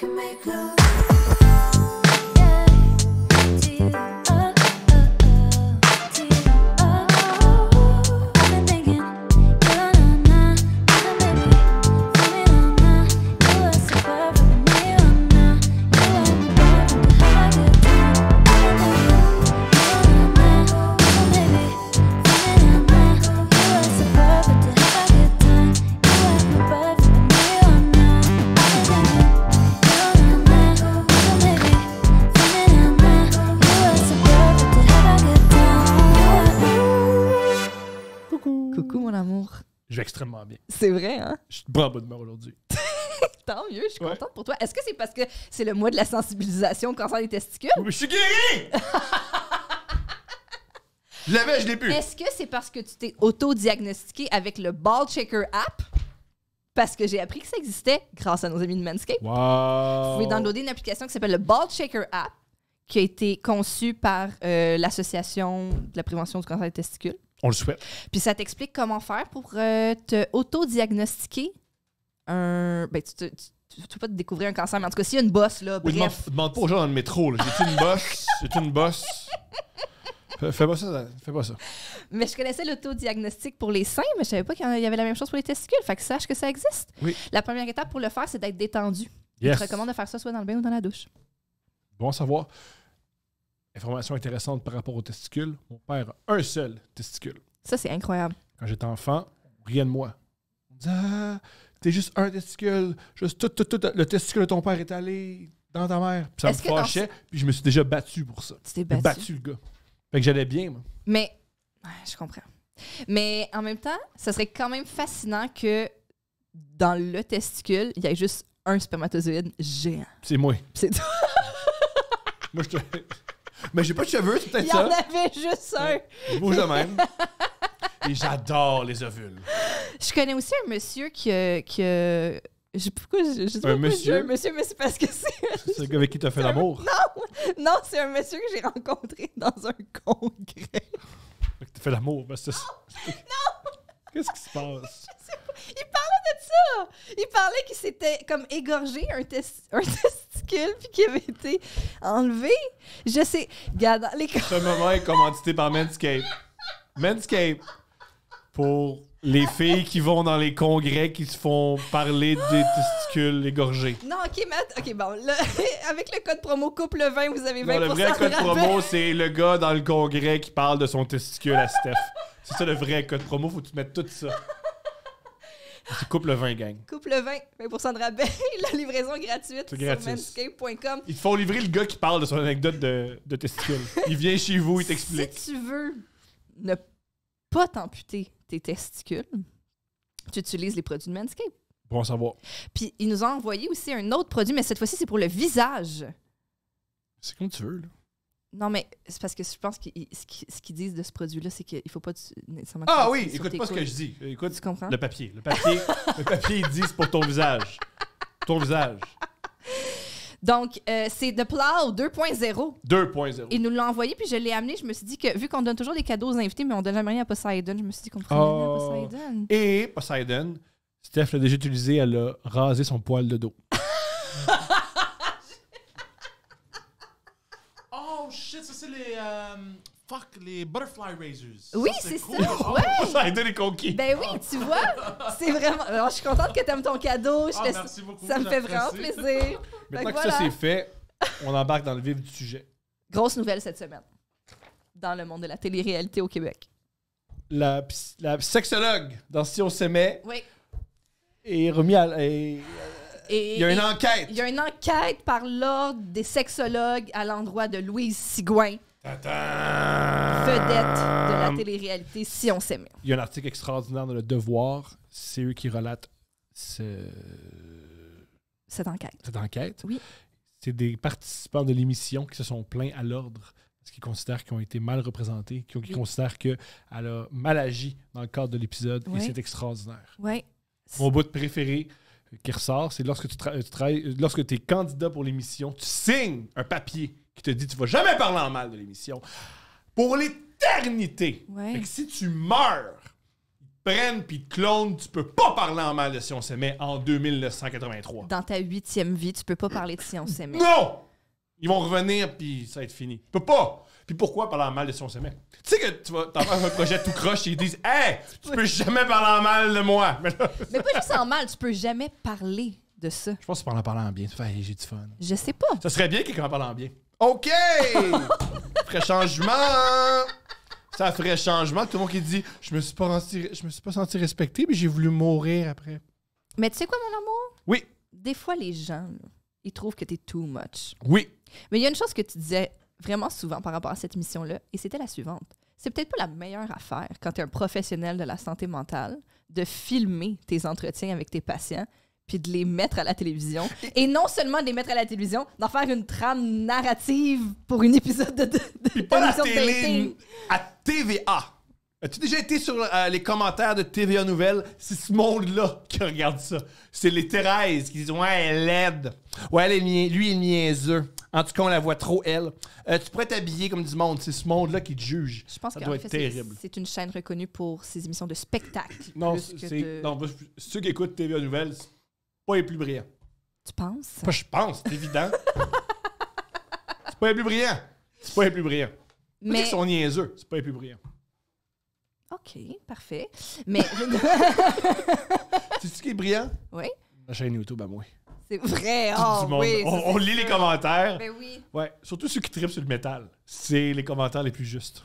can make love. bravo de mort aujourd'hui. Tant mieux, je suis contente pour toi. Est-ce que c'est parce que c'est le mois de la sensibilisation au cancer des testicules? Oui, je suis guéri! je l'avais, je l'ai plus. Est-ce que c'est parce que tu t'es auto-diagnostiqué avec le Ball Checker app? Parce que j'ai appris que ça existait grâce à nos amis de Manscaped. Wow. Vous pouvez downloader une application qui s'appelle le Ball Checker app qui a été conçue par euh, l'Association de la prévention du cancer des testicules. On le souhaite. Puis ça t'explique comment faire pour euh, te auto-diagnostiquer ben, tu, tu, peux pas te découvrir un cancer, mais en tout cas, s'il y a une bosse, là, oui, bref. Demande, pas aux gens dans le métro, jai une bosse? jai une bosse? Fais pas ça, fais pas ça. Mais je connaissais l'autodiagnostic pour les seins, mais je savais pas qu'il y avait la même chose pour les testicules. Fait que sache que ça existe. Oui. La première étape pour le faire, c'est d'être détendu. Je te recommande de faire ça soit dans le bain ou dans la douche. Bon savoir. Information intéressante par rapport aux testicules. Mon père a un seul testicule. Ça, c'est incroyable. Quand j'étais enfant, rien de moi. On t'es juste un testicule, juste tout, tout, tout, le testicule de ton père est allé dans ta mère. Puis ça me fâchait, puis je me suis déjà battu pour ça. Tu t'es battu? battu, le gars. Fait que j'allais bien, moi. Mais, je comprends. Mais en même temps, ça serait quand même fascinant que dans le testicule, il y ait juste un spermatozoïde géant. C'est moi. C'est toi. moi, je te... Mais j'ai pas de cheveux, c'est peut-être ça. Il y en avait juste un. Bouge de même. et j'adore les ovules. Je connais aussi un monsieur qui a. Qui je, pourquoi, je, un monsieur? monsieur, mais c'est parce que c'est. C'est le avec qui tu as fait l'amour? Non! Non, c'est un monsieur que j'ai rencontré dans un congrès. Tu fait l'amour, parce ben, c'est. Non! Qu'est-ce qui se passe? Il parlait de ça! Il parlait qu'il s'était comme égorgé un, testicule puis qu'il avait été enlevé. Je sais. Regarde, les. Ce moment est commandité par Manscaped. Manscaped! pour les filles qui vont dans les congrès qui se font parler des testicules égorgés. Non, ok, Matt. Ok, bon. avec le code promo couple 20, vous avez 20 non, le vrai code promo, c'est le gars dans le congrès qui parle de son testicule à Steph. c'est ça le vrai code promo. Faut que tu mettes tout ça. Tu coupes le vin, gang. Coupe le vin, 20 de rabais. La livraison gratuite sur manscape.com. Ils te font livrer le gars qui parle de son anecdote de, de testicule. il vient chez vous, il t'explique. Si tu veux ne pas t'amputer tes testicules, tu utilises les produits de Manscaped. Bon savoir. Puis ils nous ont envoyé aussi un autre produit, mais cette fois-ci, c'est pour le visage. C'est comme tu veux, là. Non, mais c'est parce que je pense que ce qu'ils disent de ce produit-là, c'est qu'il faut pas Ah oui, écoute pas ce que je dis. Écoute, tu comprends? Le papier. Le papier, le papier ils disent pour ton visage. Ton visage. Donc, euh, c'est The Plow 2.0. 2.0. Il nous l'a envoyé, puis je l'ai amené. Je me suis dit que, vu qu'on donne toujours des cadeaux aux invités, mais on donne jamais rien à Poseidon, je me suis dit qu'on peut à oh. Poseidon. Et Poseidon, Steph l'a déjà utilisé, elle a rasé son poil de dos. oh shit, ça c'est les. Euh, Fuck les Butterfly Razors. Oui, c'est ça. Ça a les conquis. Ben oui, tu vois. C'est vraiment. je suis contente que tu aimes ton cadeau. Ah, ça me fait vraiment plaisir. Maintenant que ça c'est fait, on embarque dans le vif du sujet. Grosse nouvelle cette semaine dans le monde de la télé-réalité au Québec. La, la sexologue dans Si on s'aimait oui. est remis à. il y a une enquête. Il y a une enquête par l'ordre des sexologues à l'endroit de Louise Sigouin vedette de la télé-réalité Si on s'aimait. Il y a un article extraordinaire dans Le Devoir. C'est eux qui relatent ce- Cette enquête. cette enquête. Oui. C'est des participants de l'émission qui se sont plaints à l'ordre parce qu'ils considèrent qu'ils ont été mal représentés, qu'ils considèrent qu'elle a mal agi dans le cadre de l'épisode. Et c'est extraordinaire. Oui. Mon bout de préféré qui ressort, c'est lorsque tu, lorsque tu es candidat pour l'émission, tu signes un papier qui te dit tu vas jamais parler en mal de l'émission pour l'éternité. si tu meurs, ils te prennent puis te tu peux pas parler en mal de Si on s'aimait en 2983. Dans ta huitième vie, tu peux pas parler de Si on s'aimait. Non! Ils vont revenir puis ça va être fini. Tu peux pas! Puis pourquoi parler en mal de Si on s'aimait? Tu sais que tu vas faire un projet tout croche et ils disent Hey, tu peux jamais parler en mal de moi! Mais, pas juste en mal, tu peux jamais parler de ça. Je pense que c'est en en bien. J'ai du fun. Je sais pas. Ça serait bien parler en bien. OK! ferait changement! Ça ferait changement. Tout le monde qui dit Je me suis pas, senti, je me suis pas senti respecté, mais j'ai voulu mourir après. Mais tu sais quoi, mon amour? Oui. Des fois, les gens, ils trouvent que tu es too much. Oui. Mais il y a une chose que tu disais vraiment souvent par rapport à cette mission-là, et c'était la suivante. C'est peut-être pas la meilleure affaire quand tu es un professionnel de la santé mentale de filmer tes entretiens avec tes patients puis de les mettre à la télévision. Et non seulement de les mettre à la télévision, d'en faire une trame narrative pour une épisode de, de, À TVA. As-tu déjà été sur euh, les commentaires de TVA Nouvelles? C'est ce monde-là qui regarde ça. C'est les Thérèse qui disent Ouais, elle aide Ouais, elle est lui, il est niaiseux. En tout cas, on la voit trop, elle. Euh, tu pourrais t'habiller comme du monde. C'est ce monde-là qui te juge. Je pense ça doit être terrible. C'est une chaîne reconnue pour ses émissions de spectacle. Non, c'est ceux qui écoutent TVA Nouvelles est plus brillant Tu penses? Pas je pense, c'est évident. c'est pas les plus brillant C'est pas les plus brillant Mais... ils sont niaiseux, c'est pas les plus brillant OK, parfait. Mais. cest ce qui est brillant? Oui. La chaîne YouTube à moi. C'est vrai, ah on, lit les commentaires. mais ben oui. Ouais, surtout ceux qui trippent sur le métal. C'est les commentaires les plus justes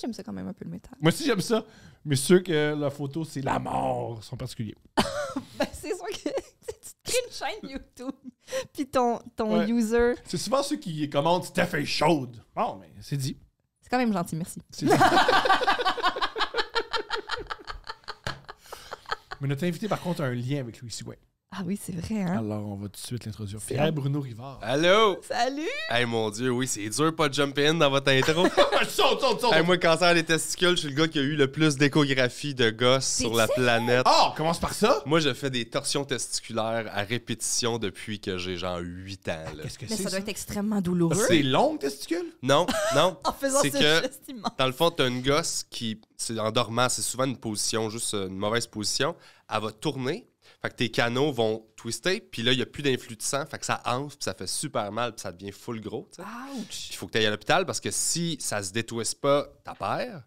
j'aime ça quand même un peu le métal. Moi aussi, j'aime ça. Mais ceux que la photo, c'est la mort, sont particuliers. ben, c'est sûr que tu une chaîne YouTube. Puis ton, user. C'est souvent ceux qui commandent ta fait chaude. Bon, mais c'est dit. C'est quand même gentil, merci. C'est mais notre invité, par contre, a un lien avec lui si ouais ah oui, c'est vrai, hein? Alors, on va tout de suite l'introduire. Pierre-Bruno Rivard. Allô? Salut! Hey, mon Dieu, oui, c'est dur pas de jump in dans votre intro. Hey, moi, cancer des testicules, je suis le gars qui a eu le plus d'échographies de gosses sur la planète. Ah, commence par ça! Moi, je fais des torsions testiculaires à répétition depuis que j'ai genre 8 ans. Là. Qu'est-ce que Mais ça doit être extrêmement douloureux. C'est long, testicule? Non, non. en faisant c'est ce que, dans le fond, t'as une gosse qui, c'est en dormant, c'est souvent une position, juste une mauvaise position. Elle va tourner fait que tes canaux vont twister, puis là, il n'y a plus d'influx de sang, fait que ça enfle, puis ça fait super mal, puis ça devient full gros. Il faut que tu ailles à l'hôpital parce que si ça se détwiste pas, t'as perds.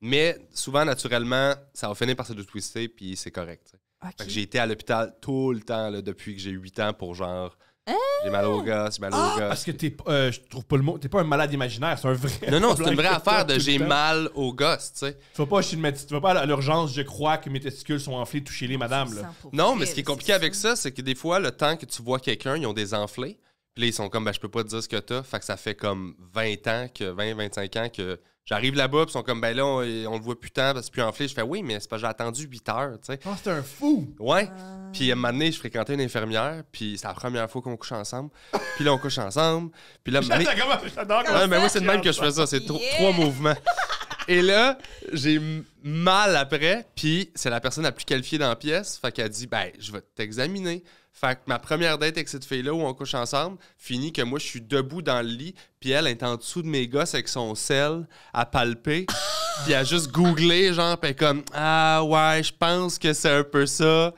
Mais souvent, naturellement, ça va finir par se détwister, puis c'est correct. Fait que j'ai été à l'hôpital tout le temps depuis que j'ai 8 ans pour genre j'ai mal au gosse, j'ai mal au ah! gosse. » Parce que t'es, euh, je pas le mot, t'es pas un malade imaginaire, c'est un vrai. Non, non, c'est une vraie affaire de j'ai mal au gosse », tu sais. Tu vas pas vas pas à l'urgence, je crois que mes testicules sont enflés, touchez-les, madame. Non, mais ce qui est compliqué avec ça, c'est que des fois, le temps que tu vois quelqu'un, ils ont des enflés. Puis là, ils sont comme, ben, je peux pas te dire ce que t'as. Fait que ça fait comme 20 ans, que 20, 25 ans que J'arrive là-bas, puis ils sont comme, ben là, on, le voit plus tant, parce que plus enflé. Je fais, oui, mais c'est pas j'ai attendu 8 heures, tu sais. Oh, c'est un fou! Ouais. Ah. Puis à un moment donné, je fréquentais une infirmière, puis c'est la première fois qu'on couche ensemble. puis là, on couche ensemble. Puis là, J'adore Ouais, mais moi, c'est le même que je fais ça. C'est trois mouvements. Et là, j'ai mal après, puis c'est la personne la plus qualifiée dans la pièce. Fait qu'elle dit, ben, je vais t'examiner. Fait que ma première date avec cette fille-là où on couche ensemble, finit que moi, je suis debout dans le lit, puis elle est en dessous de mes gosses avec son sel à palper, puis a juste googlé, genre, puis comme Ah ouais, je pense que c'est un peu ça.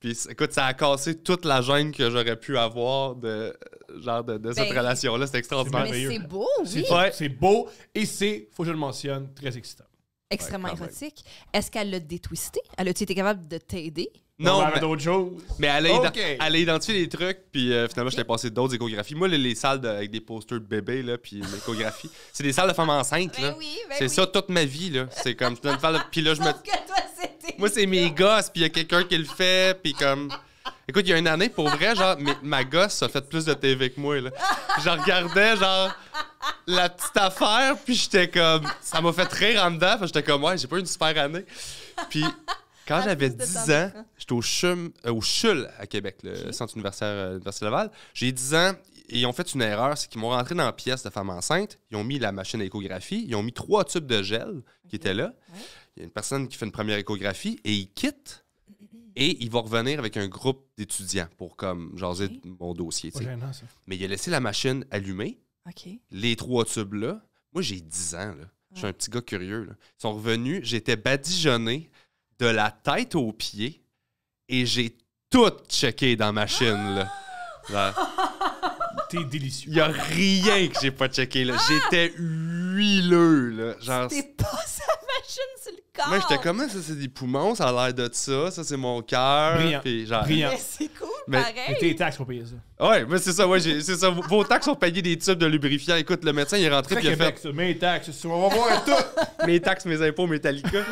Puis écoute, ça a cassé toute la gêne que j'aurais pu avoir de genre de, cette ben, relation-là. C'est extraordinaire. C'est beau, oui. C'est beau et c'est, faut que je le mentionne, très excitant extrêmement érotique. Est-ce qu'elle l'a détwisté? Elle a été capable de t'aider? Non, mais, elle a, identifié des trucs, puis euh, finalement, je t'ai passé d'autres échographies. Moi, les, salles avec des posters de bébés, là, puis l'échographie, c'est des salles de femmes enceintes. Ben ben c'est ça toute ma vie. là. C'est comme. Puis là, je me. Moi, c'est mes gosses, puis il y a quelqu'un qui le fait, puis comme. Écoute, il y a une année, pour vrai, genre, ma gosse a fait plus de TV que moi, là. Je regardais, genre, la petite affaire, puis j'étais comme. Ça m'a fait rire en dedans, j'étais comme, ouais, j'ai pas eu une super année. Puis. Quand j'avais 10 ans, j'étais au, euh, au CHUL à Québec, le Centre universitaire euh, de Laval. J'ai 10 ans, et ils ont fait une erreur, c'est qu'ils m'ont rentré dans la pièce de femme enceinte, ils ont mis la machine à échographie, ils ont mis trois tubes de gel qui étaient là. Il y a une personne qui fait une première échographie et ils quittent. Et il va revenir avec un groupe d'étudiants pour comme jaser mon dossier. Mais il a laissé la machine allumée. Les trois tubes là. Moi, j'ai 10 ans. Là. Je suis un petit gars curieux. Là. Ils sont revenus. J'étais badigeonné de la tête aux pieds et j'ai tout checké dans ma machine. Là. Ah! T'es délicieux. Il n'y a rien que j'ai pas checké. Ah! J'étais huileux. Là. C'était pas ça sur le corps. Moi, j'étais comme, ça, c'est des poumons, ça a l'air de ça, ça, c'est mon cœur. Brillant. Puis Brillant. Mais c'est cool, mais, pareil. Mais tes taxes pour payer ça. Ouais, mais c'est ça, ouais, c'est ça. Vos taxes sont payées des tubes de lubrifiant. Écoute, le médecin, il est rentré, puis il a fait. Ça, mes taxes, on va voir tout. mes taxes, mes impôts, Metallica.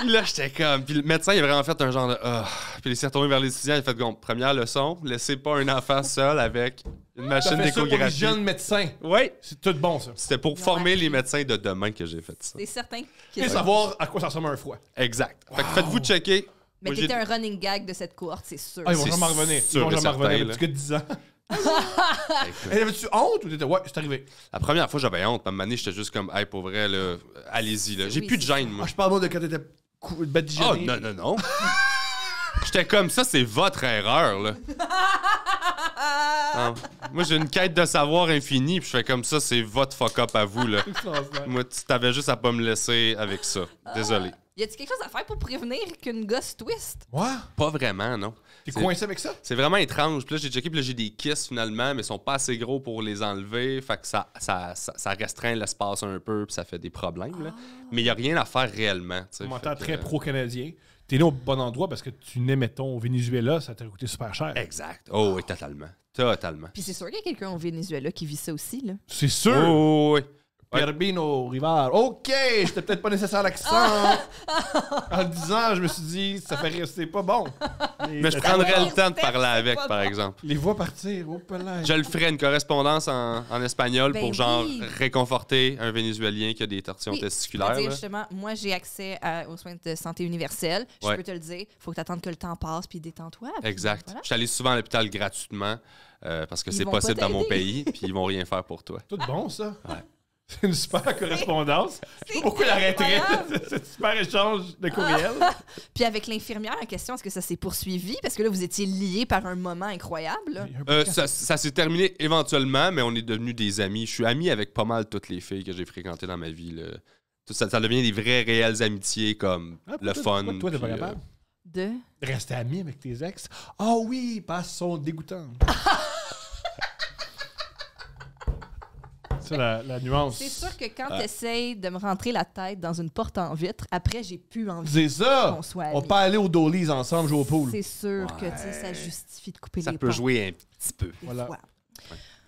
là, j'étais comme. Puis le médecin, il a vraiment fait un genre de. Ah. Puis il s'est retourné vers les étudiants, il a fait comme première leçon, laissez pas un enfant seul avec une machine d'échographie. pour les jeunes médecins. Oui. C'est tout bon, ça. C'était pour former les médecins de demain que j'ai fait ça. C'est certain. Et savoir à quoi ça ressemble un froid. Exact. Fait faites-vous checker. Mais t'étais un running gag de cette cohorte, c'est sûr. Ah, ils vont jamais revenir. Ils vont jamais revenir. Plus que 10 ans. avais-tu honte ou t'étais ouais, c'est arrivé? La première fois, j'avais honte. Ma manie, j'étais juste comme, hey, pour vrai, allez-y. J'ai plus de gêne, moi. Ah, je parle de quand t'étais Oh, non, non, non. J'étais comme ça, c'est votre erreur, là. Ah. Moi, j'ai une quête de savoir infini puis je fais comme ça, c'est votre fuck-up à vous, là. Moi, tu t'avais juste à pas me laisser avec ça. Désolé. Y a quelque chose à faire pour prévenir qu'une gosse twist? Ouais, Pas vraiment, non. T'es coincé avec ça? C'est vraiment étrange. Puis là, j'ai checké, j'ai des kisses finalement, mais ils sont pas assez gros pour les enlever. Fait que ça, ça, restreint l'espace un peu, puis ça fait des problèmes. Ah. Mais il n'y a rien à faire réellement. tu sais. très euh, pro-canadien. T'es né au bon endroit parce que tu nais, mettons, au Venezuela, ça t'a coûté super cher. Exact. Oh, oui, totalement. Totalement. Puis c'est sûr qu'il y a quelqu'un au Venezuela qui vit ça aussi, là. C'est sûr! oui. Pierbino Rivard. OK, j'étais peut-être pas nécessaire à l'accent. Ah. en le disant, je me suis dit, ça fait c'est pas bon. Mais je prendrais le temps de parler avec, par exemple. Les voix partir, oh, Je le ferais une correspondance en, espagnol ben pour, genre, réconforter un Vénézuélien qui a des torsions testiculaires. Dire, justement, moi, j'ai accès aux soins de santé universels. Je peux te le dire. Faut que tu que le temps passe, puis détends-toi. Exact. Je suis allé souvent à l'hôpital gratuitement. Euh, parce que c'est possible dans mon pays, puis ils vont rien faire pour toi. Tout bon, ça. C'est une super correspondance. Je sais pourquoi C'est un super échange de ah. courriel. Puis avec l'infirmière en question, est-ce que ça s'est poursuivi? Parce que là, vous étiez liés par un moment incroyable. Euh, ça, s'est terminé éventuellement, mais on est devenus des amis. Je suis ami avec pas mal toutes les filles que j'ai fréquentées dans ma vie. Ça, devient des vraies, réelles amitiés comme ah, le fun. Toi, t'es pas capable? De? Rester ami avec tes ex? Ah oui, pas son dégoûtant. la, nuance. C'est sûr que quand ah. tu essayes de me rentrer la tête dans une porte en vitre, après, j'ai plus envie. C'est ça! On, soit on peut aller au Dolly's ensemble jouer au pool. C'est sûr que ça justifie de couper les Ça peut jouer un petit peu.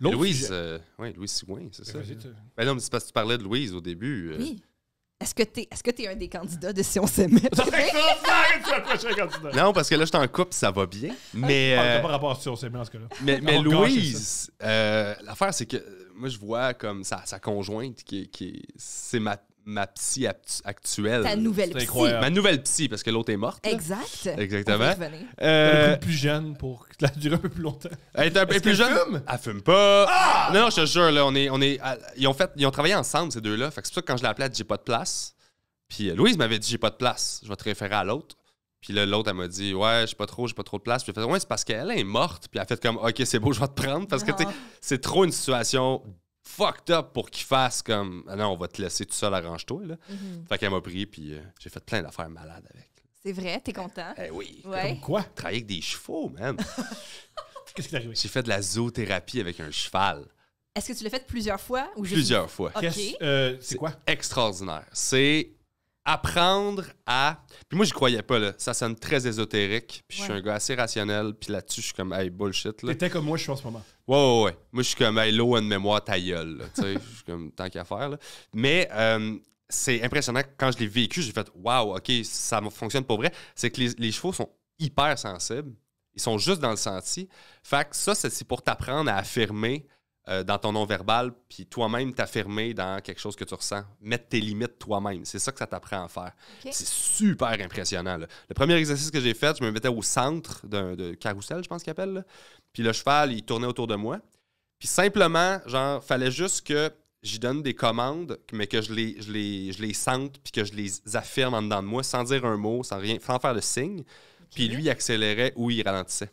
Louise, euh, ouais, Louise Sigouin, c'est ça. Ben, ben non, c'est parce que tu parlais de Louise au début. Euh. Oui. Est-ce que tu es, un des candidats de Si on s'aimait? non, parce que là, je t'en coupe, ça va bien. Ah, mais. Euh, pas rapport à Si on ce là Mais, mais Louise, l'affaire, c'est que moi, je vois comme sa, sa conjointe qui, qui c'est ma, ma psy actuelle. Ta nouvelle psy. Ma nouvelle psy, parce que l'autre est morte. Exact. Exactement. Un euh, Elle est plus jeune pour que la dure un peu plus longtemps. Elle est un peu plus jeune. Fume? Elle fume pas. Ah! Non, non, je te jure, là, on est, on est, ils, ont fait, ils ont travaillé ensemble, ces deux-là. c'est pour ça que quand je l'ai elle dit J'ai pas de place. Puis euh, Louise m'avait dit J'ai pas de place. Je vais te référer à l'autre. Puis là, l'autre, elle m'a dit, ouais, j'ai pas trop, j'ai pas trop de place. Puis j'ai fait, ouais, c'est parce qu'elle est morte. Puis elle a fait comme, ok, c'est beau, je vais te prendre. Parce que, tu ah. c'est trop une situation fucked up pour qu'il fasse comme, ah non, on va te laisser tout seul, arrange-toi. Mhm. Fait qu'elle m'a pris, puis euh, j'ai fait plein d'affaires malades avec. C'est vrai, t'es content? Eh oui. Comme quoi? Travailler avec des chevaux, même. Qu'est-ce qui t'est arrivé? J'ai fait de la zoothérapie avec un cheval. Est-ce que tu l'as fait plusieurs fois? Ou plusieurs fois. Euh, c'est quoi? Extraordinaire. C'est apprendre à. Puis moi, j'y croyais pas, là. Ça sonne très ésotérique. Puis je suis un gars assez rationnel. Puis là-dessus, je suis comme, hey, bullshit. Là. T'étais comme moi, je suis en ce moment. Ouais, ouais, ouais. Moi, je suis comme, hey, l'eau une mémoire, ta gueule. Tu sais, je suis comme, tant qu'à faire, là. Mais. Euh, c'est impressionnant quand je l'ai vécu, j'ai fait Waouh, ok, ça fonctionne pour vrai. C'est que les, chevaux sont hyper sensibles. Ils sont juste dans le senti. Fait que ça, c'est pour t'apprendre à affirmer euh, dans ton nom verbal puis toi-même t'affirmer dans quelque chose que tu ressens. Mettre tes limites toi-même. C'est ça que ça t'apprend à faire. C'est super impressionnant. Le premier exercice que j'ai fait, je me mettais au centre d'un de carrousel, je pense qu'il appelle. Puis le cheval, il tournait autour de moi. Puis simplement, genre, fallait juste que j'y donne des commandes, mais que je les, je les, je sente, puis que je les affirme en dedans de moi, sans dire un mot, sans rien, sans faire de signe. Puis lui, il accélérait ou il ralentissait.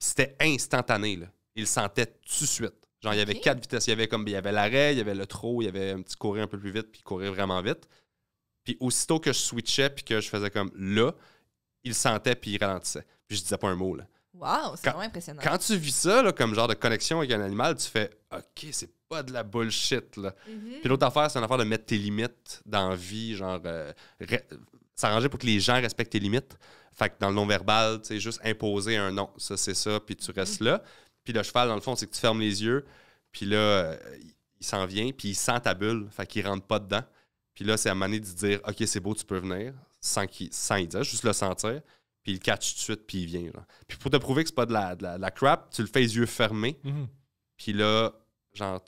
C'était instantané, Il sentait tout de suite. Genre, il y avait quatre vitesses. Il y avait comme il y avait l'arrêt, il y avait le trot, il y avait un petit courir un peu plus vite, puis courir vraiment vite. Puis aussitôt que je switchais, puis que je faisais comme là, il sentait, puis il ralentissait. Puis je disais pas un mot, là. Wow, c'est vraiment impressionnant. Quand tu vis ça, là, comme genre de connexion avec un animal, tu fais OK, c'est pas de la bullshit, là. Mm-hmm. Puis l'autre affaire, c'est une affaire de mettre tes limites dans la vie, genre euh, s'arranger pour que les gens respectent tes limites. Fait que dans le non-verbal, tu sais, juste imposer un non, ça c'est ça, puis tu mm-hmm. restes là. Puis le cheval, dans le fond, c'est que tu fermes les yeux, puis là, euh, il s'en vient, puis il sent ta bulle, fait qu'il rentre pas dedans. Puis là, c'est à maner de dire OK, c'est beau, tu peux venir, sans qu'il sans il dire, juste le sentir, puis il catch tout de suite, puis il vient. Puis pour te prouver que c'est pas de la, la, crap, tu le fais les yeux fermés, mhm. puis là, genre,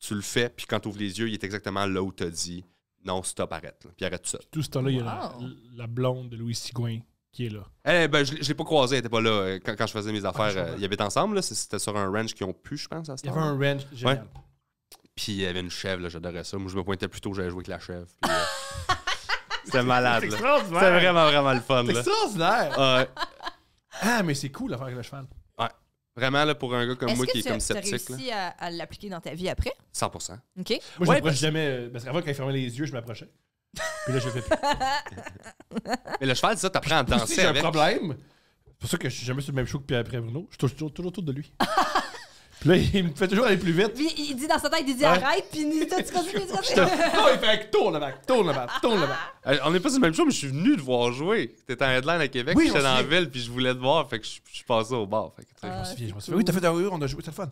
tu, le fais, puis quand tu ouvres les yeux, il est exactement là où tu as dit non, stop, arrête. Puis arrête tout ça. Tout ce temps-là, il y a la, la blonde de Louis Sigouin qui est là. Eh ben, je l'ai pas croisé, elle n'était pas là euh, quand, quand, je faisais mes ah, affaires. Euh, ils habitent ensemble, c'était sur un ranch qu'ils ont pu, je pense. À ce il y avait un ranch génial. Puis il y avait une chèvre, j'adorais ça. Moi, je me pointais plutôt, j'allais jouer avec la chèvre. c'est euh, C'était malade. C'est vraiment, vraiment le fun. C'est extraordinaire. Ah, ah, mais c'est cool l'affaire avec le cheval. Ouais. Vraiment, là, pour un gars comme moi qui est comme sceptique. Est-ce que tu as réussi à, l'appliquer dans ta vie après? 100 OK. Moi, je ouais, m'approche parce... jamais. Parce ben, qu'avant, quand il fermait les yeux, je m'approchais. Puis là, je fais plus. Mais le cheval, ça, t'apprends à danser. J'ai un problème. C'est pour ça que je suis jamais sur le même show que Pierre-Après Bruno. Je suis toujours, autour de lui. Puis là, il me fait toujours aller plus vite. Puis il dit dans sa tête, il dit arrête, puis il dit tu tu Non, il fait tourne le bac, tourne le bac, tourne le bac. Euh, on n'est pas sur le même show, mais je suis venu te voir jouer. T'étais en headline à Québec, j'étais dans la ville, puis je voulais te voir, fait que je suis passé au bar. Fait ah, Je me souviens, je m'en souviens. Oui, t'as fait un rire, on a joué, c'était le fun.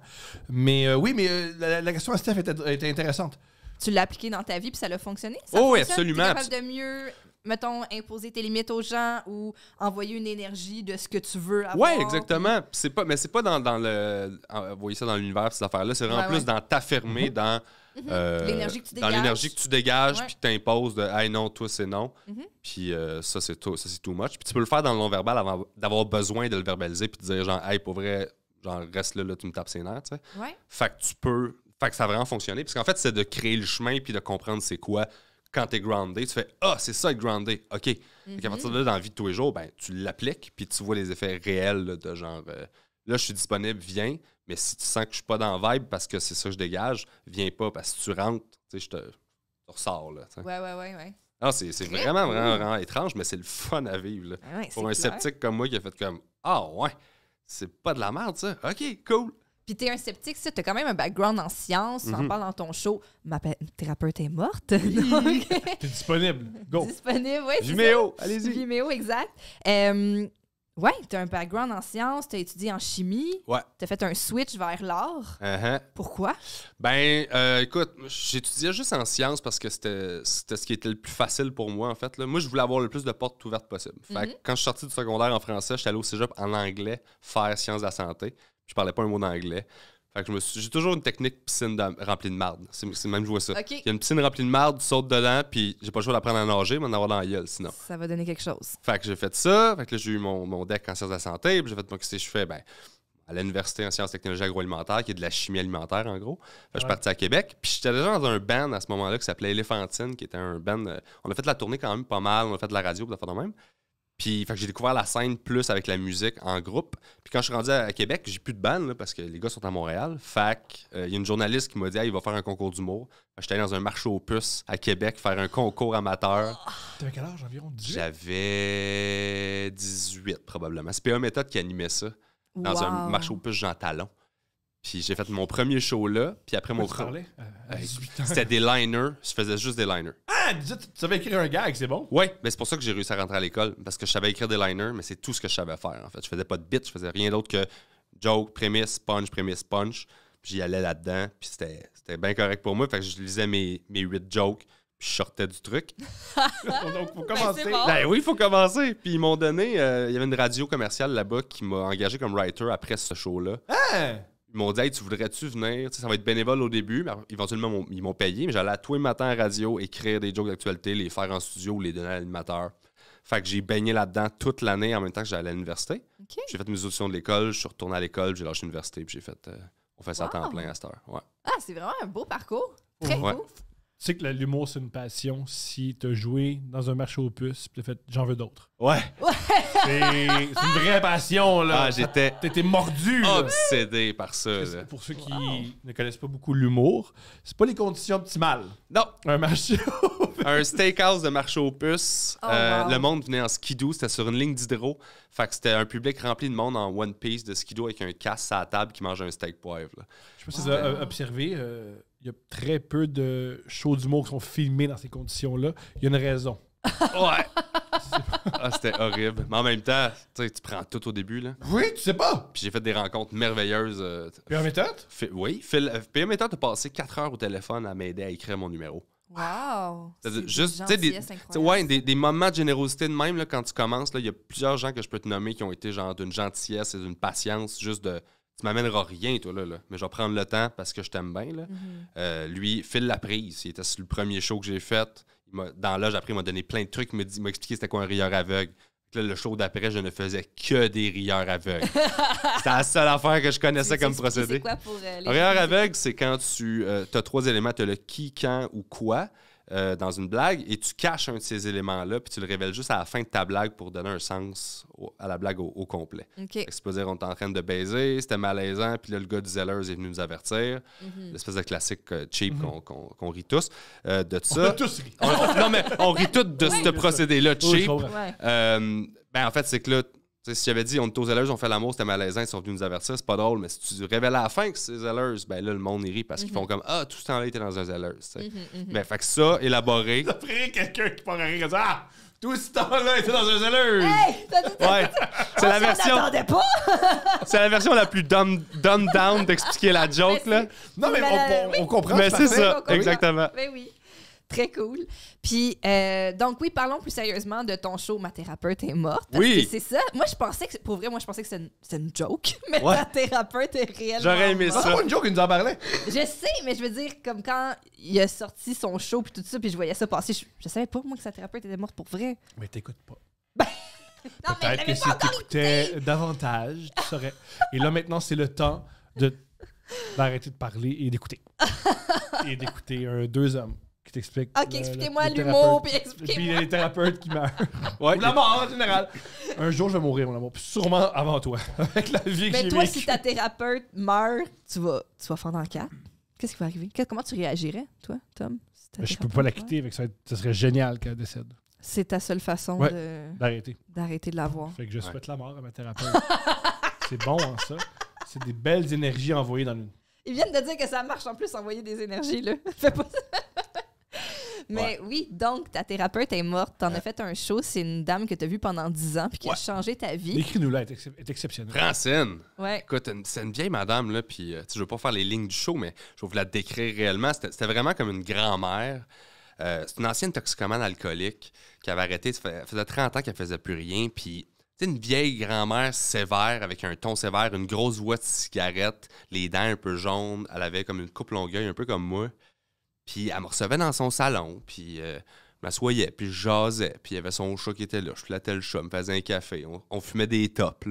Mais euh, oui, mais euh, la, question à Steph était intéressante tu l'as appliqué dans ta vie puis ça a fonctionné. Oh oui, absolument. Tu capable de mieux mettons, imposer tes limites aux gens ou envoyer une énergie de ce que tu veux avoir. Oui, exactement. C'est pas, mais c'est pas dans, le. ça dans l'univers, cette affaire-là. C'est vraiment plus dans t'affirmer, mhm. dans. Mhm. Euh, l'énergie que tu dégages. Dans que tu dégages, de Hey non, toi c'est non. Mhm. Puis euh, ça, c'est tout, ça, c'est too much. Puis tu peux le faire dans le non-verbal avant d'avoir besoin de le verbaliser, puis de dire genre Hey, pour vrai, genre reste là, là tu me tapes ses nerfs. Tu sais. Fait que tu peux fait que ça a vraiment fonctionné. Parce qu'en fait, c'est de créer le chemin puis de comprendre c'est quoi. Quand tu es « groundé, tu fais Ah, c'est ça être groundé. OK. À mhm. partir de là, dans la vie de tous les jours, ben, tu l'appliques puis tu vois les effets réels de genre euh, Là, je suis disponible, viens. Mais si tu sens que je suis pas dans le vibe parce que c'est ça que je dégage, viens pas parce que tu rentres. Tu je te, ressors. Là, ouais, ouais, ouais. ouais. c'est vraiment, vraiment, vraiment, étrange, mais c'est le fun à vivre. Ah Pour un sceptique comme moi qui a fait comme Ah, ouais, c'est pas de la merde, ça. OK, cool puis t'es un sceptique, tu as quand même un background en sciences, mm en mhm. dans ton show. Ma thérapeute est morte. t'es disponible. Go. Disponible, oui. Vimeo, allez-y. Vimeo, exact. Euh, oui, un background en sciences, t'as étudié en chimie. Ouais. T'as fait un switch vers l'art. Uh-huh. Pourquoi? Ben, euh, écoute, j'étudiais juste en sciences parce que c'était ce qui était le plus facile pour moi, en fait. Là. Moi, je voulais avoir le plus de portes ouvertes possible. Fait mhm. quand je suis sorti du secondaire en français, j'étais allé au cégep en anglais faire sciences de la santé. Je parlais pas un mot d'anglais. Fait que je me j'ai toujours une technique piscine remplie de marde. C'est, c'est même joué ça. Il y a une piscine remplie de marde, tu sautes dedans, puis j'ai pas le choix d'apprendre à nager, mais d'en avoir dans la gueule sinon. Ça va donner quelque chose. Fait que j'ai fait ça, fait que là j'ai eu mon, mon deck en sciences de la santé, puis j'ai fait moi qu'est-ce je fais ben à l'université en sciences technologies agroalimentaires qui est de la chimie alimentaire en gros. Fait que je suis parti à Québec, puis j'étais déjà dans un band à ce moment-là qui s'appelait Elephantine qui était un band euh, on a fait de la tournée quand même pas mal, on a fait de la radio pour la faire de même. Puis j'ai découvert la scène plus avec la musique en groupe. Puis quand je suis rendu à, Québec, j'ai plus de ban parce que les gars sont à Montréal. Fait euh, il y a une journaliste qui m'a dit il va faire un concours d'humour. J'étais allé dans un marché aux puces à Québec faire un concours amateur. Tu T'avais quel âge environ J'avais 18 probablement. C'est PA Méthode qui animait ça dans un marché aux puces Jean Talon. Puis j'ai fait mon premier show là, puis après mon. parlais? C'était des liners, je faisais juste des liners. Ah, tu, savais écrire un gag, c'est bon? Oui, mais c'est pour ça que j'ai réussi à rentrer à l'école, parce que je savais écrire des liners, mais c'est tout ce que je savais faire en fait. Je faisais pas de bits, je faisais rien d'autre que joke, prémisse, punch, prémisse, punch. Puis j'y allais là-dedans, puis c'était bien correct pour moi. Fait que je lisais mes, mes 8 jokes, puis je sortais du truc. Donc, faut ben, commencer. Ben, oui, il faut commencer. Puis ils m'ont donné, euh, il y avait une radio commerciale là-bas qui m'a engagé comme writer après ce show-là. Ah ils m'ont dit tu voudrais-tu venir Ça va être bénévole au début. Mais éventuellement, ils m'ont payé, mais j'allais à tous les matins à radio écrire des jokes d'actualité, les faire en studio ou les donner à l'animateur. Fait que j'ai baigné là-dedans toute l'année en même temps que j'allais à l'université. J'ai fait mes auditions de l'école, je suis retourné à l'école, j'ai lâché l'université, puis j'ai fait. Euh, on fait ça à temps plein à cette heure. Ah, c'est vraiment un beau parcours. Très beau. Tu sais que l'humour, c'est une passion si t'as joué dans un marché aux puces pis t'as fait j'en veux d'autres. Ouais. C'est une vraie passion, là. Ah, j'étais. T'étais mordu. Obsédé par ça. Pour ceux qui ne connaissent pas beaucoup l'humour, c'est pas les conditions optimales. Non. Un marché Un steakhouse de marché aux puces. Oh, euh, le monde venait en skidoo, c'était sur une ligne d'hydro. Fait que c'était un public rempli de monde en one piece de skidoo avec un casse à table qui mange un steak poivre. Je sais pas si vous observé. Euh, il y a très peu de shows d'humour qui sont filmés dans ces conditions-là. Il y a une raison. ouais. ah, c'était horrible. Mais en même temps, tu prends tout au début. Là. Oui, tu sais pas. Puis j'ai fait des rencontres merveilleuses. Euh, PM Oui. Phil, euh, PM passé 4 heures au téléphone à m'aider à écrire mon numéro. Wow! C'est juste, tu des, moments de générosité de même, là, quand tu commences, il y a plusieurs gens que je peux te nommer qui ont été genre d'une gentillesse et d'une patience, juste de tu m'amèneras rien, toi, là, mais je vais prendre le temps parce que je t'aime bien. Là. Mm-hmm. Euh, lui, file la prise. Il le premier show que j'ai fait. dans l'âge, après, il m'a donné plein de trucs. Il m'a expliqué c'était quoi un rieur aveugle. le show d'après, je ne faisais que des rieurs aveugles. c'est la seule affaire que je connaissais comme procédé. Quoi pour, euh, rieur aveugle, c'est quand tu euh, as trois éléments. Tu as le qui, quand ou quoi. Euh, dans une blague et tu caches un de ces éléments-là, puis tu le révèles juste à la fin de ta blague pour donner un sens à la blague au, complet. C'est dire, on est en train de baiser, c'était malaisant, puis le gars du Zellers est venu nous avertir. Mhm. L'espèce de classique euh, cheap mhm. qu'on rit tous. Euh, de ça. On tous non, mais on rit tous de ce procédé-là cheap. ben, en fait, c'est que là, si j'avais dit on est aux éleuses, on fait l'amour, c'était malaisant, ils sont venus nous avertir, c'est pas drôle, mais si tu révèles à la fin que c'est des ben là, le monde rit parce qu'ils mhm. font comme Ah, tout ce temps-là, il était dans un éleuses. Mais mhm, mhm. ben, fait que ça, élaboré. T'as pris quelqu'un qui pourrait à rire dire « Ah! Tout ce temps-là, il était dans un éleuses! Hey! Ouais. C'est la version. c'est la version la plus dumb, down d'expliquer la joke, là. Non, mais, on, comprend. Mais c'est ça, exactement. Mais oui. Très cool. Puis, euh, donc oui, parlons plus sérieusement de ton show Ma thérapeute est morte. oui. C'est ça. Moi, je pensais que, pour vrai, moi, je pensais que c'était une, une, joke. Mais thérapeute est réellement. J'aurais aimé ça. C'est pas une joke, il nous en parlait. Je sais, mais je veux dire, comme quand il a sorti son show, puis tout ça, puis je voyais ça passer, je, savais pas, moi, que sa thérapeute était morte pour vrai. Mais t'écoutes pas. Ben, être que si t'écoutais davantage, tu saurais. et là, maintenant, c'est le temps de d'arrêter de parler et d'écouter. et d'écouter deux hommes qui t'explique. Ok, ah, expliquez-moi l'humour, puis expliquez-moi. Puis les thérapeutes qui meurent. ouais, ou la mort en général. Un jour, je vais mourir, mon amour. Puis sûrement avant toi, avec la vie Mais j'ai Mais toi, si ta thérapeute meurt, tu vas, tu vas fondre en quatre. Qu'est-ce qui va arriver? Comment tu réagirais, toi, Tom? Si je peux pas la quitter, avec ça, ça serait génial qu'elle décède. C'est ta seule façon d'arrêter. d'arrêter de l'avoir Fait que je souhaite la mort à ma thérapeute. c'est bon, hein, ça. C'est des belles énergies envoyées dans une. Ils viennent de dire que ça marche en plus, envoyer des énergies, là. Fais pas ça. Mais oui, donc ta thérapeute est morte. T'en as fait un show, c'est une dame que t'as vue pendant 10 ans puis qui a changé ta vie. écris nous est, Écoute, c'est une vieille madame là, puis euh, je veux pas faire les lignes du show, mais je vais vous la décrire réellement. C'était vraiment comme une grand-mère. Euh, c'est une ancienne toxicomane alcoolique qui avait arrêté. Ça faisait 30 ans qu'elle faisait plus rien. Puis, une vieille grand-mère sévère, avec un ton sévère, une grosse voix de cigarette, les dents un peu jaunes. Elle avait comme une coupe longueuil, un peu comme moi. Puis elle me recevait dans son salon, puis m'assoyait, euh, je puis je jasais, puis il y avait son chat qui était là, je flattais le chat, me faisais un café, on, fumait des tops,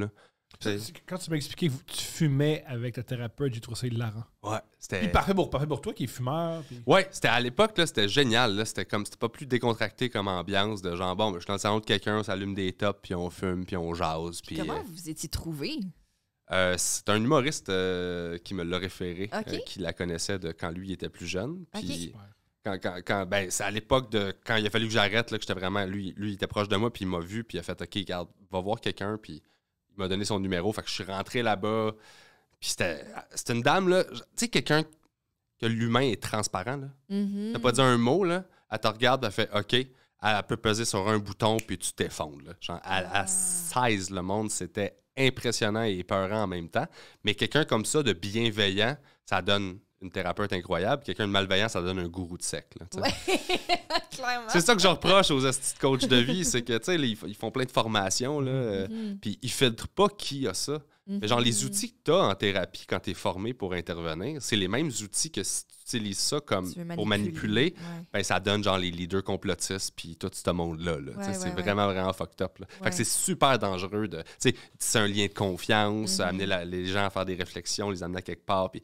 Quand tu m'as expliqué que tu fumais avec ta thérapeute, j'ai trouvé ça hilarant. Ouais, c'était. parfait pour, parfait pour toi qui est fumeur. Ouais, c'était à l'époque, c'était génial. C'était comme, c'était pas plus décontracté comme ambiance de genre, bon, je suis dans le salon quelqu'un, on s'allume des tops, puis on fume, puis on jase. Puis, comment euh, vous étiez trouvé? Euh, c'est un humoriste euh, qui me l'a référé, euh, qui la connaissait de quand lui il était plus jeune. quand, ben, c'est à l'époque de quand il a fallu que j'arrête, là, que j'étais vraiment. Lui, lui, il était proche de moi, puis il m'a vu, puis il a fait OK, regarde, va voir quelqu'un, puis il m'a donné son numéro. Fait que je suis rentré là-bas. Puis c'était, c'était une dame, là. Tu sais, quelqu'un que l'humain est transparent, là. Mm-hmm. T'as pas dit un mot, là. Elle te regarde, elle fait OK. Elle, peut peser sur un bouton, puis tu t'effondres. Genre, ah. elle, 16, le monde, c'était impressionnant et épeurant en même temps. Mais quelqu'un comme ça, de bienveillant, ça donne une thérapeute incroyable. Quelqu'un de malveillant, ça donne un gourou de sec. c'est ça que je reproche aux astuces coachs de vie, c'est que, ils, font plein de formations, là, euh, mm-hmm. puis ils filtrent pas qui a ça. Genre, les mhm. outils que tu as en thérapie quand tu es formé pour intervenir, c'est les mêmes outils que si tu utilises ça comme pour manipuler, ben, ça donne genre les leaders complotistes puis tout ce monde-là. Là, c'est vraiment, vraiment fucked up. c'est super dangereux de. C'est un lien de confiance, mhm. amener les gens à faire des réflexions, les amener à quelque part. Puis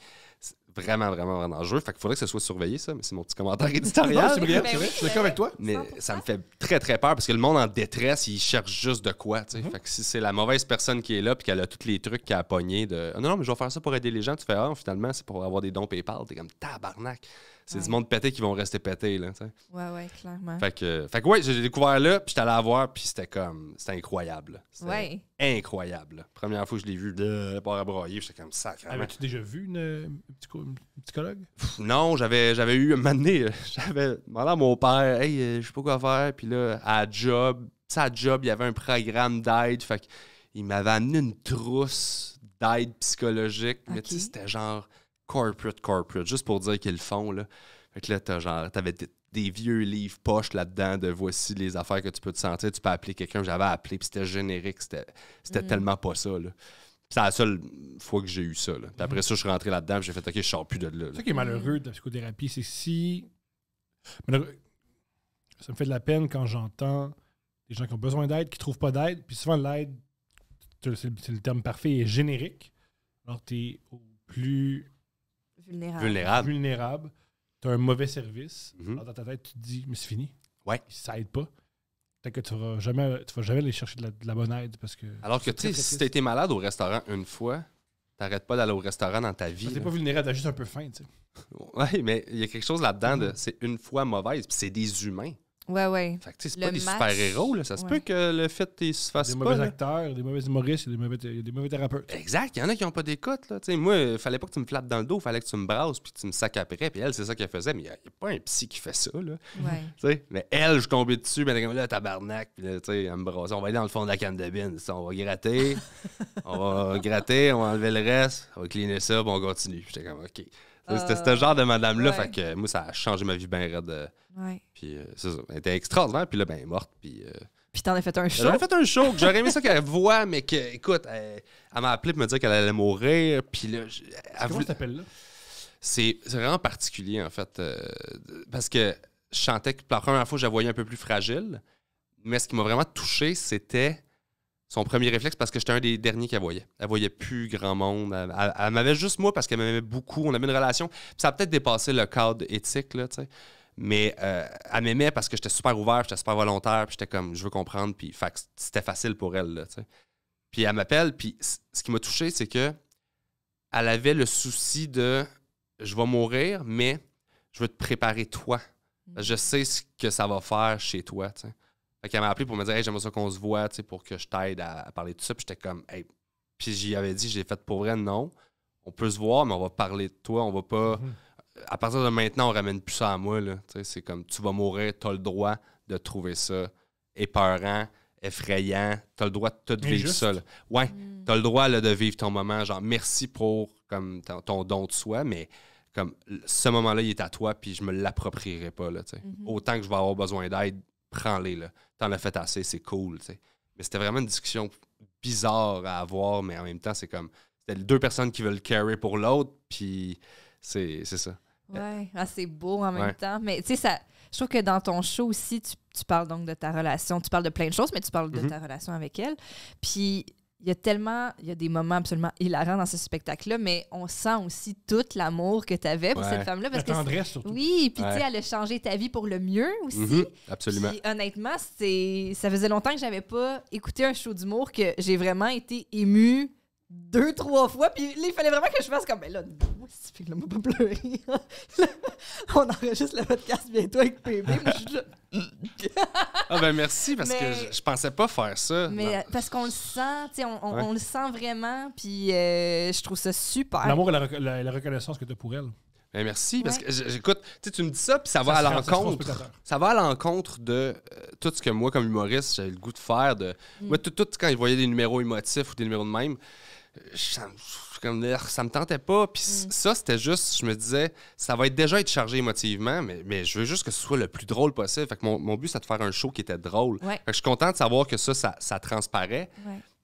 vraiment, vraiment, vraiment dangereux. Fait qu'il faudrait que ce soit surveillé, ça. Mais c'est mon petit commentaire éditorial. c'est ben Je suis d'accord avec toi. Mais ça me fait très, très peur parce que le monde en détresse, il cherche juste de quoi, tu sais. Mm-hmm. Fait que si c'est la mauvaise personne qui est là puis qu'elle a tous les trucs qu'elle a pognés de ah non, non, mais je vais faire ça pour aider les gens, tu fais ah, finalement, c'est pour avoir des dons PayPal. T'es comme tabarnak. C'est du monde pété qui vont rester pété, là, tu sais. Ouais, ouais, clairement. Fait que, fait que ouais, j'ai découvert là, puis j'étais allé la voir, puis c'était comme, c'était incroyable. ouais. Incroyable. Première fois que je l'ai vu, de par à broyer, j'étais comme ça. Avais-tu déjà vu une, psychologue? non, j'avais, j'avais eu, un moment euh, j'avais demandé à mon père, hey, euh, je sais pas quoi faire, puis là, à job, tu job, il y avait un programme d'aide, fait qu'il m'avait amené une trousse d'aide psychologique, mais tu sais, c'était genre corporate, corporate, juste pour dire qu'ils le font. Là. Fait que là, t'as genre, t'avais des vieux livres poches là-dedans de voici les affaires que tu peux te sentir. Tu peux appeler quelqu'un. J'avais appelé, puis c'était générique. C'était, mm. tellement pas ça. Là. C'est la seule fois que j'ai eu ça. Là. Puis après ça, je suis rentré là-dedans j'ai fait OK, je sors plus de là. C'est ça qui est malheureux de la psychothérapie, c'est si. Ça me fait de la peine quand j'entends des gens qui ont besoin d'aide, qui ne trouvent pas d'aide. Puis souvent, l'aide, c'est le terme parfait, est générique. Alors, tu es au plus vulnérable. Vulnérable. Tu as un mauvais service. Mhm. dans ta tête, tu te dis, mais c'est fini. Ouais. Ça aide pas. peut que tu jamais, tu vas jamais aller chercher de la, bonne aide parce que. Alors que, si tu été malade au restaurant une fois, t'arrêtes pas d'aller au restaurant dans ta vie. T'es pas vulnérable, t'as juste un peu faim, tu sais. oui, mais il y a quelque chose là-dedans de mhm. c'est une fois mauvaise, puis c'est des humains. Ouais, ouais. Fait que, c'est pas des super-héros, Ça se peut que le fait qu'ils se fasse pas. Des mauvais acteurs, des mauvais humoristes, des mauvais, des mauvais thérapeutes. Exact. Il y en a qui n'ont pas d'écoute, là. sais moi, il fallait pas que tu me flattes dans le dos, il fallait que tu me brasses puis tu me sacs Puis elle, c'est ça qu'elle faisait, mais il n'y a, pas un psy qui fait ça, là. Ouais. mais elle, je tombais dessus, mais là, tabarnak, puis là, tu sais, elle me brasse. On va aller dans le fond de la canne de bine. On va gratter, on va gratter, on va enlever le reste, on va cleaner ça, puis on continue. J'étais comme, OK. C'était ce genre de madame-là. Fait que moi, ça a changé ma vie bien raide. Euh. Puis euh, ça. Elle était extraordinaire. Puis là, ben, elle est morte. Puis. Euh. Puis t'en as fait un show. J'en fait un show j'aurais aimé ça qu'elle voit, mais que, écoute, elle, m'a appelé pour me dire qu'elle allait mourir. Puis là, je, elle là? C'est vraiment particulier, en fait. parce que je chantais que la première fois, je la voyais un peu plus fragile. Mais ce qui m'a vraiment touché, c'était son premier réflexe parce que j'étais un des derniers qu'elle voyait. Elle voyait plus grand monde. Elle, m'avait juste moi parce qu'elle m'aimait beaucoup. On avait une relation. ça a peut-être dépassé le cadre éthique, là, tu sais. Mais euh, elle m'aimait parce que j'étais super ouvert, j'étais super volontaire, j'étais comme, je veux comprendre, puis c'était facile pour elle, là, Puis elle m'appelle, puis ce qui m'a touché, c'est que elle avait le souci de, je vais mourir, mais je veux te préparer toi. Mm. Je sais ce que ça va faire chez toi, elle m'a appelé pour me dire Hey, j'aimerais ça qu'on se voit, tu pour que je t'aide à, parler de ça. Puis j'étais comme Hey. Puis j'y avais dit, j'ai fait pour vrai, non. On peut se voir, mais on va parler de toi. On va pas. Mhm. À partir de maintenant, on ramène plus ça à moi. Tu sais, c'est comme tu vas mourir, t'as le droit de trouver ça épeurant, effrayant. as le droit de tout vivre seul ça. Ouais, mm. t'as le droit là, de vivre ton moment. Genre, merci pour comme, ton, don de soi, mais comme ce moment-là, il est à toi, puis je me l'approprierai pas. Là, mm-hmm. Autant que je vais avoir besoin d'aide, prends-les, là. T'en as fait assez, c'est cool, Mais c'était vraiment une discussion bizarre à avoir, mais en même temps, c'est comme. C'était deux personnes qui veulent carry pour l'autre, puis c'est ça. Ouais, ah, c'est beau en même temps. Mais tu sais, ça. Je trouve que dans ton show aussi, tu, parles donc de ta relation, tu parles de plein de choses, mais tu parles de mm-hmm. ta relation avec elle. Puis il y a tellement, il y a des moments absolument hilarants dans ce spectacle-là, mais on sent aussi tout l'amour que tu avais pour cette femme-là. La tendresse surtout. Oui, puis tu sais, elle a changé ta vie pour le mieux aussi. Mm-hmm. Absolument. honnêtement, ça faisait longtemps que j'avais pas écouté un show d'humour que j'ai vraiment été émue deux, trois fois. Puis là, il fallait vraiment que je fasse comme, ben là, moi, pas pleurer. on enregistre le podcast bientôt avec PB. ah ben merci, parce que je, pensais pas faire ça. Mais euh, parce qu'on le sent, tu sais, on, le sent vraiment. Puis euh, je trouve ça super. L'amour et la, reconnaissance que tu as pour elle. Ben merci, parce que j'écoute, tu me dis ça, puis ça, va à l'encontre. Ça va à l'encontre de euh, tout ce que moi, comme humoriste, j'avais le goût de faire. De, mm. Moi, tout, quand je voyais des numéros émotifs ou des numéros de même, ça, ça me tentait pas. Puis mm. ça, c'était juste, je me disais, ça va être déjà être chargé émotivement, mais, je veux juste que ce soit le plus drôle possible. Fait que mon, but, c'est de faire un show qui était drôle. je suis content de savoir que ça, ça, transparaît.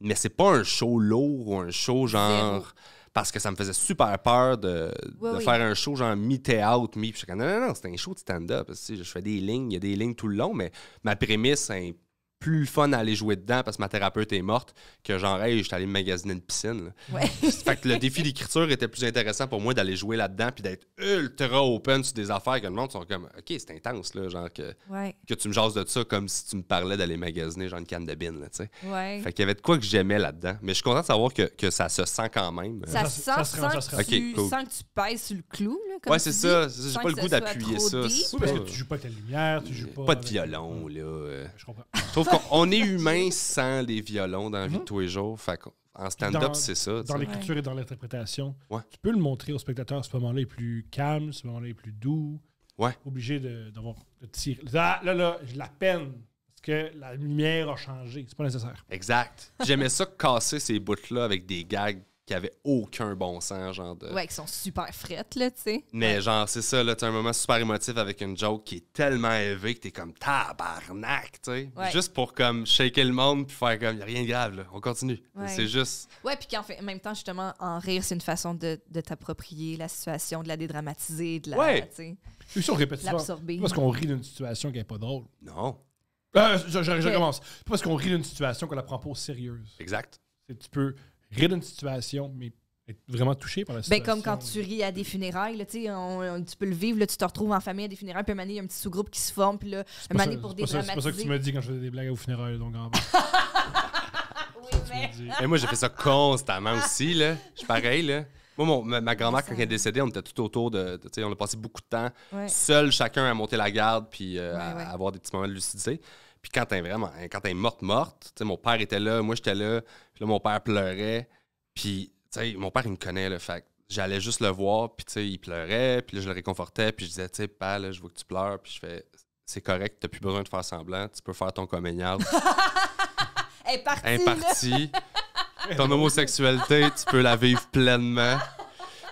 Mais c'est pas un show lourd ou un show genre. Parce que ça me faisait super peur de, faire un show genre mi-théâtre, mi-. non, non, non, c'est un show de stand-up. Je fais des lignes, il y a des lignes tout le long, mais ma prémisse, c'est plus fun à aller jouer dedans parce que ma thérapeute est morte que genre, hey, j'étais allé me magasiner une piscine. Ouais. fait que le défi d'écriture était plus intéressant pour moi d'aller jouer là-dedans puis d'être ultra open sur des affaires que le monde sont comme, OK, c'est intense, là, genre que, que tu me jases de ça comme si tu me parlais d'aller magasiner genre une canne de bine, là, tu sais. Fait qu'il y avait de quoi que j'aimais là-dedans. Mais je suis content de savoir que, que ça se sent quand même. Ça, se sent sent que tu, pèses sur le clou, là, comme Ouais, c'est ça. J'ai pas le goût d'appuyer ça. parce que tu joues pas ta lumière, tu joues pas. Pas de violon, là. Je comprends on est humain sans les violons dans la vie de mhm. tous les jours. en stand-up, c'est ça. Dans l'écriture et dans l'interprétation, tu peux le montrer au spectateur. Ce moment-là est plus calme, ce moment-là est plus doux. Ouais. Obligé d'avoir de, tirer. Ah, là, là, là, la peine parce que la lumière a changé. C'est pas nécessaire. Exact. J'aimais ça casser ces bouts-là avec des gags qui avait aucun bon sens, genre de... Ouais, qui sont super frettes, là, tu sais. Mais genre, c'est ça, là, t'as un moment super émotif avec une joke qui est tellement élevée que t'es comme tabarnak, tu sais. Juste pour comme shaker le monde puis faire comme, y a rien de grave, là, on continue. C'est juste... Ouais, puis fait, en même temps, justement, en rire, c'est une façon de, t'approprier la situation, de la dédramatiser, de la... Ouais! Tu sais. L'absorber. Parce qu'on rit d'une situation qui est pas drôle. Non. Euh, je, Parce qu'on rit d'une situation qu'on la prend pas au sérieuse. Exact. un tu peux rire d'une situation, mais être vraiment touché par la ben, situation. comme quand tu ris à des funérailles, tu peux le vivre, tu te retrouves en famille à des funérailles, puis un il y a un petit sous-groupe qui se forme, puis là, un pour des C'est pas ça que tu me dis quand je faisais des blagues aux funérailles, donc en bas. oui, mais... Eh, moi, j'ai fait ça constamment aussi, là. Je suis pareil, Moi, ma, grand-mère, quand elle est décédée, on était tout autour de. on a passé beaucoup de temps seul, chacun à monter la garde, puis euh, à avoir des petits moments de lucidité. Puis quand t'es vraiment, hein, quand t'es morte morte, morte, mon père était là, moi j'étais là, puis là, mon père pleurait. Puis, tu sais, mon père, il me connaît, le fait j'allais juste le voir, puis tu sais, il pleurait, puis là, je le réconfortais, puis je disais, tu sais, pas, là, je veux que tu pleures, puis je fais, c'est correct, t'as plus besoin de faire semblant, tu peux faire ton comédiard. Imparti. Imparti. ton homosexualité, tu peux la vivre pleinement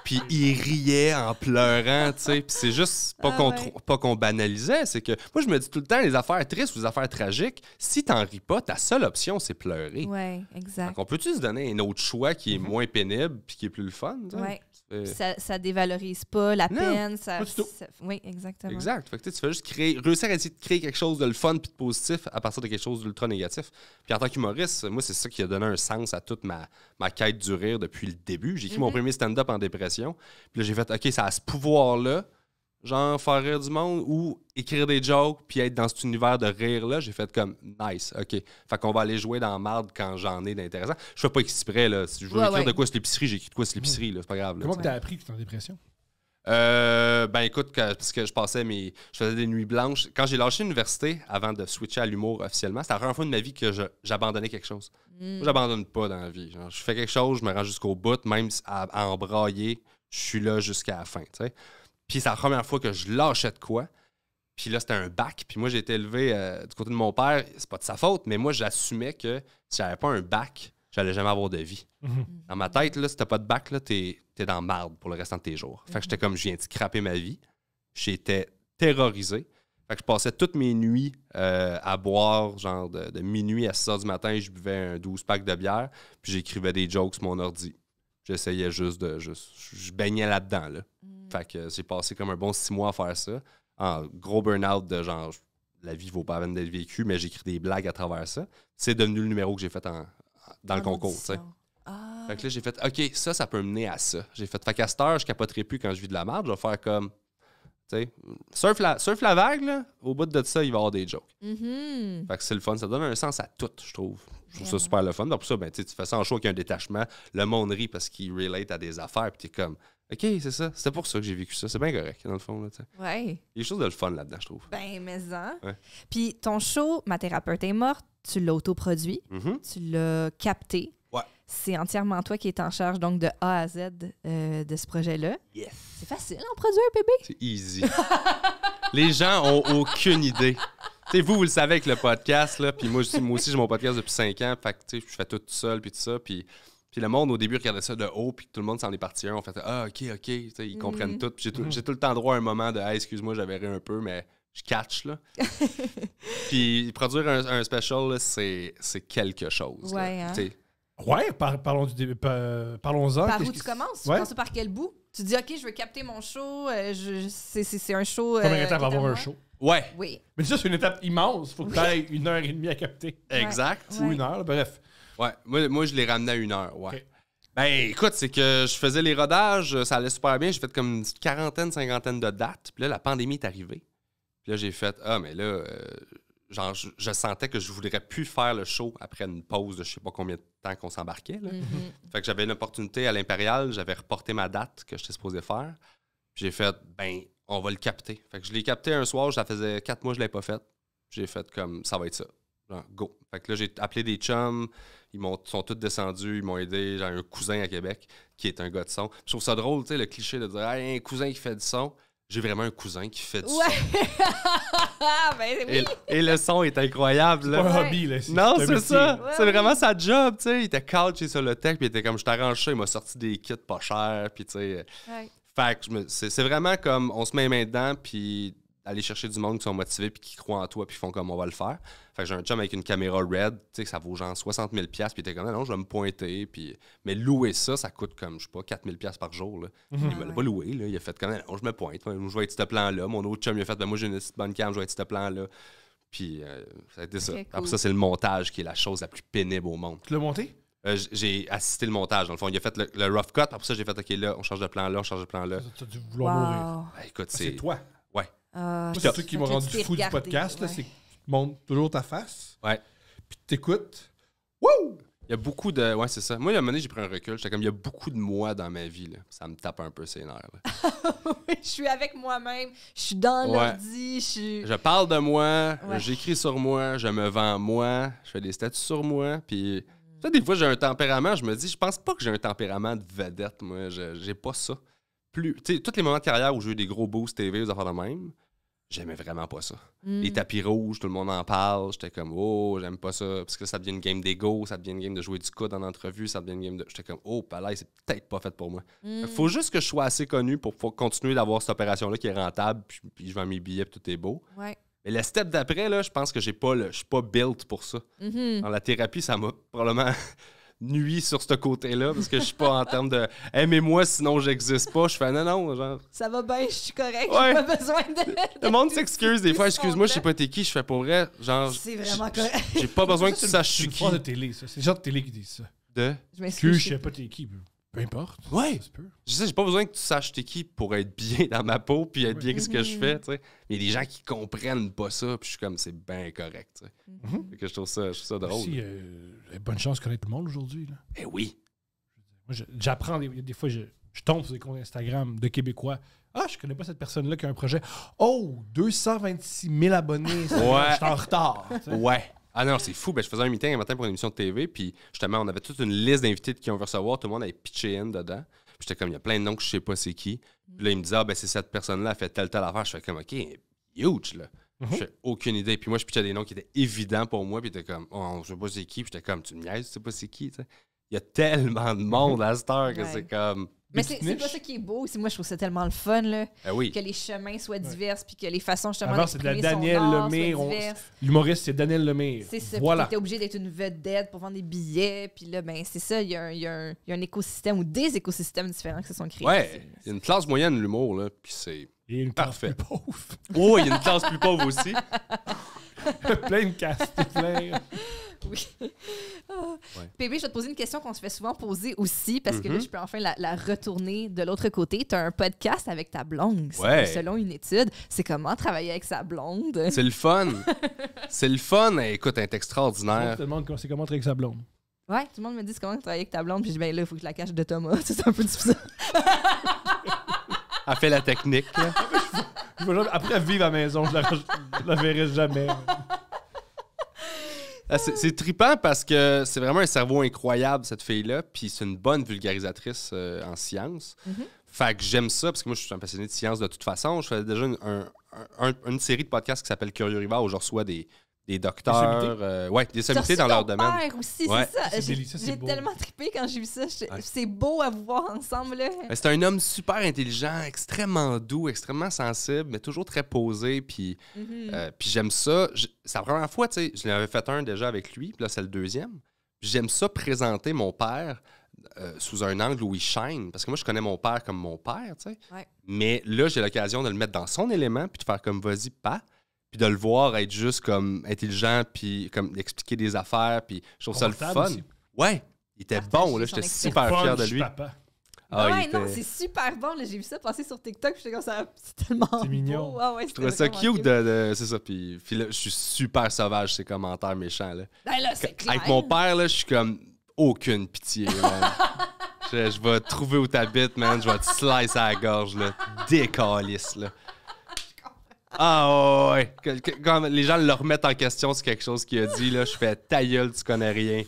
puis il riait en pleurant, tu sais. Puis c'est juste pas ah qu'on pas qu'on banalisait, c'est que moi je me dis tout le temps les affaires tristes ou les affaires tragiques, si t'en ris pas, ta seule option c'est pleurer. Oui, exact. Donc on peut-tu se donner un autre choix qui est mm-hmm. moins pénible puis qui est plus le fun, sais? Euh, ça, ne dévalorise pas la peine. Ça, oui, exactement. Exact. Fait tu fais juste créer, réussir à essayer de créer quelque chose de le fun puis de positif à partir de quelque chose d'ultra négatif. Puis en tant qu'humoriste, moi, c'est ça qui a donné un sens à toute ma, ma quête du rire depuis le début. J'ai écrit mon mm-hmm. premier stand-up en dépression. Puis là, j'ai fait OK, ça a ce pouvoir-là genre faire rire du monde ou écrire des jokes puis être dans cet univers de rire là, j'ai fait comme nice, OK. Fait qu'on va aller jouer dans marde quand j'en ai d'intéressant. Je fais pas exprès là, si je veux écrire de quoi c'est l'épicerie, j'écris de quoi c'est l'épicerie là, c'est pas grave. Comment t'as appris que t'es en dépression euh, ben écoute, parce que je passais mes. Je faisais des nuits blanches. Quand j'ai lâché l'université avant de switcher à l'humour officiellement, c'était la première fois de ma vie que j'abandonnais quelque chose. Hmm. j'abandonne pas dans la vie. je fais quelque chose, je me rends jusqu'au bout, même à, à je suis là jusqu'à la fin. sais puis c'est la première fois que je lâchais de quoi. Puis là, c'était un bac. Puis moi, j'ai été élevé euh, du côté de mon père. C'est pas de sa faute, mais moi, j'assumais que si j'avais pas un bac, j'allais jamais avoir de vie. Mhm. Mhm. Dans ma tête, là, si t'as pas de bac, t'es, es dans marde pour le restant de tes jours. Fait que mhm. j'étais comme, je viens de craper ma vie. J'étais terrorisé. Fait que je passais toutes mes nuits euh, à boire, genre de, minuit à 6 h du matin, je buvais un 12 pack de bière, puis j'écrivais des jokes sur mon ordi. J'essayais juste de. je baignais là-dedans, là. Fait que j'ai passé comme un bon six mois à faire ça. En gros burn-out de genre, la vie vaut pas la peine d'être vécue, mais j'écris des blagues à travers ça. C'est devenu le numéro que j'ai fait dans le concours, tu sais. Ah. Fait que là, j'ai fait, OK, ça, ça peut mener à ça. J'ai fait, fait qu'à cette heure, je capoterai plus quand je vis de la merde. Je vais faire comme, tu surf la, surf la vague, là, au bout de ça, il va y avoir des jokes. Mm-hmm. Fait que c'est le fun. Ça donne un sens à tout, je trouve. Je trouve ça super le fun. Donc, pour ça, ben, tu fais ça en show avec un détachement. Le monde rit parce qu'il relate à des affaires. Puis t'es comme, OK, c'est ça. C'était pour ça que j'ai vécu ça. C'est bien correct, dans le fond. Là, ouais. Il y a des choses de le fun là-dedans, je trouve. Ben, mais ça. Hein. Ouais. Puis ton show, Ma thérapeute est morte, tu l'as autoproduit, mm-hmm. tu l'as capté. Ouais. C'est entièrement toi qui es en charge donc de A à Z euh, de ce projet-là. Yes. C'est facile en produire un bébé. C'est easy. Les gens ont aucune idée. T'sais, vous, vous le savez avec le podcast, là, puis moi, moi aussi, j'ai mon podcast depuis 5 ans, fait que je fais tout seul, puis tout ça, puis le monde, au début, regardait ça de haut, puis tout le monde s'en est parti un. On fait Ah, OK, OK. ils comprennent mhm. tout. Mhm. J'ai tout, le temps droit à un moment de Ah, excuse-moi, j'avais rien un peu, mais je catch. Là. puis produire un, un special, c'est quelque chose. Ouais, hein. ouais parlons-en. Par, parlons par où tu commences commences par quel bout Tu dis OK, je veux capter mon show. Euh, c'est un show. Première euh, étape, avoir un show. Ouais. Oui. Mais ça, c'est une étape immense. Il faut que tu aies une heure et demie à capter. Exact. Ou une heure, bref. Ouais, moi, moi je l'ai ramené à une heure, ouais. Ben écoute, c'est que je faisais les rodages, ça allait super bien. J'ai fait comme une quarantaine, cinquantaine de dates. Puis là, la pandémie est arrivée. Puis là, j'ai fait Ah, mais là, euh, genre, je, sentais que je voudrais plus faire le show après une pause de je sais pas combien de temps qu'on s'embarquait. Mm-hmm. Fait que j'avais une opportunité à l'Impérial, j'avais reporté ma date que j'étais supposé faire. Puis j'ai fait Ben, on va le capter. Fait que je l'ai capté un soir, ça faisait quatre mois que je l'ai pas fait. J'ai fait comme ça va être ça. Genre, go. Fait que là, j'ai appelé des chums. Ils m'ont, sont tous descendus, ils m'ont aidé. J'ai un cousin à Québec qui est un gars de son. je trouve ça drôle, tu le cliché de dire un cousin qui fait du son. J'ai vraiment un cousin qui fait du son. Ben et, le son est incroyable. C'est pas un hobby, là. non, c'est ça. c'est vraiment sa job, tu sais. Il était couché sur le tech, puis il était comme, je t'arrange ça. Il m'a sorti des kits pas chers, euh, Fait que c'est, vraiment comme, on se met main dedans, puis aller chercher du monde qui sont motivés puis qui croient en toi puis font comme on va le faire. Fait que j'ai un chum avec une caméra red, tu sais, ça vaut genre 60 000 pièces puis t'es comme non, je vais me pointer puis mais louer ça, ça coûte comme je sais pas 4 000 par jour là. Mhm. Il me l'a pas loué là, il a fait comme non, je me pointe, je vais être ce plan là, mon autre chum il a fait ben, moi j'ai une bonne cam, je vais être ce plan là. Puis euh, ça a été ça. Après ça c'est le montage qui est la chose la plus pénible au monde. Tu l'as monté euh, j'ai assisté le montage. Dans le fond, il a fait le, rough cut. Après ça, j'ai fait OK, là, on change de plan là, on change de plan là. Tu as dû vouloir ben, écoute, ah, c'est toi. Ah, c'est ça qui m'a rendu fou du podcast, c'est que tu toujours ta face. Ouais. Puis t'écoutes. Il y a beaucoup de. Ouais, c'est ça. Moi, à un moment donné, j'ai pris un recul. J'étais comme, il y a beaucoup de moi dans ma vie. Là. Ça me tape un peu ses nerfs. je suis avec moi-même. Je suis dans l'ordi. Je, je parle de moi. J'écris sur moi. Je me vends moi. Je fais des statuts sur moi. Puis, ça, des fois, j'ai un tempérament. Je me dis, je pense pas que j'ai un tempérament de vedette. Moi, j'ai pas ça tous les moments de carrière où j'ai eu des gros boosts TV, des affaires de même, j'aimais vraiment pas ça. Hmm. Les tapis rouges, tout le monde en parle, j'étais comme oh, j'aime pas ça. Parce que ça devient une game d'ego, ça devient une game de jouer du coup dans entrevue, ça devient une game de. J'étais comme oh, palais, c'est peut-être pas fait pour moi. Hmm. Il Faut juste que je sois assez connu pour, continuer d'avoir cette opération-là qui est rentable, puis, je vends mes billets, tout est beau. Mais le step d'après, je pense que j'ai pas le. Je suis pas built pour ça. Mm-hmm. Dans la thérapie, ça m'a probablement nuit sur ce côté-là parce que je suis pas en termes de aimez-moi sinon j'existe pas. Je fais non, non, genre. Ça va bien, je suis correct, ouais. j'ai pas besoin de. Le monde s'excuse des fois, excuse-moi, je sais pas t'es qui, je fais pour vrai. Genre. C'est vraiment correct. J'ai pas besoin que tu saches je suis qui. C'est de télé, ça. C'est genre de télé qui dit ça. De? Je m'excuse. je sais pas t'es qui, peu importe. Ouais. Je sais, j'ai pas besoin que tu saches t'es qui pour être bien dans ma peau puis être bien avec ce que je fais, mm-hmm. tu sais. Mais les gens qui comprennent pas ça, puis je suis comme, c'est bien correct, tu mm-hmm. que je trouve ça, je trouve ça drôle. Euh, bonne chance de connaître tout le monde aujourd'hui, là. Eh oui. J'apprends, des, fois, je, tombe sur des comptes Instagram de Québécois. Ah, je connais pas cette personne-là qui a un projet. Oh, 226 000 abonnés. ouais. Je suis en retard. Ouais. Ah non, c'est fou. Ben, je faisais un meeting un matin pour une émission de TV, puis justement, on avait toute une liste d'invités qui on veut recevoir. Tout le monde avait pitché in dedans. Puis j'étais comme, il y a plein de noms que je sais pas c'est qui. Puis là, il me disait, ah, ben, c'est cette personne-là, elle fait telle, telle affaire. Je fais comme, OK, huge, là. Mhm. Je aucune idée. Puis moi, je pitchais des noms qui étaient évidents pour moi, puis j'étais comme, oh, je sais pas c'est qui. Puis j'étais comme, tu me niaises, tu sais pas c'est qui, tu sais. Il y a tellement de monde à cette heure que c'est comme, mais c'est pas ça qui est beau. Moi, je trouve ça tellement le fun, là, ben que les chemins soient divers, puis que les façons justement non, c'est de la Daniel Lemire. L'humoriste, c'est Daniel Lemire. C'est ça. Voilà. obligé d'être une vedette pour vendre des billets. Puis là, ben, c'est ça. Il y, a un, y, écosystème ou des écosystèmes différents qui se sont créés. Ouais. Il y a une classe moyenne, de l'humour, là. Puis c'est. Il y a une classe pauvre. oh, il y a une classe plus pauvre aussi. plein de castes, plein. oui. Ah. je vais te poser une question qu'on se fait souvent poser aussi, parce que là, mhm. je peux enfin la, retourner de l'autre côté. Tu as un podcast avec ta blonde, selon une étude. C'est comment travailler avec sa blonde. C'est le fun. c'est le fun. Eh, écoute, un extraordinaire. Tout le monde sait comment travailler avec sa blonde. Ouais, tout le monde me dit comment travailler avec ta blonde, puis je dis, ben là, il faut que je la cache de Thomas. C'est un peu difficile. elle fait la technique. Après, Après, vivre à la maison, je je la verrai jamais. Ah, c'est trippant parce que c'est vraiment un cerveau incroyable, cette fille-là. Puis c'est une bonne vulgarisatrice euh, en science. Mm-hmm. Fait que j'aime ça, parce que moi, je suis un passionné de science de toute façon. Je faisais déjà une, série de podcasts qui s'appelle Curieux Rivard où je reçois des, des docteurs, euh, des sommités dans leur domaine. aussi, c'est ça. J'ai tellement trippé quand j'ai vu ça. C'est beau à voir ensemble. Ben, c'est un homme super intelligent, extrêmement doux, extrêmement sensible, mais toujours très posé. Puis, mm-hmm. euh, j'aime ça. C'est la première fois, tu sais, je l'avais fait un déjà avec lui, puis là, c'est le deuxième. J'aime ça présenter mon père euh, sous un angle où il shine. Parce que moi, je connais mon père comme mon père, tu sais. Mais là, j'ai l'occasion de le mettre dans son élément, puis de faire comme vas-y, pas puis de le voir être juste comme intelligent, puis comme expliquer des affaires, puis je trouve ça le fun. Ouais, il était bon, là, j'étais super fier de lui. Papa. Ah, ouais, non, c'est super bon. là. J'ai vu ça passer sur TikTok. J'étais comme ça, c'est tellement. C'est mignon. Ah, ouais, je trouvais ça cute. c'est ça. Puis, là, je suis super sauvage, ces commentaires méchants. Là. Ben là c'est clair. Avec mon père, là, je suis comme aucune pitié. man. je, vais trouver où t'habites, man. Je vais te slice à la gorge, là. Décalisse, là. Ah ouais, Quand les gens le remettent en question c'est quelque chose qu'il a dit, là, je fais ta gueule, tu connais rien.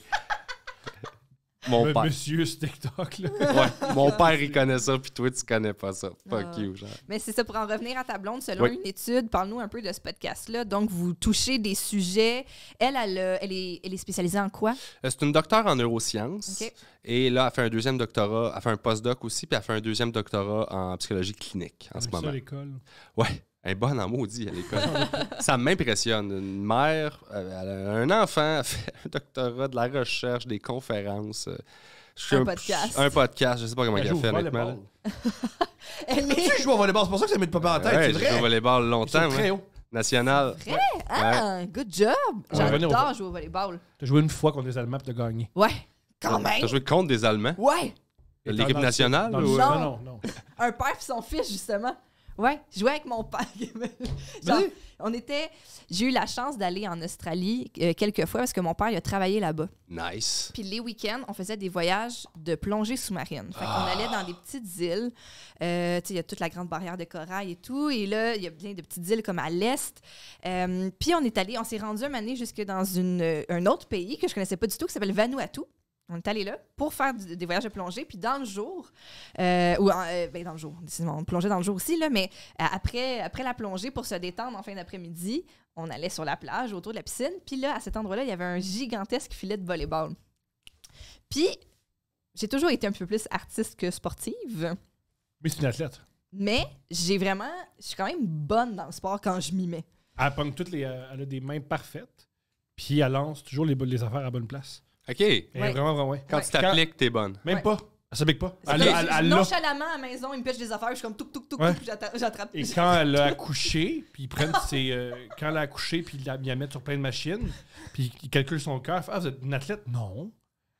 Mon père. Monsieur TikTok là. Ouais, mon père il connaît ça puis toi tu connais pas ça. Fuck ah. you genre. Mais c'est ça pour en revenir à ta blonde selon une étude, parle-nous un peu de ce podcast là. Donc vous touchez des sujets, elle elle, est, spécialisée en quoi euh, C'est une docteure en neurosciences. Et là, elle fait un deuxième doctorat, elle fait un postdoc aussi, puis elle fait un deuxième doctorat en psychologie clinique en ce moment. à l'école. Ouais est bonne en maudit à l'école. ça m'impressionne. Une mère, euh, un enfant, elle fait un doctorat, de la recherche, des conférences. Euh, un, podcast. Un podcast, je sais pas comment elle, a fait avec elle est... Tu joues au volleyball, c'est pour ça que ça met le papa en tête, c'est J'ai joué au volleyball longtemps. Très haut. National. Vrai? Ah, good job! J'adore jouer au volleyball. T'as joué une fois contre les Allemands et t'as gagné. Ouais, quand même! T'as joué contre des Allemands? Ouais! L'équipe nationale? Euh? Non, non, non. un père et son fils, justement. Ouais, je jouais avec mon père. on était. J'ai eu la chance d'aller en Australie euh, quelques fois parce que mon père a travaillé là-bas. Nice. Puis les week-ends, on faisait des voyages de plongée sous-marine. Fait ah. allait dans des petites îles. Euh, tu il y a toute la grande barrière de corail et tout. Et là, il y a plein de petites îles comme à l'est. Euh, puis on est allé, on s'est rendu un année jusque dans une, un autre pays que je connaissais pas du tout qui s'appelle Vanuatu. On est allé là pour faire des voyages de plongée. Puis dans le jour, euh, ou euh, ben, dans le jour, on plongeait dans le jour aussi, mais euh, après, après la plongée, pour se détendre en fin d'après-midi, on allait sur la plage autour de la piscine. Puis là, à cet endroit-là, il y avait un gigantesque filet de volleyball. Puis j'ai toujours été un peu plus artiste que sportive. Mais c'est une athlète. Mais j'ai vraiment, je suis quand même bonne dans le sport quand je m'y mets. Elle, toutes les, elle a des mains parfaites, puis elle lance toujours les, les affaires à bonne place. OK. Eh, vraiment, vraiment, ouais. Quand tu t'appliques, t'es bonne. Même pas. Elle s'applique pas. nonchalamment à la maison, il me pêche des affaires, je suis comme tout, tout, tout, Ouais. j'attrape. Et quand elle a accouché, puis ils prennent ses. Euh, quand elle a accouché, puis ils la, mettent sur plein de machines, puis ils calculent son cœur. Ah, vous êtes une athlète? Non.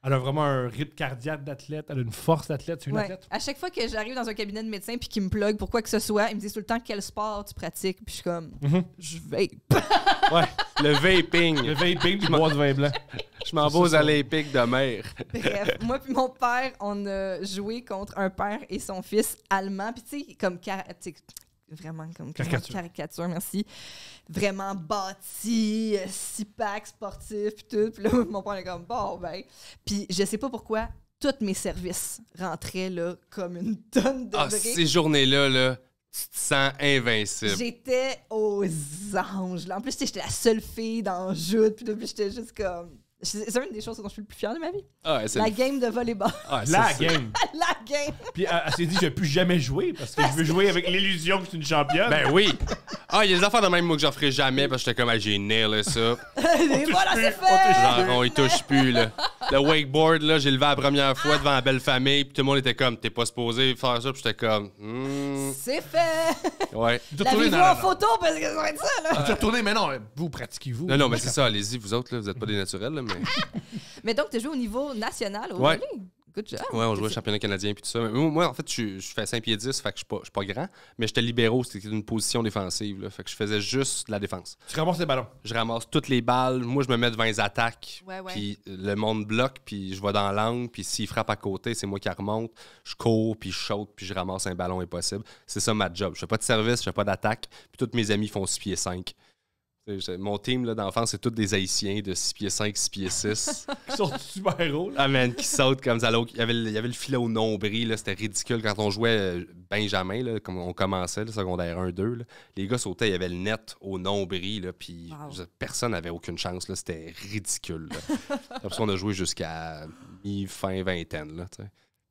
Elle a vraiment un rythme cardiaque d'athlète, elle a une force d'athlète, c'est une athlète. À chaque fois que j'arrive dans un cabinet de médecin puis qu'ils me plug, pour quoi que ce soit, il me disent tout le temps quel sport tu pratiques, puis je suis comme mhm. je vape. ouais, le vaping. Le vaping puis bois de vin blanc. Je m'en vais aux Olympiques de mer. Bref, moi puis mon père, on a joué contre un père et son fils allemand, puis tu sais comme vraiment comme caricature. merci. Vraiment bâti, euh, six packs, sportif, puis tout. Puis là, mon père est comme, bon, ben. Puis je sais pas pourquoi, tous mes services rentraient là comme une tonne de ah, ces journées-là, là. Tu te sens invincible. J'étais aux anges. En plus, j'étais la seule fille dans le jeu. Puis, puis j'étais juste comme c'est une des choses dont je suis le plus fier de ma vie. Ah, la game de volleyball. Ah, la game. la game. Puis elle, s'est dit, je ne vais plus jamais jouer parce que je veux jouer avec l'illusion que je suis une championne. Ben oui. Ah, il y a des affaires de même mot que j'en ferai jamais parce que j'étais comme, à ah, j'ai nailé ça. Et voilà, c'est fait. Genre, on touche plus, là. Le wakeboard, là, j'ai levé la première fois devant la belle famille. Puis tout le monde était comme, t'es pas supposé faire ça. Puis j'étais comme, hmm. C'est fait. Ouais. La en photo parce que Tu mais non, vous pratiquez-vous. Non, non, mais c'est ça, allez-y, vous autres, là, vous n'êtes pas des naturels, mais. donc, tu joues au niveau national au ouais. Good job. on jouait au championnat canadien puis tout ça. moi, en fait, je, fais 5 pieds 10, fait que je suis pas, pas grand, mais j'étais libéraux, c'était une position défensive. fait que je faisais juste de la défense. Tu ramasses les ballons? Je ramasse toutes les balles. Moi, je me mets devant les attaques. Puis le monde bloque, puis je vais dans l'angle, puis s'il frappe à côté, c'est moi qui remonte. Je cours, puis je saute, puis je ramasse un ballon impossible. C'est ça ma job. Je fais pas de service, je fais pas d'attaque. Puis tous mes amis font 6 pieds 5. Mon team d'enfance, c'est tous des Haïtiens de 6 pieds 5, 6 pieds 6. ils sont super hauts. amen ah, qui sautent comme ça. Il y avait, le filet au nombril. C'était ridicule. Quand on jouait euh, Benjamin, comme on commençait, le secondaire 1-2, les gars sautaient. Il y avait le net au nombril. Puis personne n'avait aucune chance. C'était ridicule. pour ça, on a joué jusqu'à mi-fin vingtaine.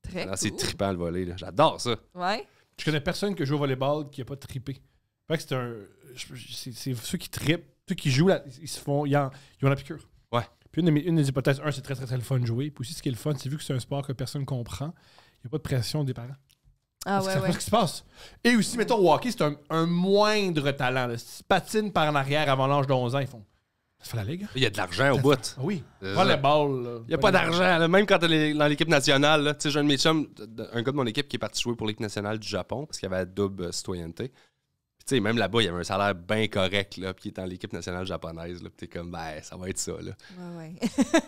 Très C'est trippant le J'adore ça. Ouais. Je connais personne qui joue au volleyball qui n'a pas trippé. Fait que c'est un c'est ceux qui trippent, ceux qui jouent, ils se font, ils, ont la piqûre. Ouais. Puis une, des hypothèses, un, c'est très, très, très le fun de jouer. Puis aussi, ce qui est le fun, c'est vu que c'est un sport que personne ne comprend, il n'y a pas de pression des parents. Ah ouais, ouais. ce qui se passe. Et aussi, mettons, au c'est un, moindre talent. Si tu patines par en arrière avant l'âge de 11 ans, ils font. Ça fait la ligue. Hein? Il y a de l'argent au bout. Oui. Pas euh, les balles. Il n'y a pas, d'argent. Même quand tu es dans l'équipe nationale, tu sais, j'ai un un gars de mon équipe qui est parti jouer pour l'équipe nationale du Japon parce qu'il avait la double citoyenneté sais, même là-bas, il y avait un salaire bien correct, là, puis il dans l'équipe nationale japonaise, là, puis t'es comme, ben, ça va être ça, là. Ouais, ouais.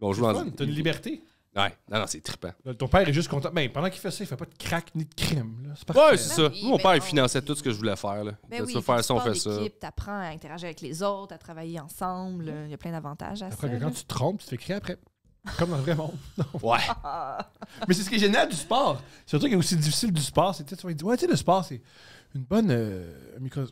Bonjour T'as une liberté. Ouais, non, non, c'est trippant. Euh, ton père est juste content. Mais ben, pendant qu'il fait ça, il fait pas de crack ni de crime. C'est ouais, c'est ça. Ben mon ben père, il finançait tout ce que je voulais faire. Là. Ben oui, faire ça, on fait ça. apprends à interagir avec les autres, à travailler ensemble. Il y a plein d'avantages à après, ça. Quand tu te trompes, tu te fais crier après. Comme dans le vrai monde. ouais. mais c'est ce qui est génial du sport. Surtout un truc qui est aussi difficile du sport. tu ouais, tu sais, le sport, c'est une bonne euh, micro...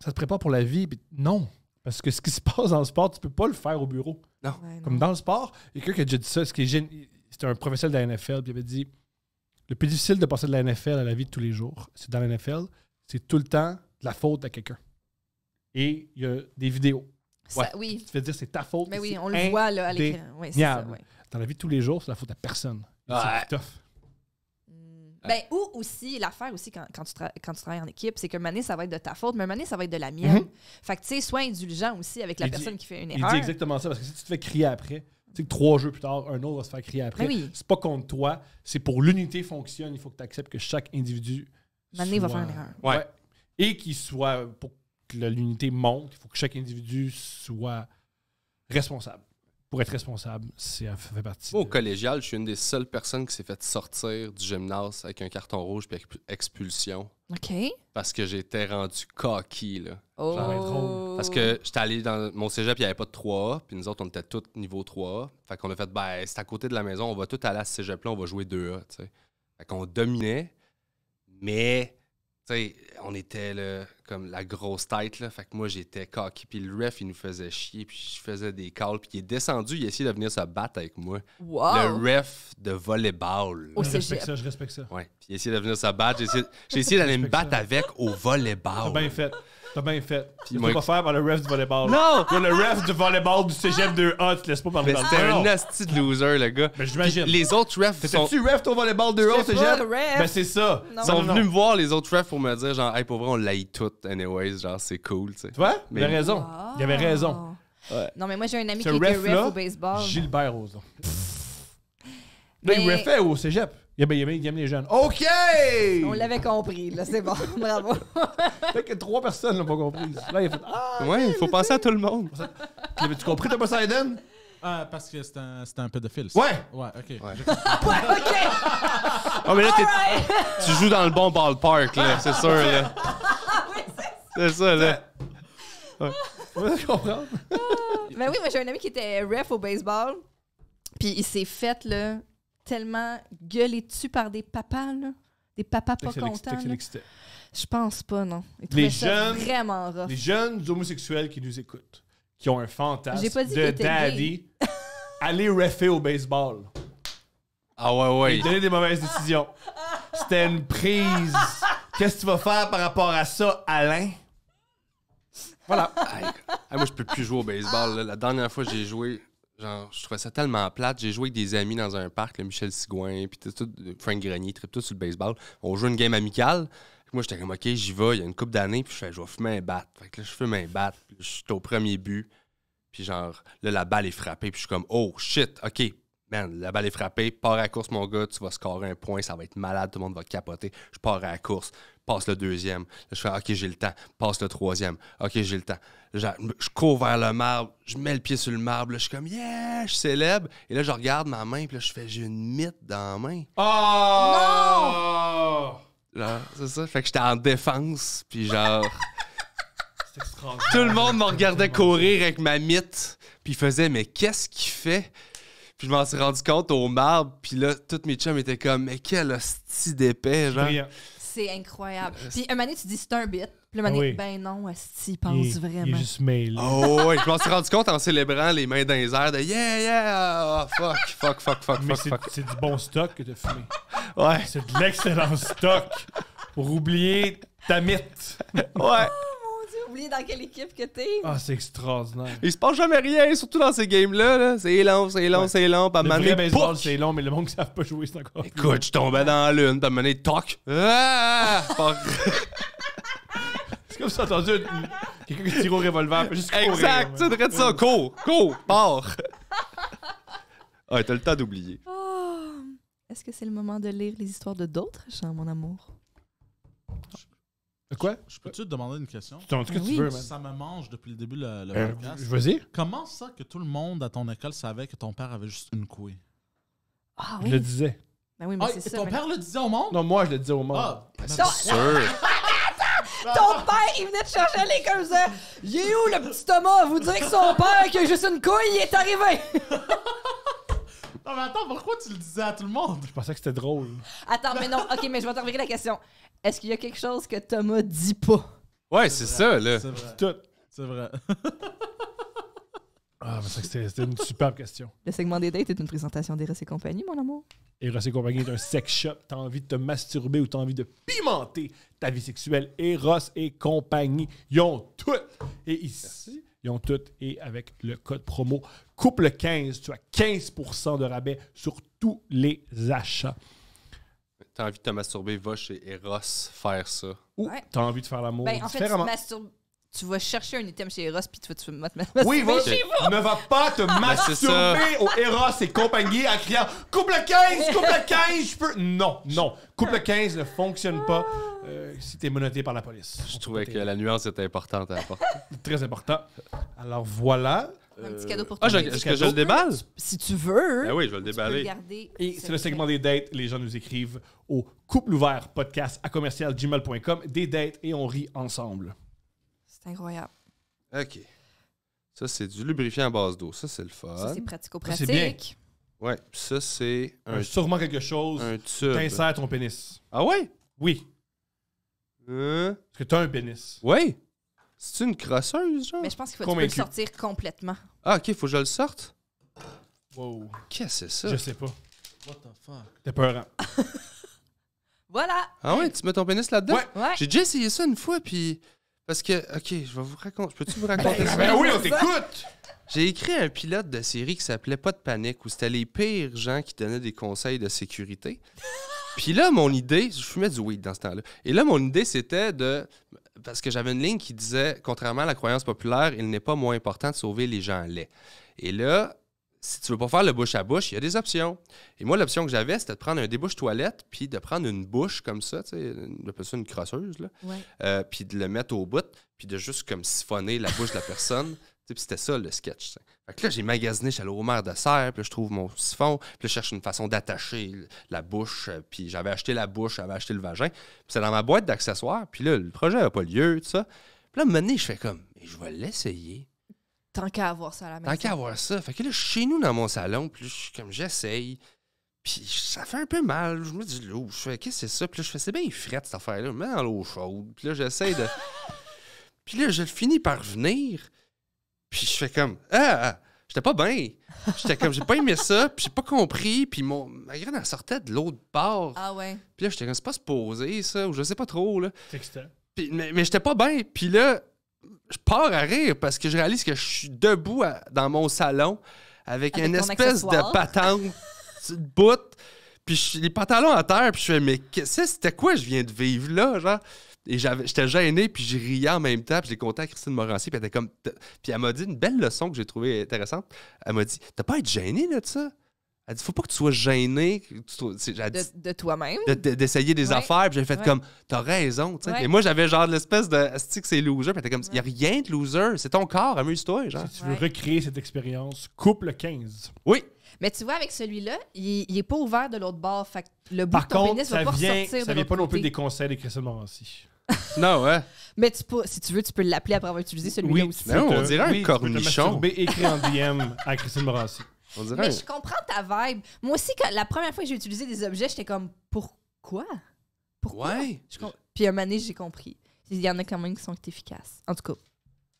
Ça te prépare pour la vie. non. Parce que ce qui se passe dans le sport, tu peux pas le faire au bureau. Non. Comme dans le sport, Et y a quelqu'un qui a dit ça. Ce qui est C'était un professeur de la NFL. Puis avait dit Le plus difficile de passer de la NFL à la vie de tous les jours, c'est dans la NFL, c'est tout le temps de la faute à quelqu'un. Et il y a des vidéos. oui. Tu veux dire c'est ta faute. Mais oui, on le voit là, à l'écran. Dans la vie de tous les jours, c'est la faute à personne. C'est tough. Ah. Ben, ou aussi, l'affaire aussi, quand, quand, tu quand, tu travailles en équipe, c'est que mané, ça va être de ta faute, mais mané, ça va être de la mienne. Mhm. Fait que, tu sais, sois indulgent aussi avec la personne qui fait une erreur. Il dit exactement ça, parce que si tu te fais crier après, tu sais que trois jeux plus tard, un autre va se faire crier après. Ben c'est pas contre toi, c'est pour l'unité fonctionne. Il faut que tu acceptes que chaque individu. Mané va faire une erreur. ouais. Et qu'il soit, pour que l'unité monte, il faut que chaque individu soit responsable pour être responsable, ça fait partie. Moi, au collégial, je suis une des seules personnes qui s'est fait sortir du gymnase avec un carton rouge puis expulsion. OK. Parce que j'étais rendu cocky, là. Oh. parce que j'étais allé dans mon cégep, il n'y avait pas de 3A, puis nous autres, on était tous niveau 3A. Fait qu'on a fait, ben, c'est à côté de la maison, on va tout aller à ce cégep-là, on va jouer 2A, tu sais. Fait qu'on dominait, mais on était là, comme la grosse tête. Là. Fait que moi, j'étais cocky. Puis le ref, il nous faisait chier. Puis je faisais des calls. Puis il est descendu. Il a essayé de venir se battre avec moi. Le ref de volleyball. je respecte ça, je respecte ça. Ouais. Puis il a essayé de venir se battre. J'ai essayé, essayé d'aller me battre avec au volleyball. bien fait. T'as bien fait. Puis faut pas faire par le ref du volleyball. Non! le ref du volleyball du cégep 2A, tu te laisses pas parler C'était un nasty de loser, le gars. Mais j'imagine. Les autres refs. T'étais-tu ref ton volleyball 2A au cégep? Ben c'est ça. Ils sont venus me voir, les autres refs, pour me dire, genre, hey, pour vrai, on l'aille tout, anyways. Genre, c'est cool, tu sais. Tu vois? Il avait raison. Il avait raison. Non, mais moi, j'ai un ami qui était ref au baseball. Gilbert Rose, Là, il refait au cégep. Il aime, il, aime, les jeunes. OK! On l'avait compris, là, c'est bon. Bravo. fait que trois personnes l'ont pas compris. Là, il a fait Ah! Ouais, il faut penser à tout le monde. tu compris, t'as Poseidon? Ah, parce que c'est un, un pédophile. Ça. Ouais! Ouais, ok. Ouais, ok! oh, mais là, t'es... tu joues dans le bon ballpark, là, c'est sûr, là. Ah, c'est ça. là. Ouais. je comprends. Ah. ben oui, moi, j'ai un ami qui était ref au baseball, puis il s'est fait, là tellement gueulé dessus par des papas, là. Des papas pas contents. Je pense pas, non. les jeunes, vraiment rough. Les jeunes homosexuels qui nous écoutent, qui ont un fantasme de daddy, aller refaire au baseball. Ah ouais, ouais. Et des mauvaises décisions. C'était une prise. Qu'est-ce que tu vas faire par rapport à ça, Alain? Voilà. moi, je peux plus jouer au baseball. La dernière fois, j'ai joué, Genre, je trouvais ça tellement plate. J'ai joué avec des amis dans un parc, le Michel Sigouin, puis tout, Frank Grenier, tout sur le baseball. On joue une game amicale. Moi, j'étais comme, OK, j'y vais. Il y a une coupe d'années, puis je fais, je vais fumer un bat. là, je fume un bat. je suis au premier but. Puis genre, là, la balle est frappée. Puis je suis comme, oh shit, OK, man, la balle est frappée. Pars à la course, mon gars. Tu vas scorer un point. Ça va être malade. Tout le monde va capoter. Je pars à la course. Passe le deuxième. Là, je fais, OK, j'ai le temps. Passe le troisième. OK, j'ai le temps je, cours vers le marbre, je mets le pied sur le marbre, je suis comme yeah, je célèbre. Et là, je regarde ma main, puis là, je fais j'ai une mythe dans la main. Oh! Là, c'est ça. Fait que j'étais en défense, puis genre. Tout le monde me regardait courir avec ma mythe, puis faisait mais qu'est-ce qu'il fait? Puis je m'en suis rendu compte au marbre, puis là, toutes mes chums étaient comme mais quel hostie d'épais, genre c'est incroyable. Euh, Puis un moment tu dis c'est un bit. Puis le moment ben non, Asti, pense vraiment. Il est juste mail Oh, ouais, je m'en suis rendu compte en célébrant les mains dans les airs de yeah, yeah, oh, fuck, fuck, fuck, fuck, Mais fuck. C'est du bon stock que as fumé. Ouais. C'est de l'excellent stock pour oublier ta mythe. ouais oublié dans quelle équipe que t'es. Ah, c'est extraordinaire. Il se passe jamais rien, surtout dans ces games-là. c'est long, c'est long, c'est long. Pas le baseball, c'est long, mais le monde ne savent pas jouer, c'est encore. Écoute, je tombais dans la l'une, t'as mené toc. Ah! c'est comme si t'as entendu quelqu'un qui tire au revolver. Juste exact, tu devrais ça. Cours, cours, pars. ah, t'as le temps d'oublier. Oh, est-ce que c'est le moment de lire les histoires de d'autres gens, mon amour? Euh, quoi? Je peux-tu te demander une question? Tu que tu veux, Ça me mange depuis le début le, le euh, podcast. Vas-y. Comment ça que tout le monde à ton école savait que ton père avait juste une couille? Ah Je le disais. Ben oui, mais ah, c'est ça. ton père le disait au monde? Non, moi, je le disais au monde. Ah, Ton, Sûr. ton père, il venait de chercher à l'école, hein. il est où le petit Thomas? Vous direz que son père qui a juste une couille, il est arrivé! Non, mais attends, pourquoi tu le disais à tout le monde? Je pensais que c'était drôle. Attends, mais non, ok, mais je vais t'envoyer la question. Est-ce qu'il y a quelque chose que Thomas dit pas? Ouais, c'est ça, là. C'est Tout. C'est vrai. Ah, mais c'est que c'était une superbe question. Le segment des dates est une présentation d'Eros et compagnie, mon amour. Eros et compagnie est un sex shop. T'as envie de te masturber ou t'as envie de pimenter ta vie sexuelle. Eros et compagnie, ils ont tout. Et ici, ils ont tout et avec le code promo Couple15, tu as 15 de rabais sur tous les achats. T'as envie de te masturber, va chez Eros faire ça. Ou t'as envie de faire l'amour ben, tu vas chercher un item chez Eros puis tu vas te masturber oui, va, chez vous. Ne va pas te ben, masturber au Eros et compagnie en criant Couple 15, couple 15, je peux. Non, non. Couple 15 ne fonctionne pas si euh, si t'es menotté par la police. Je trouvais que la nuance était importante Très important. Alors voilà. Un petit cadeau pour ah, toi. est-ce que je le déballe? Si tu veux. Ben oui, je vais le déballer. Et c'est le segment des dates. Les gens nous écrivent au couple ouvert podcast à commercial gmail.com des dates et on rit ensemble. C'est incroyable. OK. Ça, c'est du lubrifiant à base d'eau. Ça, c'est le fun. Ça, c'est pratico-pratique. Ça, Ouais, ça, c'est un, euh, sûrement quelque chose. Un tube. T'insères ton pénis. Ah ouais? Oui. Euh... Parce que t'as un pénis. Oui. C'est une crosseuse, genre? Mais je pense qu'il faut que tu peux le sortir complètement. Ah, ok, faut que je le sorte? Wow. Qu'est-ce que c'est ça? Je sais pas. What the fuck? T'es peur? voilà. Ah ouais, tu mets ton pénis là-dedans? Ouais. ouais. J'ai déjà essayé ça une fois, puis parce que, OK, je vais vous raconter. Peux-tu vous ben, raconter ben, ça? Ben oui, on t'écoute! J'ai écrit un pilote de série qui s'appelait Pas de panique, où c'était les pires gens qui donnaient des conseils de sécurité. Puis là, mon idée, je fumais du weed dans ce temps-là. Et là, mon idée, c'était de. Parce que j'avais une ligne qui disait, contrairement à la croyance populaire, il n'est pas moins important de sauver les gens laids. Et là, si tu veux pas faire le bouche à bouche, il y a des options. Et moi, l'option que j'avais, c'était de prendre un débouche toilette, puis de prendre une bouche comme ça, tu sais, ça une crosseuse, là, euh, puis de le mettre au bout, puis de juste comme siphonner la bouche de la personne. c'était ça le sketch. Fait que là, j'ai magasiné chez le mère de serre, puis je trouve mon siphon, puis je cherche une façon d'attacher la bouche, euh, puis j'avais acheté la bouche, j'avais acheté le vagin. Puis c'est dans ma boîte d'accessoires, puis là, le projet n'a pas lieu, tout ça. Puis là, à un moment donné, je fais comme, je vais l'essayer tant qu'à avoir ça à la maison. Tant qu'à avoir ça. Fait que là, je suis chez nous dans mon salon, puis je, comme j'essaye. Puis ça fait un peu mal. Je me dis, l'eau, je fais, qu'est-ce que c'est ça? Puis là, je fais, c'est bien frette cette affaire-là. mais mets dans l'eau chaude. Puis là, j'essaie de. puis là, je finis par venir. Puis je fais comme, ah, ah, ah! J'étais pas bien. J'étais comme, j'ai pas aimé ça, puis j'ai pas compris. Puis mon, ma graine, elle sortait de l'autre part. Ah ouais. Puis là, j'étais comme, c'est pas se poser, ça, ou je sais pas trop, là. Puis, mais mais j'étais pas bien. Puis là, je pars à rire parce que je réalise que je suis debout dans mon salon avec, une espèce de patente, de boute, puis les pantalons à terre, puis je fais, mais c'était quoi je viens de vivre là, genre? Et j'étais gêné, puis je riais en même temps, puis j'ai compté à Christine Morancy, puis elle était comme. Puis elle m'a dit une belle leçon que j'ai trouvée intéressante. Elle m'a dit T'as pas à être gêné là, de ça elle faut pas que tu sois gêné de, toi-même. D'essayer des affaires. j'ai fait comme, t'as raison. tu Et moi, j'avais genre l'espèce de, stick c'est loser. Puis t'es comme, il a rien de loser. C'est ton corps, amuse-toi. Si tu veux recréer cette expérience, coupe le 15. Oui. Mais tu vois, avec celui-là, il, n'est est pas ouvert de l'autre bord. le bout Par contre, va pas vient, Ça vient pas non plus des conseils de Christian Morancy. non, ouais. Mais si tu veux, tu peux l'appeler après avoir utilisé celui-là aussi. Non, on dirait un cornichon. écrit en DM à Christine Morancy. Mais je comprends ta vibe. Moi aussi, la première fois que j'ai utilisé des objets, j'étais comme, pourquoi? Pourquoi? Ouais. Puis un moment j'ai compris. Il y en a quand même qui sont efficaces. En tout cas.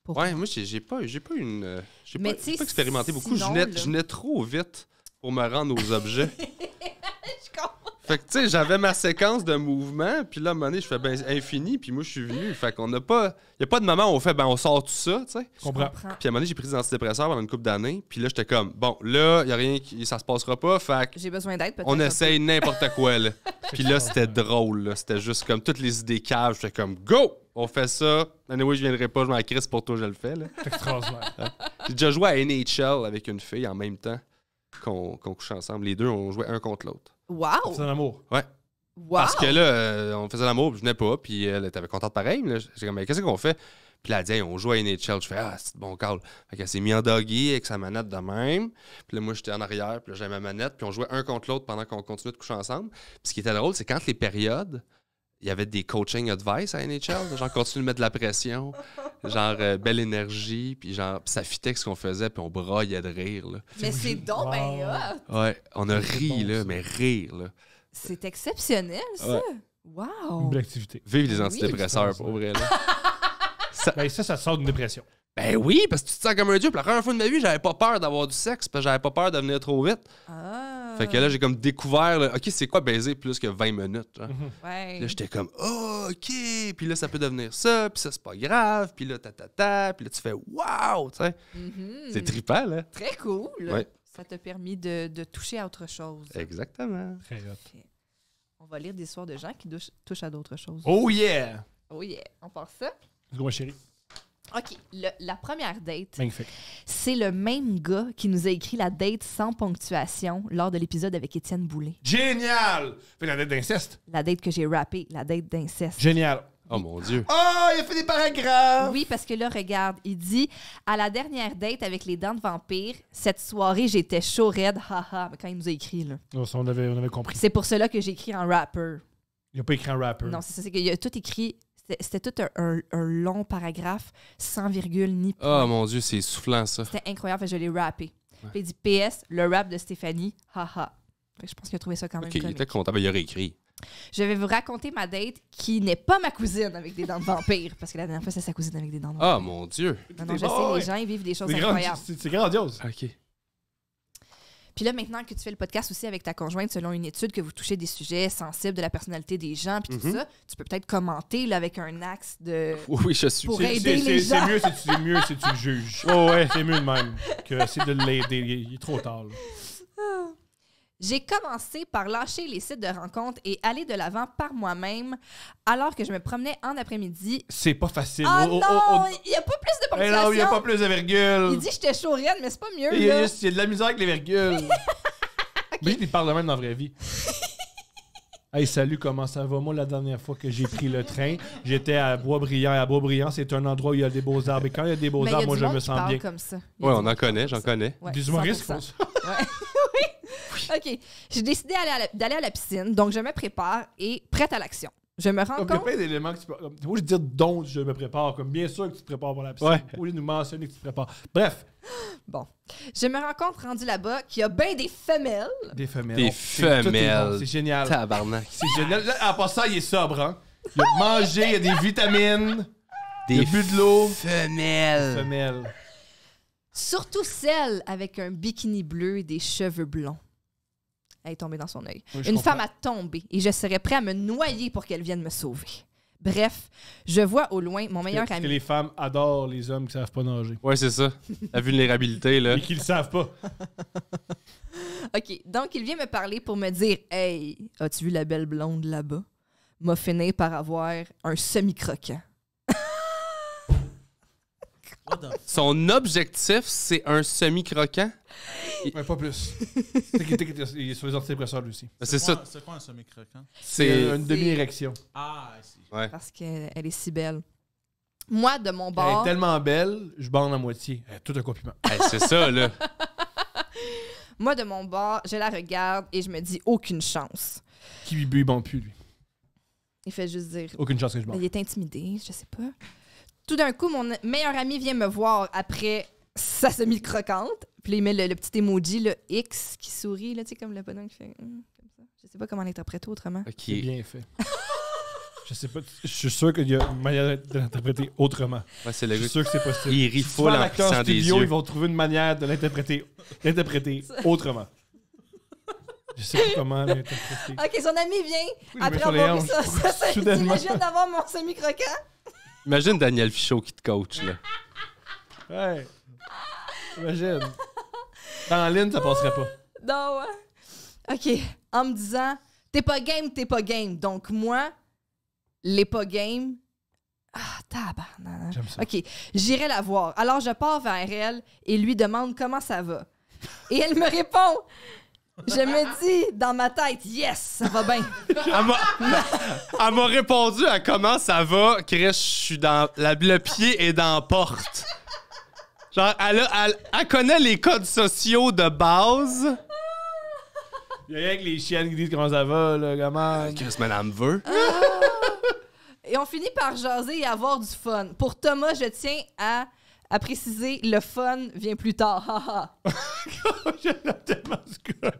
Pourquoi? Ouais, moi, j'ai pas, j'ai pas une. Euh, j'ai pas, pas, expérimenté beaucoup. Je nais je venais trop vite pour me rendre aux objets. je comprends. Fait que, tu sais, j'avais ma séquence de mouvements. puis là, à un moment donné, je fais ben infini, puis moi, je suis venu. Fait qu'on n'a pas. Il a pas de moment où on fait ben on sort tout ça, tu sais. Comprends. Puis à un moment donné, j'ai pris des antidépresseurs pendant une couple d'années, puis là, j'étais comme bon, là, y a rien qui. Ça se passera pas, fait J'ai besoin d'aide, peut-être. On essaye n'importe quoi, là. puis là, c'était drôle, C'était juste comme toutes les idées caves. J'étais comme go! On fait ça. où je viendrai pas, je m'en Chris pour toi, je le fais, là. j'ai déjà joué à NHL avec une fille en même temps qu'on couchait ensemble. Les deux, on jouait un contre l'autre. Wow! On faisait un Ouais. Parce que là, euh, on faisait l'amour, puis je venais pas, puis elle était contente pareil. j'ai comme, mais qu'est-ce qu'on fait? Puis elle a dit, on joue à NHL. Je fais, ah, c'est bon Carl. Fait qu'elle s'est mise en doggy avec sa manette de même. Puis là, moi, j'étais en arrière, puis là, j'avais ma manette, puis on jouait un contre l'autre pendant qu'on continuait de coucher ensemble. Puis ce qui était drôle, c'est quand les périodes, il y avait des coaching advice à NHL. Genre, continue de mettre de la pression, genre, euh, belle énergie, puis genre, ça fitait avec ce qu'on faisait, puis on broyait de rire. Mais c'est donc Ouais, on a ri, là, mais rire, là. C'est exceptionnel, ça! Wow! Une belle activité. Vive les antidépresseurs, pour vrai, là. ça... Ben, ça, ça sort d'une dépression. Ben oui, parce que tu te sens comme un dieu. Puis la première fois de ma vie, j'avais pas peur d'avoir du sexe, parce j'avais pas peur de venir trop vite. Ah! Fait que là, j'ai comme découvert, OK, c'est quoi baiser plus que 20 minutes? Hein? Mhm. Là, j'étais comme, OK, puis là, ça peut devenir ça, puis ça, c'est pas grave, puis là, ta, ta, puis là, tu fais, wow, tu sais. Mhm. C'est triple là. Très cool. Ça t'a permis de, toucher à autre chose. Exactement. Très On va lire des histoires de gens qui touchent à d'autres choses. Oh yeah! Oh yeah! On part ça? Go, chérie. OK, la première date, c'est le même gars qui nous a écrit la date sans ponctuation lors de l'épisode avec Étienne Boulay. Génial! Fait la date d'inceste. La date que j'ai rappée, la date d'inceste. Génial. Oh mon Dieu. Oh, il a fait des paragraphes! Oui, parce que là, regarde, il dit à la dernière date avec les dents de vampire, cette soirée, j'étais chaud raide, haha. quand il nous a écrit, là. Oh, on, avait, on avait compris. C'est pour cela que j'ai écrit en rapper. Il n'a pas écrit en rapper. Non, c'est ça, c'est qu'il a tout écrit c'était tout un, long paragraphe, sans virgule ni point. Oh mon Dieu, c'est soufflant ça. C'était incroyable, je l'ai rappé. Ouais. il dit PS, le rap de Stéphanie, haha. je pense qu'il a trouvé ça quand même. Ok, il était content, ben, il a écrit. Je vais vous raconter ma date qui n'est pas ma cousine avec des dents de vampire, parce que la dernière fois, c'est sa cousine avec des dents de ah, vampire. Oh mon Dieu! Non, je sais, les gens, ils vivent des choses incroyables. C'est grandiose. OK. Puis là, maintenant que tu fais le podcast aussi avec ta conjointe, selon une étude, que vous touchez des sujets sensibles de la personnalité des gens, puis tout mhm. ça, tu peux peut-être commenter là, avec un axe de. Oui, je suis. Pour aider les gens. C'est mieux, si tu, mieux si tu juges. Oh, ouais, c'est mieux de même que c'est de l'aider. Il est trop tard. J'ai commencé par lâcher les sites de rencontres et aller de l'avant par moi-même alors que je me promenais en après-midi. C'est pas facile. Ah oh, oh, oh, oh, non, il n'y a pas plus de eh ponctuation. où il n'y a pas plus de virgule. Il dit j'étais rien », mais c'est pas mieux. Il y, a, Juste, il y a de la misère avec les virgules. Mais il parle de même dans la vraie vie. Hey, salut, comment ça va? Moi, la dernière fois que j'ai pris le train, j'étais à Boisbriand. Et à Boisbriand, c'est un endroit où il y a des beaux arbres. Et quand il y a des beaux arbres, moi, je me sens bien. comme ça. Oui, on en connaît, j'en connais. des humoristes oui. OK. J'ai décidé d'aller à la piscine, donc je me prépare et prête à l'action. Je me rends compte. Il y a plein d'éléments que tu peux. Moi, je dire dont je me prépare. Comme bien sûr que tu te prépares pour la piscine. Ouais. Au nous mentionner que tu te prépares. Bref. Bon. Je me rends compte, rendu là-bas, qu'il y a bien des femelles. Des femelles. Des femelles. C'est génial. Tabarnak. C'est génial. Là, en passant, il est sobre, hein. Il a mangé, il y a des vitamines. Des il a bu de l'eau. Femelles. Des femelles. Surtout celles avec un bikini bleu et des cheveux blonds. Elle est tombée dans son œil. Une femme a tombé et je serais prêt à me noyer pour qu'elle vienne me sauver. Bref, je vois au loin mon meilleur Parce ami. que les femmes adorent les hommes qui savent pas nager. Ouais, c'est ça. La vulnérabilité, là. Et qu'ils savent pas. OK, donc il vient me parler pour me dire Hey, as-tu vu la belle blonde là-bas M'a fini par avoir un semi-croquant. Son objectif, c'est un semi-croquant. Mais pas plus. il est sur les antidépresseurs, lui aussi. Ben, c'est ça. C'est quoi un semi-croquant? C'est une demi-érection. Ah, Parce qu'elle est si belle. Moi, de mon bord. Elle est tellement belle, je bande à moitié. Elle est tout un compliment. c'est ça, là. Moi, de mon bord, je la regarde et je me dis aucune chance. Qui lui, bande plus, lui. Il fait juste dire. Aucune chance que je bande. Il est intimidé, je sais pas. Tout d'un coup, mon meilleur ami vient me voir après sa semi-croquante. Puis il met le, petit emoji, le X qui sourit, là, tu sais, comme le bonhomme qui fait. Hum, je sais pas comment l'interpréter autrement. Ok. C'est bien fait. Je sais pas, je suis sûr qu'il y a une manière de l'interpréter autrement. Ouais, c'est Je suis sûr que c'est possible. Il rit full en studio, des yeux. Ils vont trouver une manière de l'interpréter, autrement. Je sais pas comment l'interpréter. Ok, son ami vient après avoir vu ça. ça, ça, ça, ça, ça, ça, ça, Imagine Daniel Fichot qui te coach, là. Ouais. Imagine. Dans la ligne, ça passerait pas. Non, ouais. OK. En me disant, t'es pas game, t'es pas game. Donc, moi, l'est pas game. Ah, tabarnak. J'aime ça. OK. J'irai la voir. Alors, je pars vers elle et lui demande comment ça va. Et elle me répond je me dis dans ma tête, yes, ça va bien. Elle m'a répondu à comment ça va, Chris, je suis dans. La, le pied est dans la porte. Genre, elle, a, elle, connaît les codes sociaux de base. Il y a rien que les chiennes qui disent comment ça va, là, comment. Euh, Chris, madame veut. Ah. Et on finit par jaser et avoir du fun. Pour Thomas, je tiens à à préciser, le fun vient plus tard. Je l'ai tellement ce gars.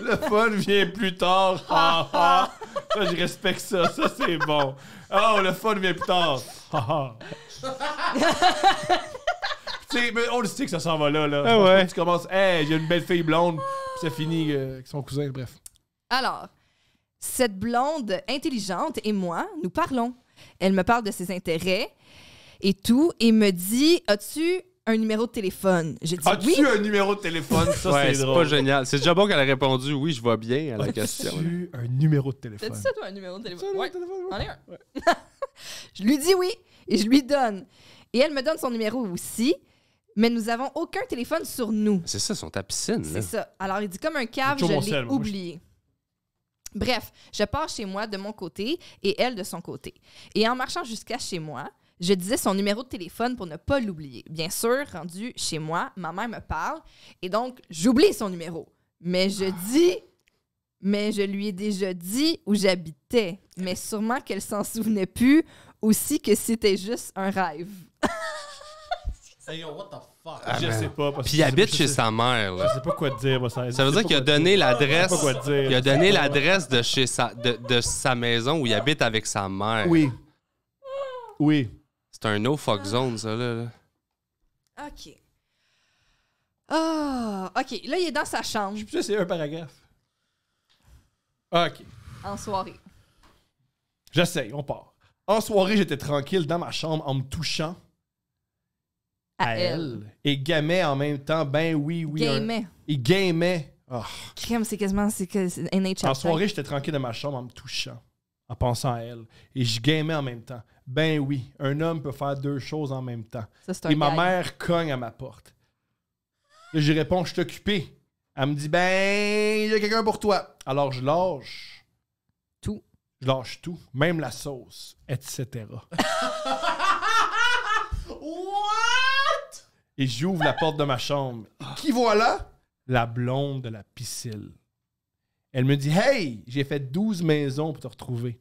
Le fun vient plus tard. je respecte ça. Ça, c'est bon. Oh, le fun vient plus tard. Ha, mais on le sait que ça s'en va là. là. Ah tu commences, hey, j'ai une belle fille blonde, puis ça finit euh, avec son cousin, bref. Alors, cette blonde intelligente et moi, nous parlons. Elle me parle de ses intérêts et tout, et me dit As-tu un numéro de téléphone. J'ai dit As-tu un numéro de téléphone? Ça, c'est pas génial. C'est déjà bon qu'elle a répondu oui, je vois bien à la As question. As-tu un numéro de téléphone? T'as-tu ça, toi, un numéro de téléphone? Oui, en Ouais. je lui dis oui et je lui donne. Et elle me donne son numéro aussi, mais nous avons aucun téléphone sur nous. C'est ça, son sont à piscine. C'est ça. Alors, il dit comme un cave, je l'ai oublié. Bref, je pars chez moi de mon côté et elle de son côté. Et en marchant jusqu'à chez moi, je disais son numéro de téléphone pour ne pas l'oublier. Bien sûr, rendu chez moi, ma mère me parle et donc j'oublie son numéro. Mais je ah. dis, mais je lui ai déjà dit où j'habitais. Mais sûrement qu'elle s'en souvenait plus, aussi que c'était juste un rêve. Hey what the fuck? Ah, je sais pas. Parce Puis il habite chez sa mère. Je sais pas quoi dire. Moi, ça, ça veut dire qu'il a donné l'adresse. Il a donné l'adresse de chez sa de, de sa maison où il habite avec sa mère. Oui. Oui. C'est un no fuck zone ça là. OK. Ah, OK. Là, il est dans sa chambre. Je sais plus, c'est un paragraphe. OK. En soirée. J'essaye, on part. En soirée, j'étais tranquille dans ma chambre en me touchant à, elle. Et gamait en même temps, ben oui, oui. Gamait. Et Il gamait. Oh. c'est quasiment c'est En soirée, j'étais tranquille de ma chambre en me touchant, en pensant à elle. Et je gamais en même temps. Ben oui, un homme peut faire deux choses en même temps. Et ma mère cogne à ma porte. Je lui réponds, je suis occupé. Elle me dit, ben, il y a quelqu'un pour toi. Alors, je lâche. Tout. Je lâche tout, même la sauce, etc. et j'ouvre la porte de ma chambre. Qui voilà? La blonde de la piscine. Elle me dit Hey, j'ai fait 12 maisons pour te retrouver.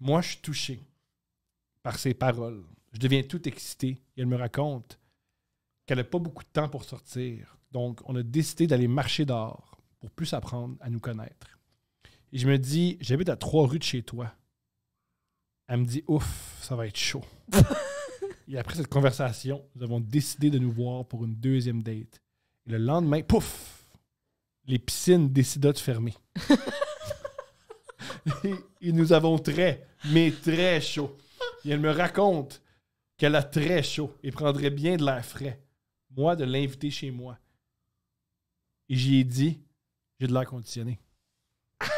moi, je suis touché par ses paroles. Je deviens tout excité. Et elle me raconte qu'elle n'a pas beaucoup de temps pour sortir. Donc, on a décidé d'aller marcher dehors pour plus apprendre à nous connaître. Et je me dis J'habite à trois rues de chez toi. Elle me dit Ouf, ça va être chaud. Et après cette conversation, nous avons décidé de nous voir pour une deuxième date. Et le lendemain, pouf, les piscines décident de fermer. et, nous avons très, mais très chaud. Et elle me raconte qu'elle a très chaud et prendrait bien de l'air frais. Moi, de l'inviter chez moi. Et j'y ai dit, j'ai de l'air conditionné.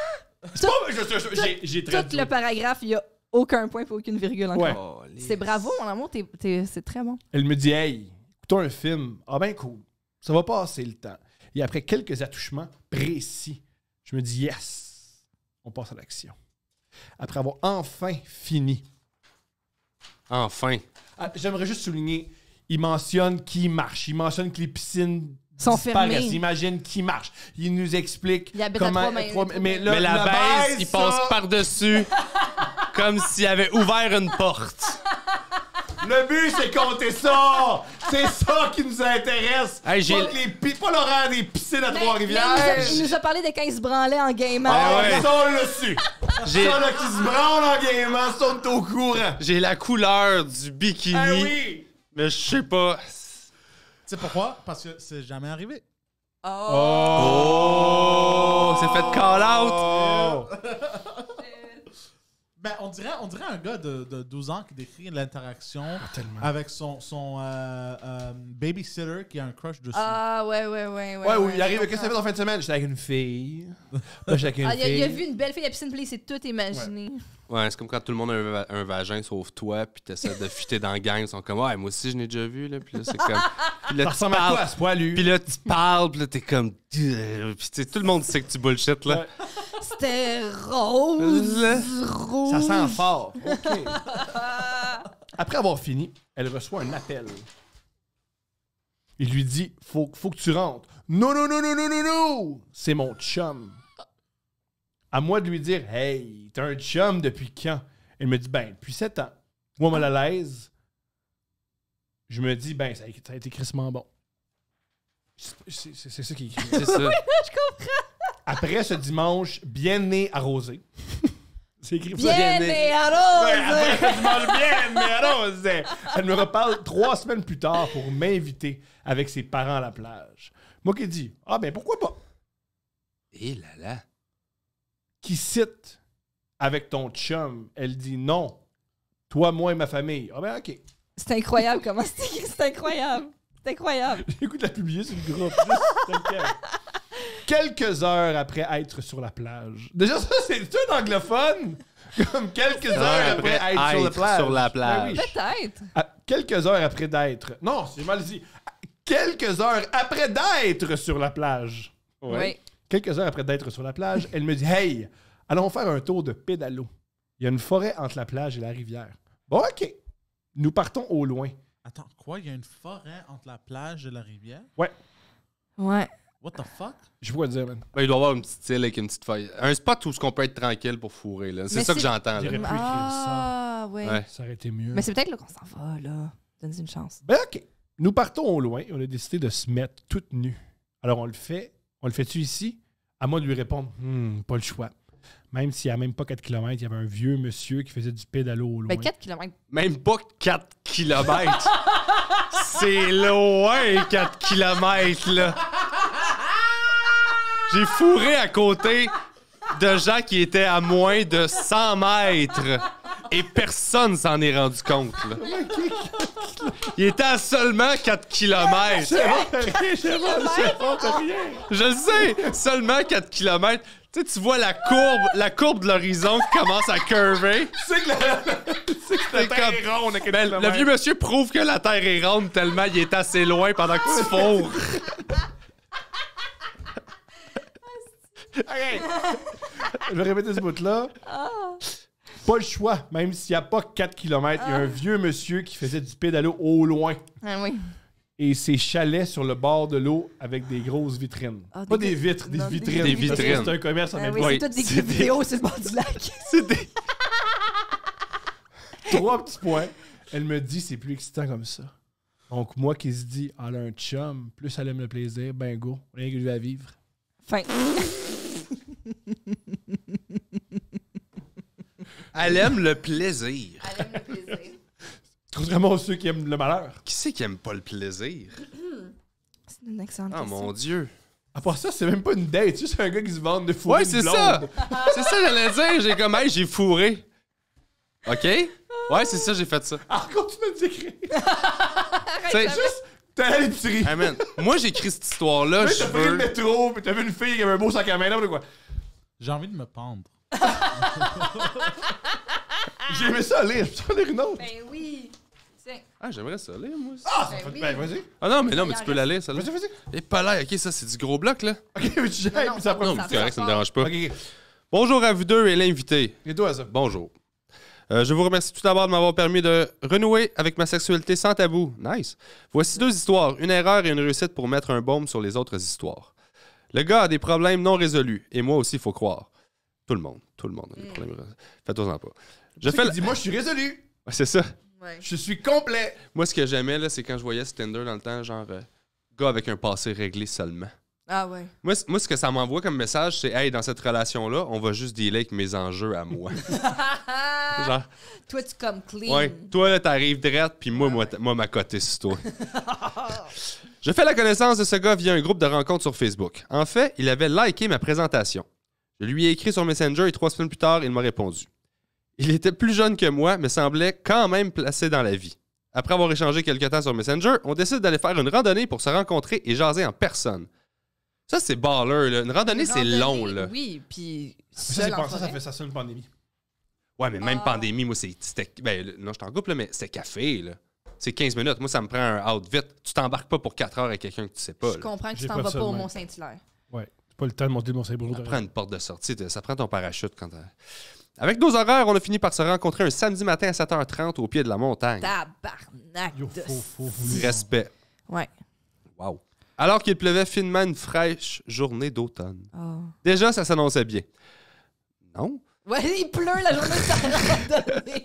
J'ai Tout le paragraphe, il y a aucun point pour aucune virgule encore. c'est bravo, mon amour, c'est très bon. Elle me dit Hey, écoute un film. Ah ben cool, ça va passer le temps. Et après quelques attouchements précis, je me dis Yes, on passe à l'action. Après avoir enfin fini. Enfin. Ah, j'aimerais juste souligner il mentionne qui marche, il mentionne que les piscines sont fermées. imagine qui marche. Il nous explique comment. mais, la, la il passe par-dessus. comme s'il avait ouvert une porte. Le but, c'est compter ça! C'est ça qui nous intéresse! Hey, pas, les, pas des piscines à ben, Trois-Rivières! Il, nous a parlé de quand il se branlait en game. Ah ouais. Ça, on l'a su! Ça, là, qui se branle en gaming, ça, on est au courant! J'ai la couleur du bikini, ah oui. mais je sais pas... Tu sais pourquoi? Parce que c'est jamais arrivé. Oh! oh. C'est fait call-out! Oh. Ben, on, dirait, on dirait un gars de, de 12 ans qui décrit l'interaction ah, avec son, son euh, euh, babysitter qui a un crush dessus. Ah, ouais, ouais, ouais. Ouais, oui, il arrive. Qu'est-ce que ça fait en fin de semaine? J'étais avec une fille. j'étais avec ah, une Ah, il, a, vu une belle fille à piscine, puis il tout imaginé. Ouais, c'est comme quand tout le monde a un, vagin sauf toi, puis t'essaies de fuiter dans la gang, ils sont comme Ouais, moi aussi je l'ai déjà vu, là. Puis là, c'est comme. Puis là, parles, Puis là, tu parles, puis là, t'es comme. Puis tout le monde sait que tu bullshit, là. C'était rose, rose. Ça sent fort. OK. Après avoir fini, elle reçoit un appel. Il lui dit faut, faut que tu rentres. Non, non, non, non, non, non, non C'est mon chum. À moi de lui dire Hey, t'es un chum depuis quand Elle me dit Ben, depuis sept ans. Moi, mal à l'aise, je me dis Ben, ça a, été crissement bon. C'est ça qui est écrit. C'est ça. je comprends. Après ce dimanche, bien né arrosé. C'est écrit Bien né arrosé. après ce dimanche, bien né arrosé. Elle me reparle trois semaines plus tard pour m'inviter avec ses parents à la plage. Moi qui dis Ah, ben pourquoi pas? Et eh là là qui cite avec ton chum, elle dit non, toi, moi et ma famille. Ah ben, OK. C'est incroyable comment c'est. C'est incroyable. C'est incroyable. J'écoute la publier sur le groupe. quelques heures après être sur la plage. Déjà, ça, c'est un anglophone. Comme quelques heures après, être, sur la plage. Ben Peut-être. Ah, quelques heures après d'être. Non, c'est mal dit. Quelques heures après d'être sur la plage. Oui. Quelques heures après d'être sur la plage, elle me dit Hey, allons faire un tour de pédalo. Il y a une forêt entre la plage et la rivière. Bon, OK. Nous partons au loin. Attends, quoi Il y a une forêt entre la plage et la rivière Ouais. Ouais. What the fuck? Je vois dire, man. Ben, il doit y avoir une petite île avec une petite feuille. Un spot où ce qu'on peut être tranquille pour fourrer, là. C'est ça que j'entends, Ah, ouais. ouais. Ça aurait été mieux. Mais c'est peut-être là qu'on s'en va, là. Donne-nous une chance. Ben, OK. Nous partons au loin. On a décidé de se mettre toutes nues. Alors, on le fait on le fait-tu ici? À moi de lui répondre, hmm, pas le choix. Même s'il n'y a même pas 4 km, il y avait un vieux monsieur qui faisait du pédalo au loin. Mais 4 km. Même pas 4 km. C'est loin, 4 km, là. J'ai fourré à côté de gens qui étaient à moins de 100 mètres et personne s'en est rendu compte. Il était à seulement 4 km. Je sais, seulement 4 km. Tu, sais, tu vois la courbe, la courbe de l'horizon qui commence à curver. sais que la, Terre le vieux monsieur prouve que la Terre est ronde tellement il est assez loin pendant que tu fourres. Je vais répéter ce bout-là. Ah pas le choix, même s'il n'y a pas 4 km. Il y a un ah. vieux monsieur qui faisait du pédalo au loin. Ah oui. Et ses chalets sur le bord de l'eau avec des grosses vitrines. Ah, pas des, vitres, des vitrines. Des vitrines. C'est un commerce en ah même Oui, c'est des vidéos le bord du lac. c'est des... Trois petits points. Elle me dit, c'est plus excitant comme ça. Donc, moi qui se dis, elle a un chum, plus elle aime le plaisir, bingo, rien que je vais vivre. Fin. Elle aime le plaisir. Elle aime le plaisir. Contrairement à ceux qui aiment le malheur. Qui c'est qui aime pas le plaisir? C'est une excellente Ah, mon Dieu. À part ça, c'est même pas une date. C'est un gars qui se vend de fourrer. Ouais, c'est ça. C'est ça, j'allais dire. J'ai comme, hey, j'ai fourré. OK? Ouais, c'est ça, j'ai fait ça. Ah, continue de décrire! C'est Juste, t'as l'épicerie. Amen. moi, j'ai écrit cette histoire-là. Tu je pris le métro, pis une fille qui avait un beau sac à main, là, ou quoi. J'ai envie de me pendre. J'ai ça lire, je peux en lire une autre. Ben oui. Ah, j'aimerais ça lire, moi aussi. Ah, ben, ben vas-y. Ah non, mais non, mais tu peux la lire, vas vas-y. Et pas là, ok, ça, c'est du gros bloc, là. Ok, mais tu ça prend. Non, c'est correct, ça ne dérange pas. Bonjour à vous deux et l'invité. Et toi, ça. Bonjour. Euh, je vous remercie tout d'abord de m'avoir permis de renouer avec ma sexualité sans tabou. Nice. Voici deux histoires, une erreur et une réussite pour mettre un baume sur les autres histoires. Le gars a des problèmes non résolus, et moi aussi, il faut croire. Tout le monde. Tout le monde a des mm. problèmes. faites en pas. Je fais. Dis, moi, je suis résolu. c'est ça. Je suis complet. Moi, ce que j'aimais, là, c'est quand je voyais ce dans le temps, genre, euh, gars avec un passé réglé seulement. Ah ouais. Moi, ce que ça m'envoie comme message, c'est, hey, dans cette relation-là, on va juste dire mes enjeux à moi. genre. Toi, tu comme clean. Toi, là, t'arrives direct, puis moi, ah, moi, ma côté, c'est toi. Je fais la connaissance de ce gars via un groupe de rencontres sur Facebook. En fait, il avait liké ma présentation. Je lui ai écrit sur Messenger et trois semaines plus tard, il m'a répondu. Il était plus jeune que moi, mais semblait quand même placé dans la vie. Après avoir échangé quelques temps sur Messenger, on décide d'aller faire une randonnée pour se rencontrer et jaser en personne. Ça, c'est baller, là. Une randonnée, c'est long, Oui, puis. Ça, c'est ça, ça fait ça, une pandémie. Ouais, mais même ah. pandémie, moi, c'est... Ben, non, je t'en coupe, là, mais c'est café, là. C'est 15 minutes. Moi, ça me prend un out vite. Tu t'embarques pas pour 4 heures avec quelqu'un que tu sais pas. Je comprends que tu t'en vas pas au Mont-Saint-Hilaire. Ouais pas le temps de monter mon saint Ça prend une porte de sortie, ça prend ton parachute quand Avec nos horreurs, on a fini par se rencontrer un samedi matin à 7h30 au pied de la montagne. Tabarnak! Respect. Ouais. Wow. Alors qu'il pleuvait finement une fraîche journée d'automne. Oh. Déjà, ça s'annonçait bien. Non? Ouais, il pleut la journée de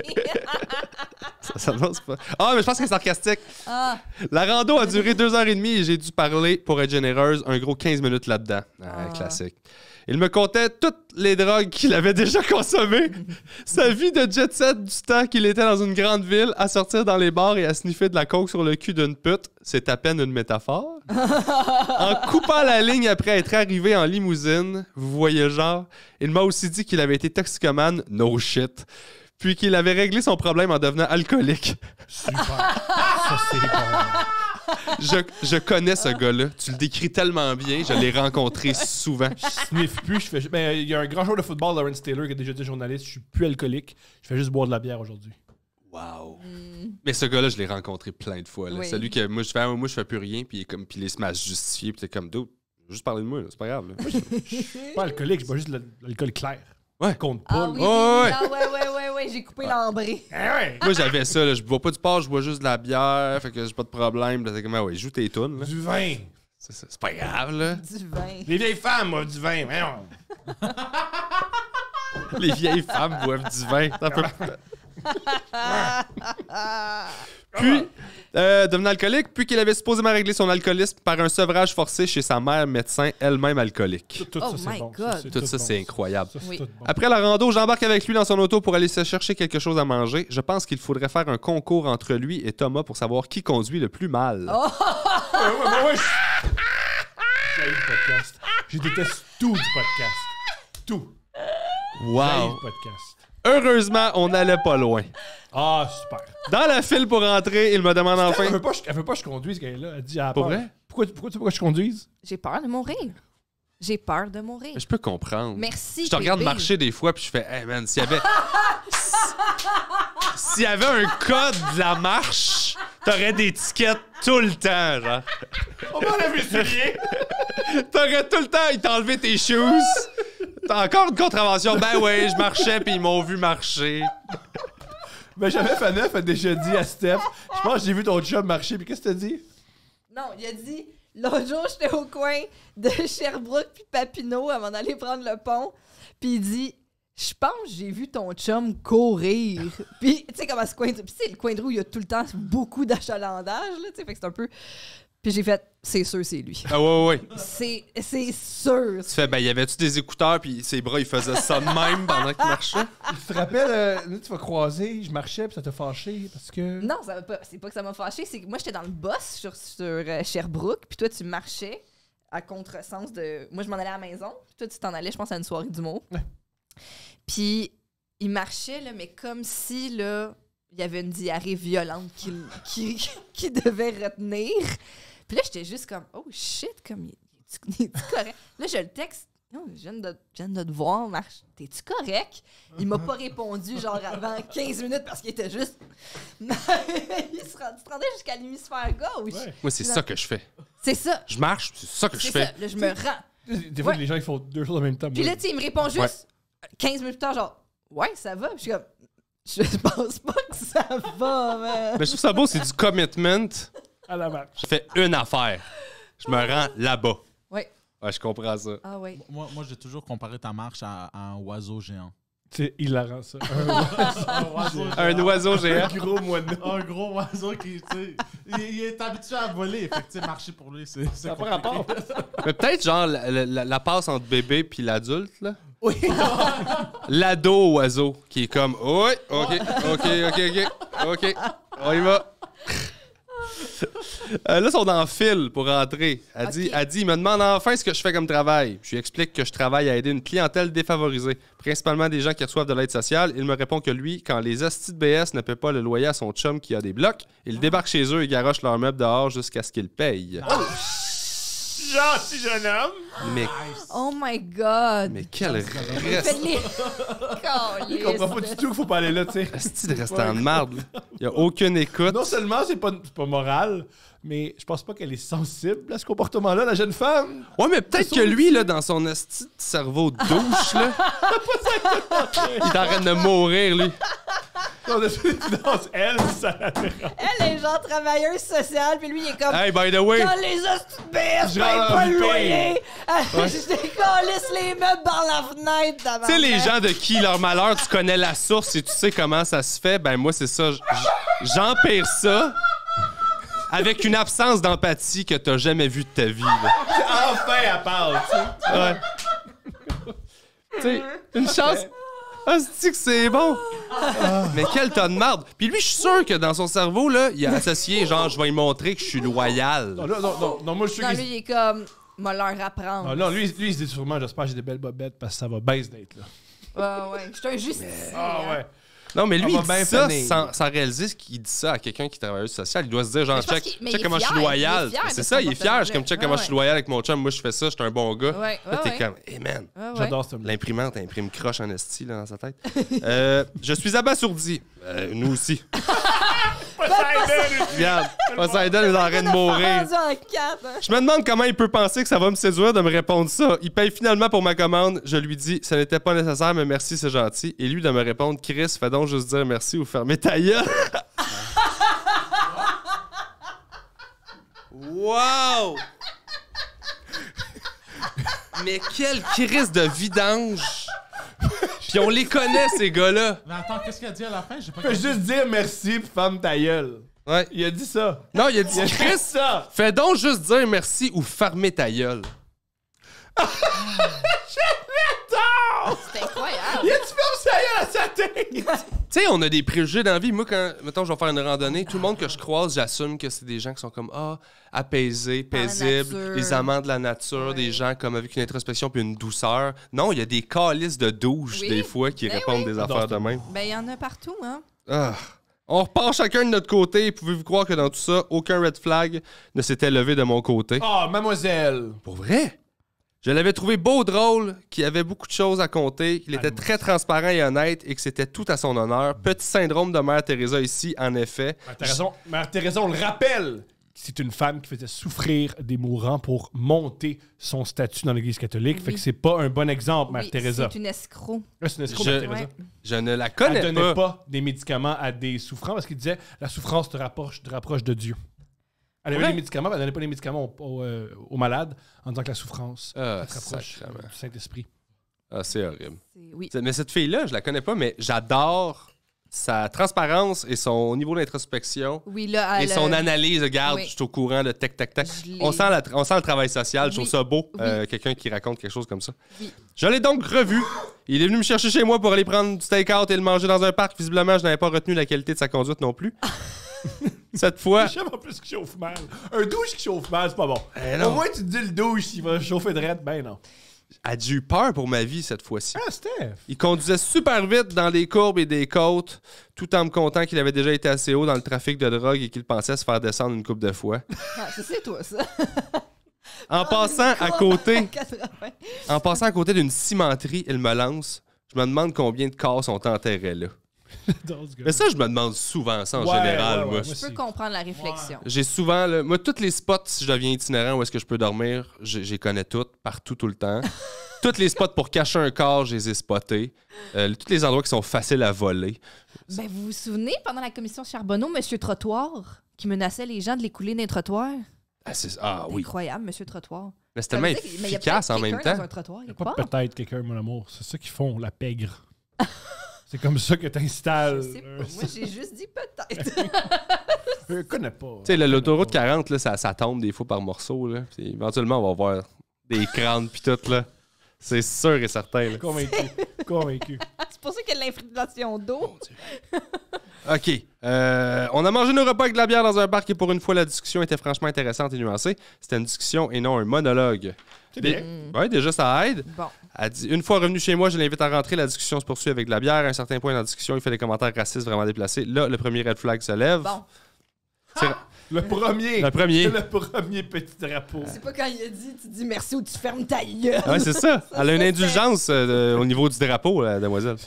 ça, ça avance pas. Ah, mais je pense que est sarcastique. Ah. La rando a duré deux heures et demie et j'ai dû parler, pour être généreuse, un gros 15 minutes là-dedans. ah. ah. Classique. Il me contait toutes les drogues qu'il avait déjà consommées, sa vie de jet set du temps qu'il était dans une grande ville, à sortir dans les bars et à sniffer de la coke sur le cul d'une pute. C'est à peine une métaphore. en coupant la ligne après être arrivé en limousine, vous voyez genre, il m'a aussi dit qu'il avait été toxicomane, no shit, puis qu'il avait réglé son problème en devenant alcoolique. Super. Ça, c'est je, connais ce gars-là. Tu le décris tellement bien. Je l'ai rencontré souvent. Je plus. Je fais... Euh, il y a un grand joueur de football, Lawrence Taylor, qui est déjà été journaliste. Je suis plus alcoolique. Je fais juste boire de la bière aujourd'hui. Wow. Hmm. Mais ce gars-là, je l'ai rencontré plein de fois. Celui que moi je fais, moi je fais plus rien, puis il comme, puis il se m'a justifié, puis t'es comme d'autres. Juste parler de moi, c'est pas grave. je, suis pas alcoolique, je bois juste de l'alcool clair. Ouais. Compte ah pas. oui, oui, ouais. Ah, j'ai coupé ah. l'ambré. Eh Moi, j'avais ça. Là, je bois pas du porc, je bois juste de la bière. Fait que j'ai pas de problème. Là, comme, ah ouais, joue tes tunes. Du vin. C'est, pas grave, là. Du vin. Les vieilles femmes boivent du vin. Les vieilles femmes boivent du vin. peu... puis, euh, devenu alcoolique, puis qu'il avait supposément réglé son alcoolisme par un sevrage forcé chez sa mère médecin, elle-même alcoolique. Tout, ça, oh my bon. tout, ça, c'est incroyable. Après la rando, j'embarque avec lui dans son auto pour aller se chercher quelque chose à manger. Je pense qu'il faudrait faire un concours entre lui et Thomas pour savoir qui conduit le plus mal. Oh! j'ai podcast. Je déteste tout du podcast. Tout. Wow. podcast. Heureusement, on n'allait pas loin. Ah, super. Dans la file pour entrer, il me demande enfin. Elle veut pas, que je conduise, elle là Elle dit, Pour vrai? Pourquoi, pourquoi tu veux que je conduise? J'ai peur de mourir. J'ai peur de mourir. Je peux comprendre. Merci. Je te regarde marcher des fois, puis je fais, hey man, s'il y avait. s'il y avait un code de la marche, t'aurais des tickets tout le temps, genre. On va la T'aurais tout le temps, il enlevé tes shoes encore une contravention. Ben oui, je marchais, puis ils m'ont vu marcher. Mais j'avais Faneuf a déjà dit à Steph Je pense que j'ai vu ton chum marcher, puis qu'est-ce que t'as dit Non, il a dit L'autre jour, j'étais au coin de Sherbrooke puis Papineau avant d'aller prendre le pont. Puis il dit Je pense que j'ai vu ton chum courir. puis, tu sais, comment ce coin de. le coin de roue, il y a tout le temps beaucoup d'achalandage, là, tu sais, fait que c'est un peu. Puis j'ai fait, c'est sûr, c'est lui. Ah ouais, ouais. C'est, c'est sûr. Tu fais, ben, y avait-tu des écouteurs, puis ses bras, il faisait ça de même pendant qu'il marchait? Tu te rappelles, là, euh, tu vas croiser, je marchais, puis ça t'a fâché, parce que... Non, ça pas, c'est pas que ça m'a fâché, c'est que moi, j'étais dans le boss sur, euh, Sherbrooke, puis toi, tu marchais à contresens de... Moi, je m'en allais à la maison, puis toi, tu t'en allais, je pense, à une soirée du mot. Puis il marchait, là, mais comme si, là, il y avait une diarrhée violente qu'il devait retenir. Puis là, j'étais juste comme, oh shit, comme, il est correct? là, je le texte. Non, je viens de, te voir, marche. T'es-tu correct? Il m'a pas répondu, genre, avant 15 minutes parce qu'il était juste. il se rendait jusqu'à l'hémisphère gauche. Ouais. Moi, c'est ça que je fais. C'est ça. Je marche, c'est ça que je fais. Là, je me rends. Des fois, les gens, ils font deux choses en même temps. Puis là, il me répond juste 15 minutes plus tard, genre, ouais, ça va. je suis comme, je pense pas que ça va, man. Mais je trouve ça beau, c'est du commitment à Je fais une affaire. Je me rends là-bas. Oui. je comprends ça. Ah oui. Moi, moi j'ai toujours comparé ta marche à, un oiseau géant. sais, il ça. Un oiseau, un oiseau géant. Un gros moineau. Un gros oiseau qui, tu sais, il, est habitué à voler. Fait tu sais, marcher pour lui, c'est. Ça pas rapport. peut-être, genre, la, passe entre bébé puis l'adulte, là. Oui. L'ado oiseau qui est comme, oui, OK, OK, OK, OK, OK, on y va. Euh, là, ils sont en fil pour rentrer. Elle, dit, il me demande enfin ce que je fais comme travail. Je lui explique que je travaille à aider une clientèle défavorisée, principalement des gens qui reçoivent de l'aide sociale. Il me répond que lui, quand les hosties BS ne paient pas le loyer à son chum qui a des blocs, il débarque chez eux et garoche leur meubles dehors jusqu'à ce qu'ils payent. Oh, si jeune homme. Mais, Oh my God. mais quel reste. Je comprends pas du tout qu'il faut pas aller là, tu sais. C'est de restant de merde. Il y a aucune écoute. Non seulement c'est pas, c'est pas moral, mais je pense pas qu'elle est sensible à ce comportement-là, la jeune femme. Ouais, mais peut-être que lui, là, dans son de cerveau douche, là, il t'arrête de mourir, lui. elle, ça Elle est genre travailleuse sociale, puis lui, il est comme. Hey, by the way. Quand ben, ah, les je vais pas le loyer. Je laisse les meubles par la fenêtre Tu sais, les gens de qui leur malheur, tu connais la source et tu sais comment ça se fait, ben moi, c'est ça. J'empire ça avec une absence d'empathie que t'as jamais vue de ta vie. Enfin, elle parle, tu sais. une chance. Ah, c'est que c'est bon! Ah. Mais quel tas de merde! Puis lui, je suis sûr que dans son cerveau, là, il a associé, genre, je vais lui montrer que je suis loyal. Non, non, non, non, moi, je suis... Non, lui, il est comme, m'a leur apprendre. Non, ah, non, lui, lui, il se dit sûrement, j'espère que j'ai des belles bobettes parce que ça va baisser d'être, là. Ah, ouais, je suis un justicier. Ah, hein. ouais. Non, mais lui, il ça sans, réaliser qu'il dit ça à quelqu'un qui travaille au social. Il doit se dire, genre, check, check comment je suis loyal. C'est ça, il est fier. Je comme, check comment je suis loyal avec mon chum. Moi, je fais ça, je suis un bon gars. Là, t'es comme, hey man. J'adore ça. L'imprimante imprime croche en esti dans sa tête. Euh, je suis abasourdi. Euh, nous aussi. Poseidon! est en train de mourir. Je me demande comment il peut penser que ça va me séduire de me répondre ça. Il paye finalement pour ma commande. Je lui dis, ça n'était pas nécessaire, mais merci, c'est gentil. Et lui de me répondre, Chris, fais donc juste dire merci ou fermez ta gueule. wow! Mais quel Chris de vidange! Puis on les connaît, ces gars-là. Mais attends, qu'est-ce qu'il a dit à la fin? J'ai pas Fais juste dire merci, puis ferme ta gueule. Ouais. Il a dit ça. Non, il a dit ça. fais donc juste dire merci ou farmer ta gueule. C'est incroyable. Il a du à sa tête. tu sais, on a des préjugés dans la vie. Moi, quand, mettons, je vais faire une randonnée, tout le monde que je croise, j'assume que c'est des gens qui sont comme, ah, apaisés, paisibles, des amants de la nature, des gens comme avec une introspection puis une douceur. Non, il y a des calices de douche, des fois, qui ben répondent des affaires de même. Ben, il y en a partout, hein? Ah. On repart chacun de notre côté. Pouvez-vous croire que dans tout ça, aucun red flag ne s'était levé de mon côté? Ah, mademoiselle! Pour vrai? Je l'avais trouvé beau, drôle, qu'il avait beaucoup de choses à compter, qu'il était très transparent et honnête et que c'était tout à son honneur. Mhm. Petit syndrome de Mère Teresa ici, en effet. Mère Teresa, on le rappelle, c'est une femme qui faisait souffrir des mourants pour monter son statut dans l'Église catholique. Fait que c'est pas un bon exemple, Mère oui, C'est une escroc. Ah, c'est une escroc, je, Mère Teresa. Je ne la connais pas. Elle donnait pas des médicaments à des souffrants parce qu'il disait la souffrance te rapproche de Dieu. Elle avait les médicaments, elle donnait pas les médicaments aux, euh, malades en disant que la souffrance ah, s'approche du Saint-Esprit. Ah, c'est horrible. Mais cette fille-là, je la connais pas, mais j'adore sa transparence et son niveau d'introspection oui, là, et son euh, analyse. Garde, je suis au courant, le tac, tac, tac. On sent, le travail social. Je trouve ça beau, euh, quelqu'un qui raconte quelque chose comme ça. Je l'ai donc revu. Il est venu me chercher chez moi pour aller prendre du steak-out et le manger dans un parc. Visiblement, je n'avais pas retenu la qualité de sa conduite non plus. Cette fois. plus chauffe mal. Un douche qui chauffe mal, c'est pas bon. Eh Au moins, tu te dis le douche, il va chauffer de raide. Ben non. A dû peur pour ma vie cette fois-ci. Ah, Steph! Il conduisait super vite dans les courbes et des côtes, tout en me contant qu'il avait déjà été assez haut dans le trafic de drogue et qu'il pensait se faire descendre une coupe de fois. Ah, c'est toi, ça. en, passant à côté, en passant à côté d'une cimenterie, il me lance. Je me demande combien de corps sont enterrés là. Mais ça, je me demande souvent ça en général. Je peux comprendre la réflexion. J'ai souvent, le... moi, tous les spots, si je deviens itinérant, où est-ce que je peux dormir, j'y connais toutes, partout, tout le temps. Tous les spots pour cacher un corps, je les ai spotés. Euh, tous les endroits qui sont faciles à voler. Ben, vous vous souvenez, pendant la commission Charbonneau, Monsieur Trottoir, qui menaçait les gens de les couler dans les trottoirs? ah, ah oui. Incroyable, Monsieur Trottoir. Mais c'est tellement efficace en même temps. Dans un trottoir, il n'y a pas, peut-être quelqu'un, mon amour. C'est ça qui font, la pègre. C'est comme ça que tu installes. Moi, j'ai juste dit peut-être. je connais pas. Tu sais, l'autoroute 40, là, ça, tombe des fois par morceaux. Là. éventuellement, on va voir des crânes puis tout. Là. C'est sûr et certain. Là. Convaincu. Convaincu. C'est pour ça qu'il y a l'infiltration d'eau. OK. Euh, on a mangé nos repas avec de la bière dans un parc et pour une fois, la discussion était franchement intéressante et nuancée. C'était une discussion et non un monologue. C'est bien. Oui, déjà, ça aide. Bon. une fois revenu chez moi, je l'invite à rentrer. La discussion se poursuit avec de la bière. À un certain point dans la discussion, il fait des commentaires racistes vraiment déplacés. Là, le premier red flag se lève. Bon. Le premier. Le premier. petit drapeau. C'est pas quand il a dit, tu dis merci ou tu fermes ta gueule. Ouais, c'est ça. Elle a une indulgence euh, au niveau du drapeau, la demoiselle.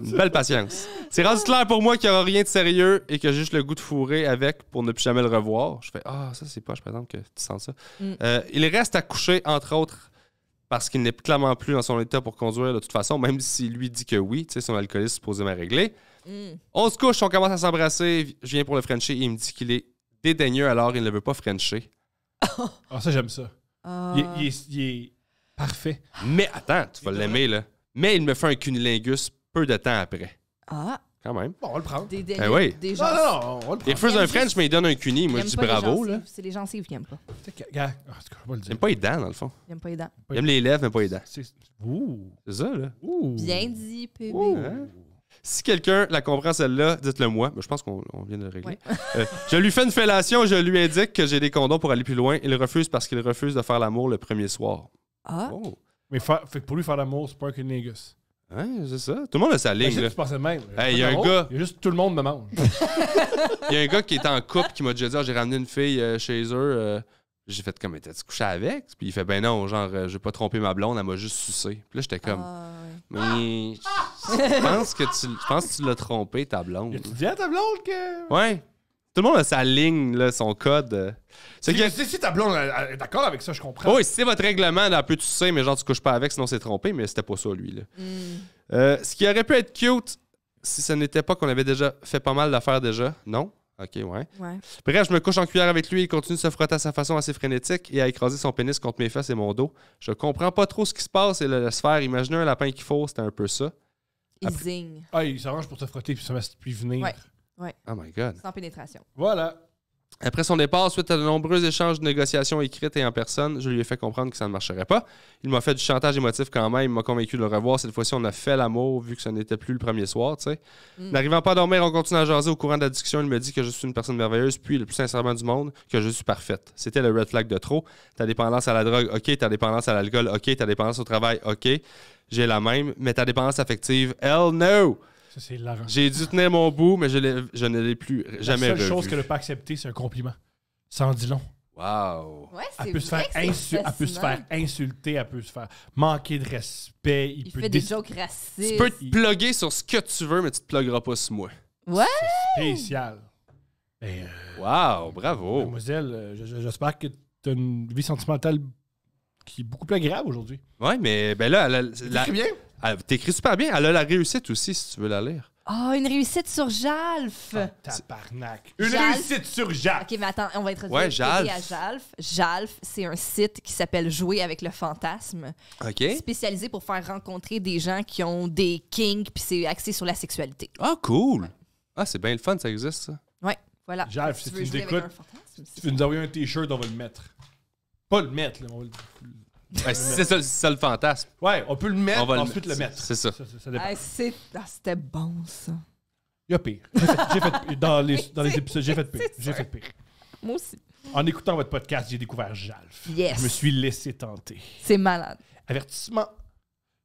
une belle patience. C'est rendu clair pour moi qu'il n'y aura rien de sérieux et que j'ai juste le goût de fourrer avec pour ne plus jamais le revoir. Je fais Ah, ça, c'est pas, je présente que tu sens ça. Mm. Euh, il reste à coucher, entre autres, parce qu'il n'est clairement plus dans son état pour conduire de toute façon, même s'il lui dit que oui, tu sais, son alcoolisme est supposé réglé. On se couche, on commence à s'embrasser. Je viens pour le Frencher. Il me dit qu'il est dédaigneux, alors il ne veut pas Frencher. Ah, ça, j'aime ça. Ah. Il, est, parfait. Mais attends, tu vas l'aimer, là. Mais il me fait un cunilingus peu de temps après. Ah. Quand même. Bon, on va le prendre. Des, eh oui. Non, non, non, on va le prendre. Il refuse un French, mais il donne un cuni. Moi, je dis bravo. là. C'est les gencives qui n'aiment pas. Regarde, en pas les dents, dans le fond. Il n'aime pas les dents. Il aime les lèvres, mais pas les dents. C'est ça, là. Bien dit, hein? Si quelqu'un la comprend celle-là, dites-le moi. Mais je pense qu'on vient de le régler. Euh, je lui fais une fellation, je lui indique que j'ai des condoms pour aller plus loin. Il refuse parce qu'il refuse de faire l'amour le premier soir. Ah. Oh. Mais pour lui, faire l'amour, c'est pas un négus. Hein, c'est ça. Tout le monde a sa ligne. Ben, Même. Il y a un gars. Il y a juste tout le monde me mange. Il y a un gars qui est en couple qui m'a déjà dit ah, j'ai ramené une fille euh, chez eux. Euh, j'ai fait comme, mais t'as-tu couché avec? Puis il fait, ben non, genre, euh, j'ai pas trompé ma blonde, elle m'a juste sucé. Puis là, j'étais comme, ah, mais je pense que tu, l'as trompé, ta blonde. Tu dis à ta blonde que. Ouais. Tout le monde a sa ligne, son code. Si, ta blonde est d'accord avec ça, je comprends. Oui, c'est votre règlement, elle un peu tu mais genre tu couches pas avec, sinon c'est trompé, mais c'était pas ça lui. Hmm. Euh, ce qui aurait pu être cute, si ce n'était pas qu'on avait déjà fait pas mal d'affaires déjà, non? OK, ouais. Bref, je me couche en cuillère avec lui et il continue de se frotter à sa façon assez frénétique et à écraser son pénis contre mes fesses et mon dos. Je comprends pas trop ce qui se passe et le laisse faire. Imaginez un lapin qui faut, c'était un peu ça. Il Après... Ah, il s'arrange pour se frotter puis, se... puis venir. ouais. Oh my God. Sans pénétration. Voilà. Après son départ, suite à de nombreux échanges de négociations écrites et en personne, je lui ai fait comprendre que ça ne marcherait pas. Il m'a fait du chantage émotif quand même, il m'a convaincu de le revoir. Cette fois-ci, on a fait l'amour vu que ce n'était plus le premier soir, tu sais. Mm. N'arrivant pas à dormir, on continue à jaser au courant de la discussion. Il me dit que je suis une personne merveilleuse, puis le plus sincèrement du monde, que je suis parfaite. C'était le red flag de trop. Ta dépendance à la drogue, ok. Ta dépendance à l'alcool, ok. Ta dépendance au travail, ok. J'ai la même, mais ta dépendance affective, hell no! J'ai dû tenir mon bout, mais je, ne l'ai plus jamais La seule chose qu'elle n'a pas accepter, c'est un compliment. Sans en dit long. Wow! Elle peut, se faire faire insulter, elle peut se faire manquer de respect. Il, fait des jokes racistes. Tu peux te plugger sur ce que tu veux, mais tu te plugueras pas sur moi. Ouais? spécial. Ben, euh, wow, bravo! Mademoiselle, euh, j'espère que tu as une vie sentimentale qui est beaucoup plus agréable aujourd'hui. Ouais, mais ben là, la- la- bien. T'écris super bien. Elle a la réussite aussi, si tu veux la lire. oh, une réussite sur Jalf. Ah, tabarnak. Une réussite sur Jalf. OK, mais attends, on va être ouais, à Jalf. Jalf, c'est un site qui s'appelle Jouer avec le fantasme. OK. Spécialisé pour faire rencontrer des gens qui ont des kinks, puis c'est axé sur la sexualité. Ah, cool. Ah, c'est bien le fun, ça existe, ça. Ouais, voilà. Jalf, si tu nous écoutes, si tu nous envoyer un T-shirt, on va le mettre. Pas le mettre, là, on va le c'est ça, le fantasme. Ouais, on peut le mettre, on va ensuite le, mettre. C'est ça. Ah, c'était bon, ça. Il y a pire. J'ai fait, pire. Dans les, dans les épisodes, j'ai fait pire. J'ai fait pire. Moi aussi. En écoutant votre podcast, j'ai découvert Jalf. Je me suis laissé tenter. C'est malade. Avertissement,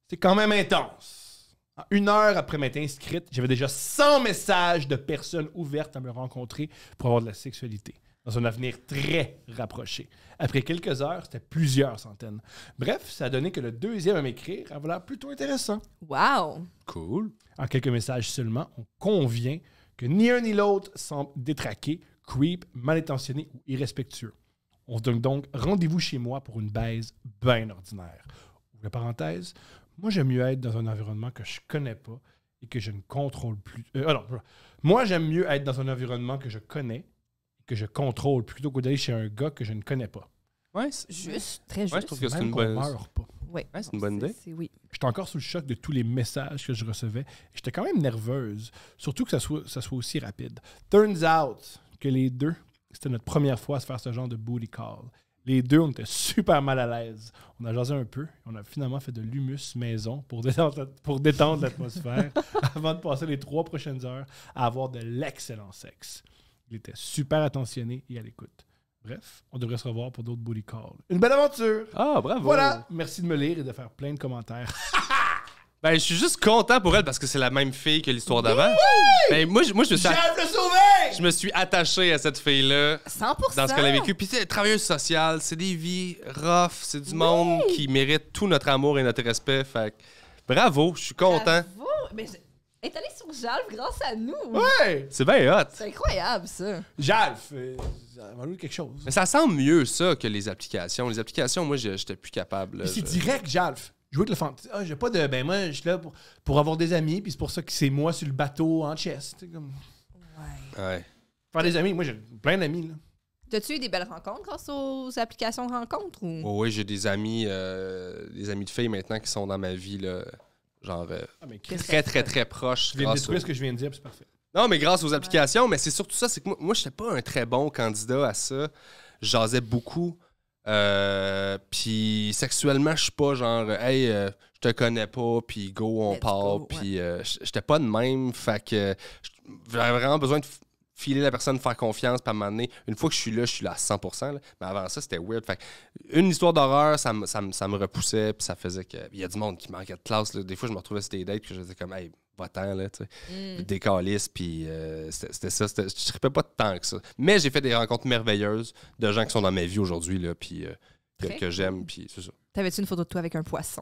c'est quand même intense. une heure après m'être inscrite, j'avais déjà 100 messages de personnes ouvertes à me rencontrer pour avoir de la sexualité dans un avenir très rapproché. Après quelques heures, c'était plusieurs centaines. Bref, ça a donné que le deuxième à m'écrire a plutôt intéressant. Wow! Cool. En quelques messages seulement, on convient que ni un ni l'autre semble détraqué, creep, mal intentionné ou irrespectueux. On se donne donc rendez-vous chez moi pour une baise bien ordinaire. la parenthèse, moi j'aime mieux être dans un environnement que je connais pas et que je ne contrôle plus. Euh, alors, ah moi j'aime mieux être dans un environnement que je connais que je contrôle plutôt que d'aller chez un gars que je ne connais pas. Oui, juste, très juste. je trouve que c'est une, bonne... ouais. c'est une bonne idée. Oui. J'étais encore sous le choc de tous les messages que je recevais. J'étais quand même nerveuse, surtout que ça soit, ça soit aussi rapide. Turns out que les deux, c'était notre première fois à se faire ce genre de booty call. Les deux, on était super mal à l'aise. On a jasé un peu. On a finalement fait de l'humus maison pour pour détendre l'atmosphère avant de passer les trois prochaines heures à avoir de l'excellent sexe. Il était super attentionné et à l'écoute. Bref, on devrait se revoir pour d'autres booty calls. Une belle aventure! Ah, bravo! Voilà! Merci de me lire et de faire plein de commentaires. ben, je suis juste content pour elle parce que c'est la même fille que l'histoire d'avant. Oui! Ben, moi, je, moi, je me suis. Le sauver! Je me suis attaché à cette fille-là. 100 Dans ce qu'elle a vécu. Puis, c'est travailleuse social, c'est des vies rough, c'est du monde qui mérite tout notre amour et notre respect. Fait bravo, je suis content. Bravo! Et est allé sur Jalf grâce à nous. Ouais! C'est bien hot. C'est incroyable, ça. Jalf, Ça va m'a quelque chose. Mais ça semble mieux, ça, que les applications. Les applications, moi, j'étais plus capable. C'est direct, Jalf. Jouer avec le fantasy. Ah, j'ai pas de. Ben, moi, je suis là pour, pour avoir des amis, puis c'est pour ça que c'est moi sur le bateau en chest. Comme... Ouais. Ouais. Faire des amis, moi, j'ai plein d'amis, là. T'as-tu eu des belles rencontres grâce aux applications de rencontres ou. Oh, oui, j'ai des amis, euh, des amis de filles maintenant qui sont dans ma vie. Là genre euh, ah, très, très, euh, très, proche. Je viens de détruire ce que je viens de dire, c'est parfait. Non, mais grâce aux applications, mais c'est surtout ça, c'est que moi, je n'étais pas un très bon candidat à ça. J'asais beaucoup. Euh, puis sexuellement, je suis pas genre, hey, je te connais pas, puis go, on parle. part. Puis j'étais pas de même. Fait que j'avais vraiment besoin de filer la personne, faire confiance, pas m'amener. Une fois que je suis là, je suis là à 100 Mais avant ça, c'était weird. une histoire d'horreur, ça, me repoussait, puis ça faisait qu'il y a du monde qui manquait de classe. Des fois, je me retrouvais sur des dates, puis je disais comme, hey, va-t'en, là, tu sais. Mm. Des puis euh, c'était ça. Je ne serais pas de temps que ça. Mais j'ai fait des rencontres merveilleuses de gens qui sont dans ma vie aujourd'hui, là, puis euh, que, j'aime, puis c'est ça. T'avais-tu une photo de toi avec un poisson?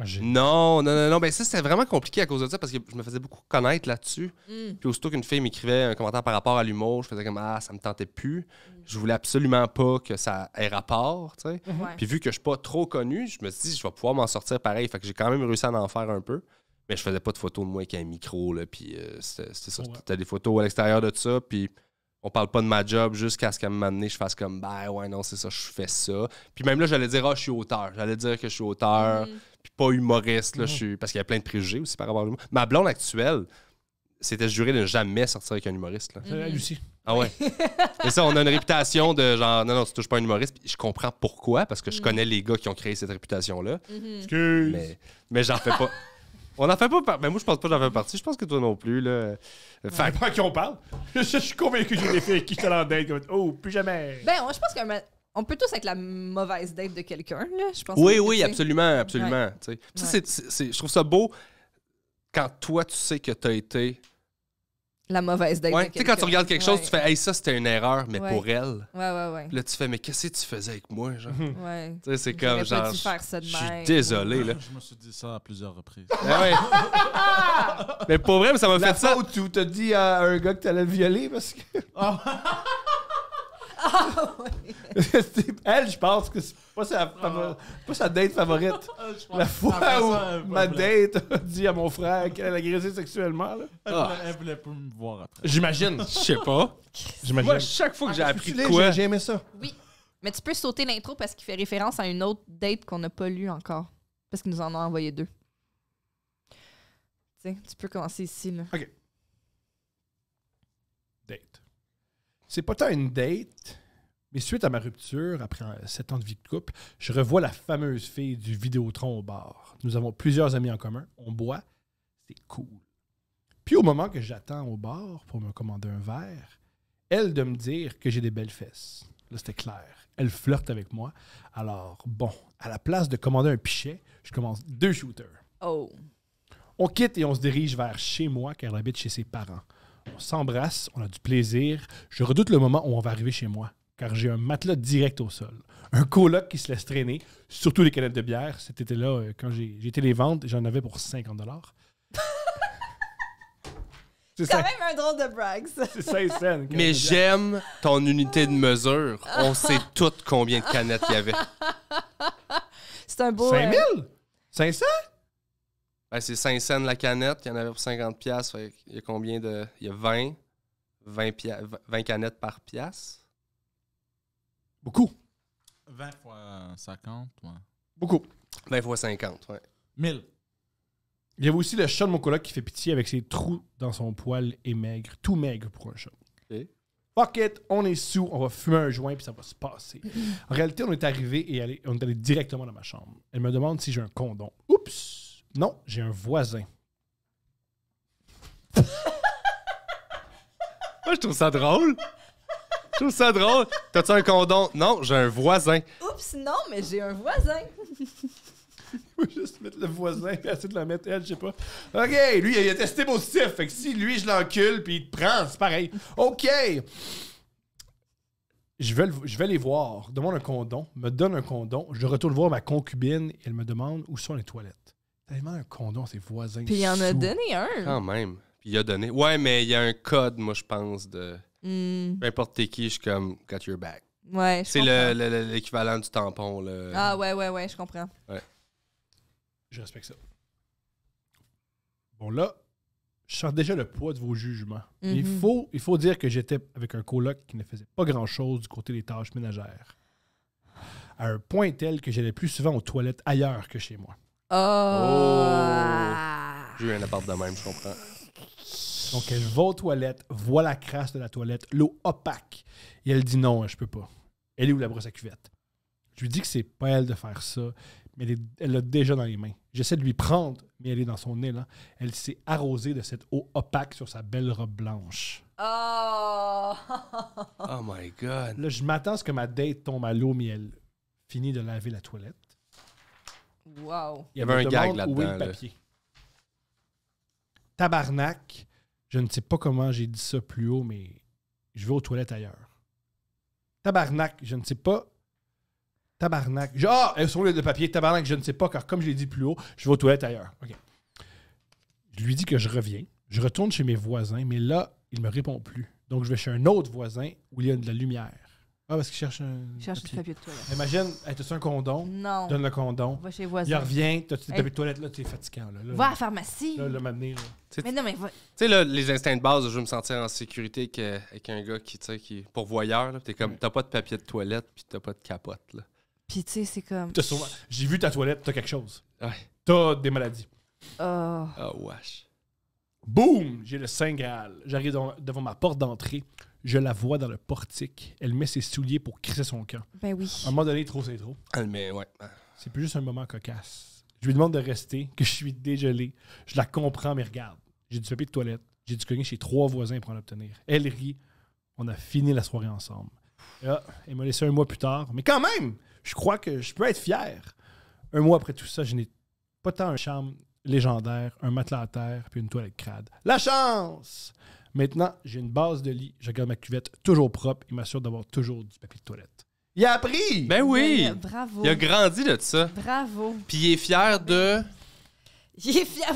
Ah, non, non, non, non. Ben, ça, c'était vraiment compliqué à cause de ça parce que je me faisais beaucoup connaître là-dessus. Mm. Puis aussitôt qu'une fille m'écrivait un commentaire par rapport à l'humour, je faisais comme Ah, ça me tentait plus. Je voulais absolument pas que ça ait rapport. Mm-hmm. Puis vu que je suis pas trop connu, je me suis dit, je vais pouvoir m'en sortir pareil. Fait que j'ai quand même réussi à en faire un peu. Mais je faisais pas de photos de moi avec un micro. Là, puis euh, c'était ça. T'as des photos à l'extérieur de ça. Puis on parle pas de ma job jusqu'à ce qu'à un moment donné, je fasse comme, ben ouais, non, c'est ça, je fais ça. Puis même là, j'allais dire, ah, je suis auteur. J'allais dire que je suis auteur. Mm puis pas humoriste. Là, mm. je suis, parce qu'il y a plein de préjugés aussi par rapport à l'humour. Ma blonde actuelle, c'était juré de ne jamais sortir avec un humoriste. Là. Mm-hmm. Lucie. Ah ouais. Et ça, on a une réputation de genre, non, non, tu touches pas un humoriste. Puis je comprends pourquoi, parce que je mm. connais les gars qui ont créé cette réputation-là. Mm-hmm. Excuse. Mais, mais j'en fais pas. On n'en fait pas partie. Ben, mais moi, je pense pas que j'en fais partie. Je pense que toi non plus. Là. Fait qui parle. je, suis convaincu que j'ai des filles qui sont en Oh, plus jamais. Ben, je pense que on peut tous être la mauvaise date de quelqu'un, là, je pense. Oui, oui, absolument, absolument. Tu sais. ça, c'est, c'est, je trouve ça beau quand toi, tu sais que t'as été... La mauvaise date de quelqu'un. Tu sais, quand tu regardes quelque chose, tu fais « Hey, ça, c'était une erreur, mais pour elle. » Ouais, ouais, ouais. là, tu fais « Mais qu'est-ce que tu faisais avec moi? » genre mhm. Ouais. Tu sais, c'est comme genre... Je suis désolé, là. Je me suis dit ça à plusieurs reprises. Ah ouais. mais pour vrai, ça m'a fait ça. où tu t'as dit à un gars que t'allais violer parce que... Ah. Ah, Elle, je pense que c'est pas sa, ah. pas sa date favorite. Ah, la fois où ma date dit à mon frère qu'elle agressé sexuellement. Elle, ah. voulait, voulait pas me voir après. J'imagine, je sais pas. Moi, chaque fois que j'ai appris quoi... J'ai aimé ça. Oui. Mais tu peux sauter l'intro parce qu'il fait référence à une autre date qu'on n'a pas lu encore. Parce qu'ils nous en ont envoyé deux. tu peux commencer ici. Là. OK. c'est pas tant une date, mais suite à ma rupture, après sept ans de vie de couple, je revois la fameuse fille du Vidéotron au bar. Nous avons plusieurs amis en commun, on boit, c'est cool. Puis au moment que j'attends au bar pour me commander un verre, elle de me dire que j'ai des belles fesses. Là, c'était clair. Elle flirte avec moi. Alors, bon, à la place de commander un pichet, je commence deux shooters. Oh. On quitte et on se dirige vers chez moi car elle habite chez ses parents on s'embrasse, on a du plaisir. Je redoute le moment où on va arriver chez moi, car j'ai un matelas direct au sol. Un coloc qui se laisse traîner, surtout les canettes de bière. Cet été-là, euh, quand j'ai été les ventes, j'en avais pour 50 C'est quand même un drôle de brag, ça. C'est ça, Mais j'aime ton unité de mesure. On sait toutes combien de canettes il y avait. C'est un beau. 5000? 500? Ben, c'est 5 cents la canette, il y en avait pour 50 piastres. il y a combien de il y a 20 20, 20 canettes par pièce. Beaucoup. 20 fois 50, moi. Beaucoup. 20 fois 50, ouais. 1000. Il y avait aussi le chat de mon coloc qui fait pitié avec ses trous dans son poil et maigre, tout maigre pour un chat. Fuck it, on est sous, on va fumer un joint puis ça va se passer. en réalité, on est arrivé et on est allé directement dans ma chambre. Elle me demande si j'ai un condom. Oups! Non, j'ai un voisin. Moi, je trouve ça drôle. Je trouve ça drôle. T'as-tu un condom? Non, j'ai un voisin. Oups, non, mais j'ai un voisin. faut juste mettre le voisin et essayer de la mettre elle, je sais pas. OK, lui, il a testé positif. Fait que si lui, je l'encule puis il te prend, c'est pareil. OK. Je vais, les voir. Demande un condom, me donne un condom. Je retourne voir ma concubine elle me demande où sont les toilettes tellement un condom à ses voisins. Puis il en a donné un. Quand même. Puis il a donné. Ouais, mais il y a un code, moi, je pense, de. Hmm. Peu importe qui, je suis comme, got your back. Ouais, C'est l'équivalent du tampon, Ah ouais, ouais, ouais, je comprends. Je respecte ça. Bon, là, je sens déjà le poids de vos jugements. il, mhm. faut, il faut dire que j'étais avec un coloc qui ne faisait pas grand-chose du côté des tâches ménagères. À un point tel que j'allais plus souvent aux toilettes ailleurs que chez moi. Oh! J'ai eu un appart de même, je comprends. Donc, elle va aux toilettes, voit la crasse de la toilette, l'eau opaque. Et elle dit non, je peux pas. Elle est où la brosse à cuvette? Je lui dis que c'est pas elle de faire ça, mais elle l'a déjà dans les mains. J'essaie de lui prendre, mais elle est dans son là. Elle s'est arrosée de cette eau opaque sur sa belle robe blanche. Oh! oh my God! Là, je m'attends à ce que ma date tombe à l'eau, mais elle finit de laver la toilette. Wow. Il y avait un gag là-dedans. Tabarnak. Je ne sais pas comment j'ai dit ça plus haut, mais je vais aux toilettes ailleurs. Tabarnak, je ne sais pas. Tabarnak. Ah, euh, sont les de papier, tabarnak, je ne sais pas, car comme je l'ai dit plus haut, je vais aux toilettes ailleurs. OK. Je lui dis que je reviens. Je retourne chez mes voisins, mais là, il ne me répond plus. Donc, je vais chez un autre voisin où il y a de la lumière. Ah, parce qu'il cherche un. Il cherche du papier de toilette. Imagine, t'as-tu un condom? Non. Donne le condom. Va chez voisin. Il revient, t'as-tu des de toilette? Là, t'es fatiguant. Là, va à la pharmacie. Là, là, Mais non, mais. Tu sais, là, les instincts de base, je veux me sentir en sécurité avec, un gars qui, tu sais, qui est pourvoyeur. Là, t'es comme, t'as pas de papier de toilette, puis t'as pas de capote. Là. Pis, tu sais, c'est comme. J'ai vu ta toilette, t'as quelque chose. Ouais. T'as des maladies. Oh. Oh, wesh. Boum! J'ai le Saint J'arrive devant ma porte d'entrée. Je la vois dans le portique. Elle met ses souliers pour crisser son camp. Ben oui. À un moment donné, trop, c'est trop. Elle met, ouais. C'est plus juste un moment cocasse. Je lui demande de rester, que je suis dégelé. Je la comprends, mais regarde. J'ai du papier de toilette. J'ai dû cogner chez trois voisins pour en obtenir. Elle rit. On a fini la soirée ensemble. elle m'a laissé un mois plus tard. Mais quand même, je crois que je peux être fier. Un mois après tout ça, je n'ai pas tant un charme légendaire, un matelas à terre, puis une toilette crade. La chance! Maintenant, j'ai une base de lit, je garde ma cuvette toujours propre et m'assure d'avoir toujours du papier de toilette. Il a appris! Ben oui! bravo! Il a grandi de ça. Bravo! Puis il est fier de. Il est fier.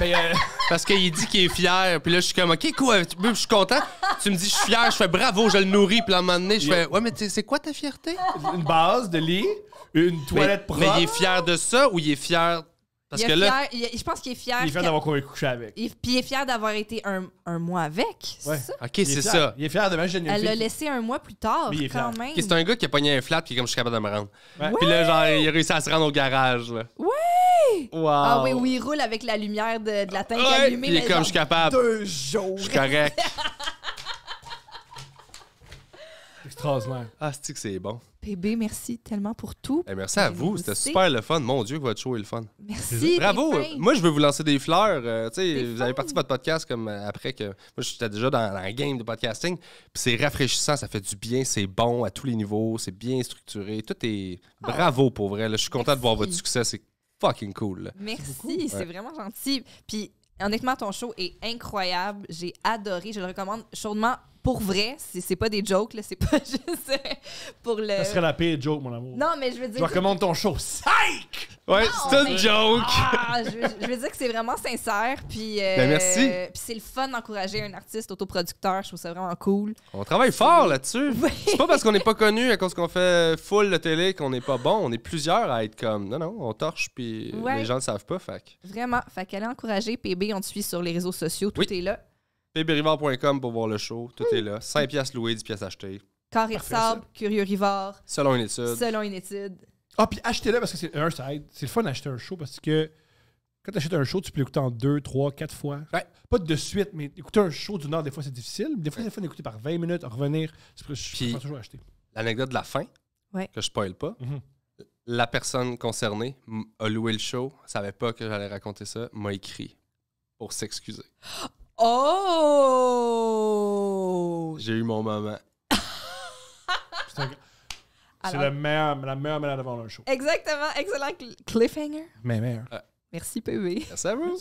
Ben, euh, parce qu'il dit qu'il est fier. Puis là, je suis comme, OK, quoi, je suis content. Tu me dis, je suis fier, je fais bravo, je le nourris. Puis à un moment donné, je fais, ouais, mais c'est quoi ta fierté? Une base de lit, une toilette propre. Mais il est fier de ça ou il est fier parce que là, je pense qu'il est fier. Il est fier d'avoir couché avec. il- Puis il est fier d'avoir été un, mois avec. Ouais. ça? Ok, c'est ça. Il est fier de ma Elle l'a laissé un mois plus tard, il est quand même. c'est un gars qui a pogné un flat, puis comme je suis capable de me rendre. Ouais. Puis là, genre, il a réussi à se rendre au garage, là. Wow. Ah oui, oui, il roule avec la lumière de, la teinte allumée. puis il est comme, je suis capable. Deux jours. Je suis correct. Extraordinaire. Ah, cest que c'est bon? Bébé, merci tellement pour tout. Eh, merci à vous, c'était super le fun. Mon Dieu, votre show est le fun. Merci. Bravo. Moi, je veux vous lancer des fleurs. Euh, vous avez parti votre podcast comme euh, après que. Moi, j'étais déjà dans, la game de podcasting. c'est rafraîchissant, ça fait du bien, c'est bon à tous les niveaux, c'est bien structuré. Tout est. Ah. Bravo pour vrai. Je suis content de voir votre succès. C'est fucking cool. Merci, c'est vraiment gentil. Puis honnêtement, ton show est incroyable. J'ai adoré. Je le recommande chaudement pour vrai, c'est pas des jokes, là, c'est pas juste euh, pour le. Ça serait la pire joke, mon amour. Non, mais je veux dire. Je recommande ton show. Psych! Ouais, c'est une joke! Ah, je, veux, dire que c'est vraiment sincère, puis. Euh, ben, merci! Puis c'est le fun d'encourager un artiste autoproducteur, je trouve ça vraiment cool. On travaille fort là-dessus! C'est pas parce qu'on n'est pas connu à cause qu'on fait full de télé qu'on n'est pas bon, on est plusieurs à être comme. Non, non, on torche, puis les gens ne savent pas, fac. Vraiment, fac, allez encourager PB, on te suit sur les réseaux sociaux, tout est là. BBRivar.com pour voir le show. Tout est là. 5 piastres louées, 10 pièces achetées. Carré de sable, Curieux Rivard, Selon une étude. selon une étude. Ah, puis achetez-le parce que c'est un, side. C'est le fun d'acheter un show parce que quand tu achètes un show, tu peux l'écouter en 2, 3, 4 fois. Ouais. Pas de suite, mais écouter un show du Nord, des fois, c'est difficile. Des fois, c'est le fun d'écouter par 20 minutes, revenir. C'est pour ça que je suis toujours acheter. L'anecdote de la fin, que je spoil pas. Mhm. La personne concernée a loué le show, savait pas que j'allais raconter ça, m'a écrit pour s'excuser. Oh! J'ai eu mon moment. C'est la meilleure, la mère manière de un show. Exactement. Excellent cliffhanger. Mais euh. Merci, PV. Merci à vous.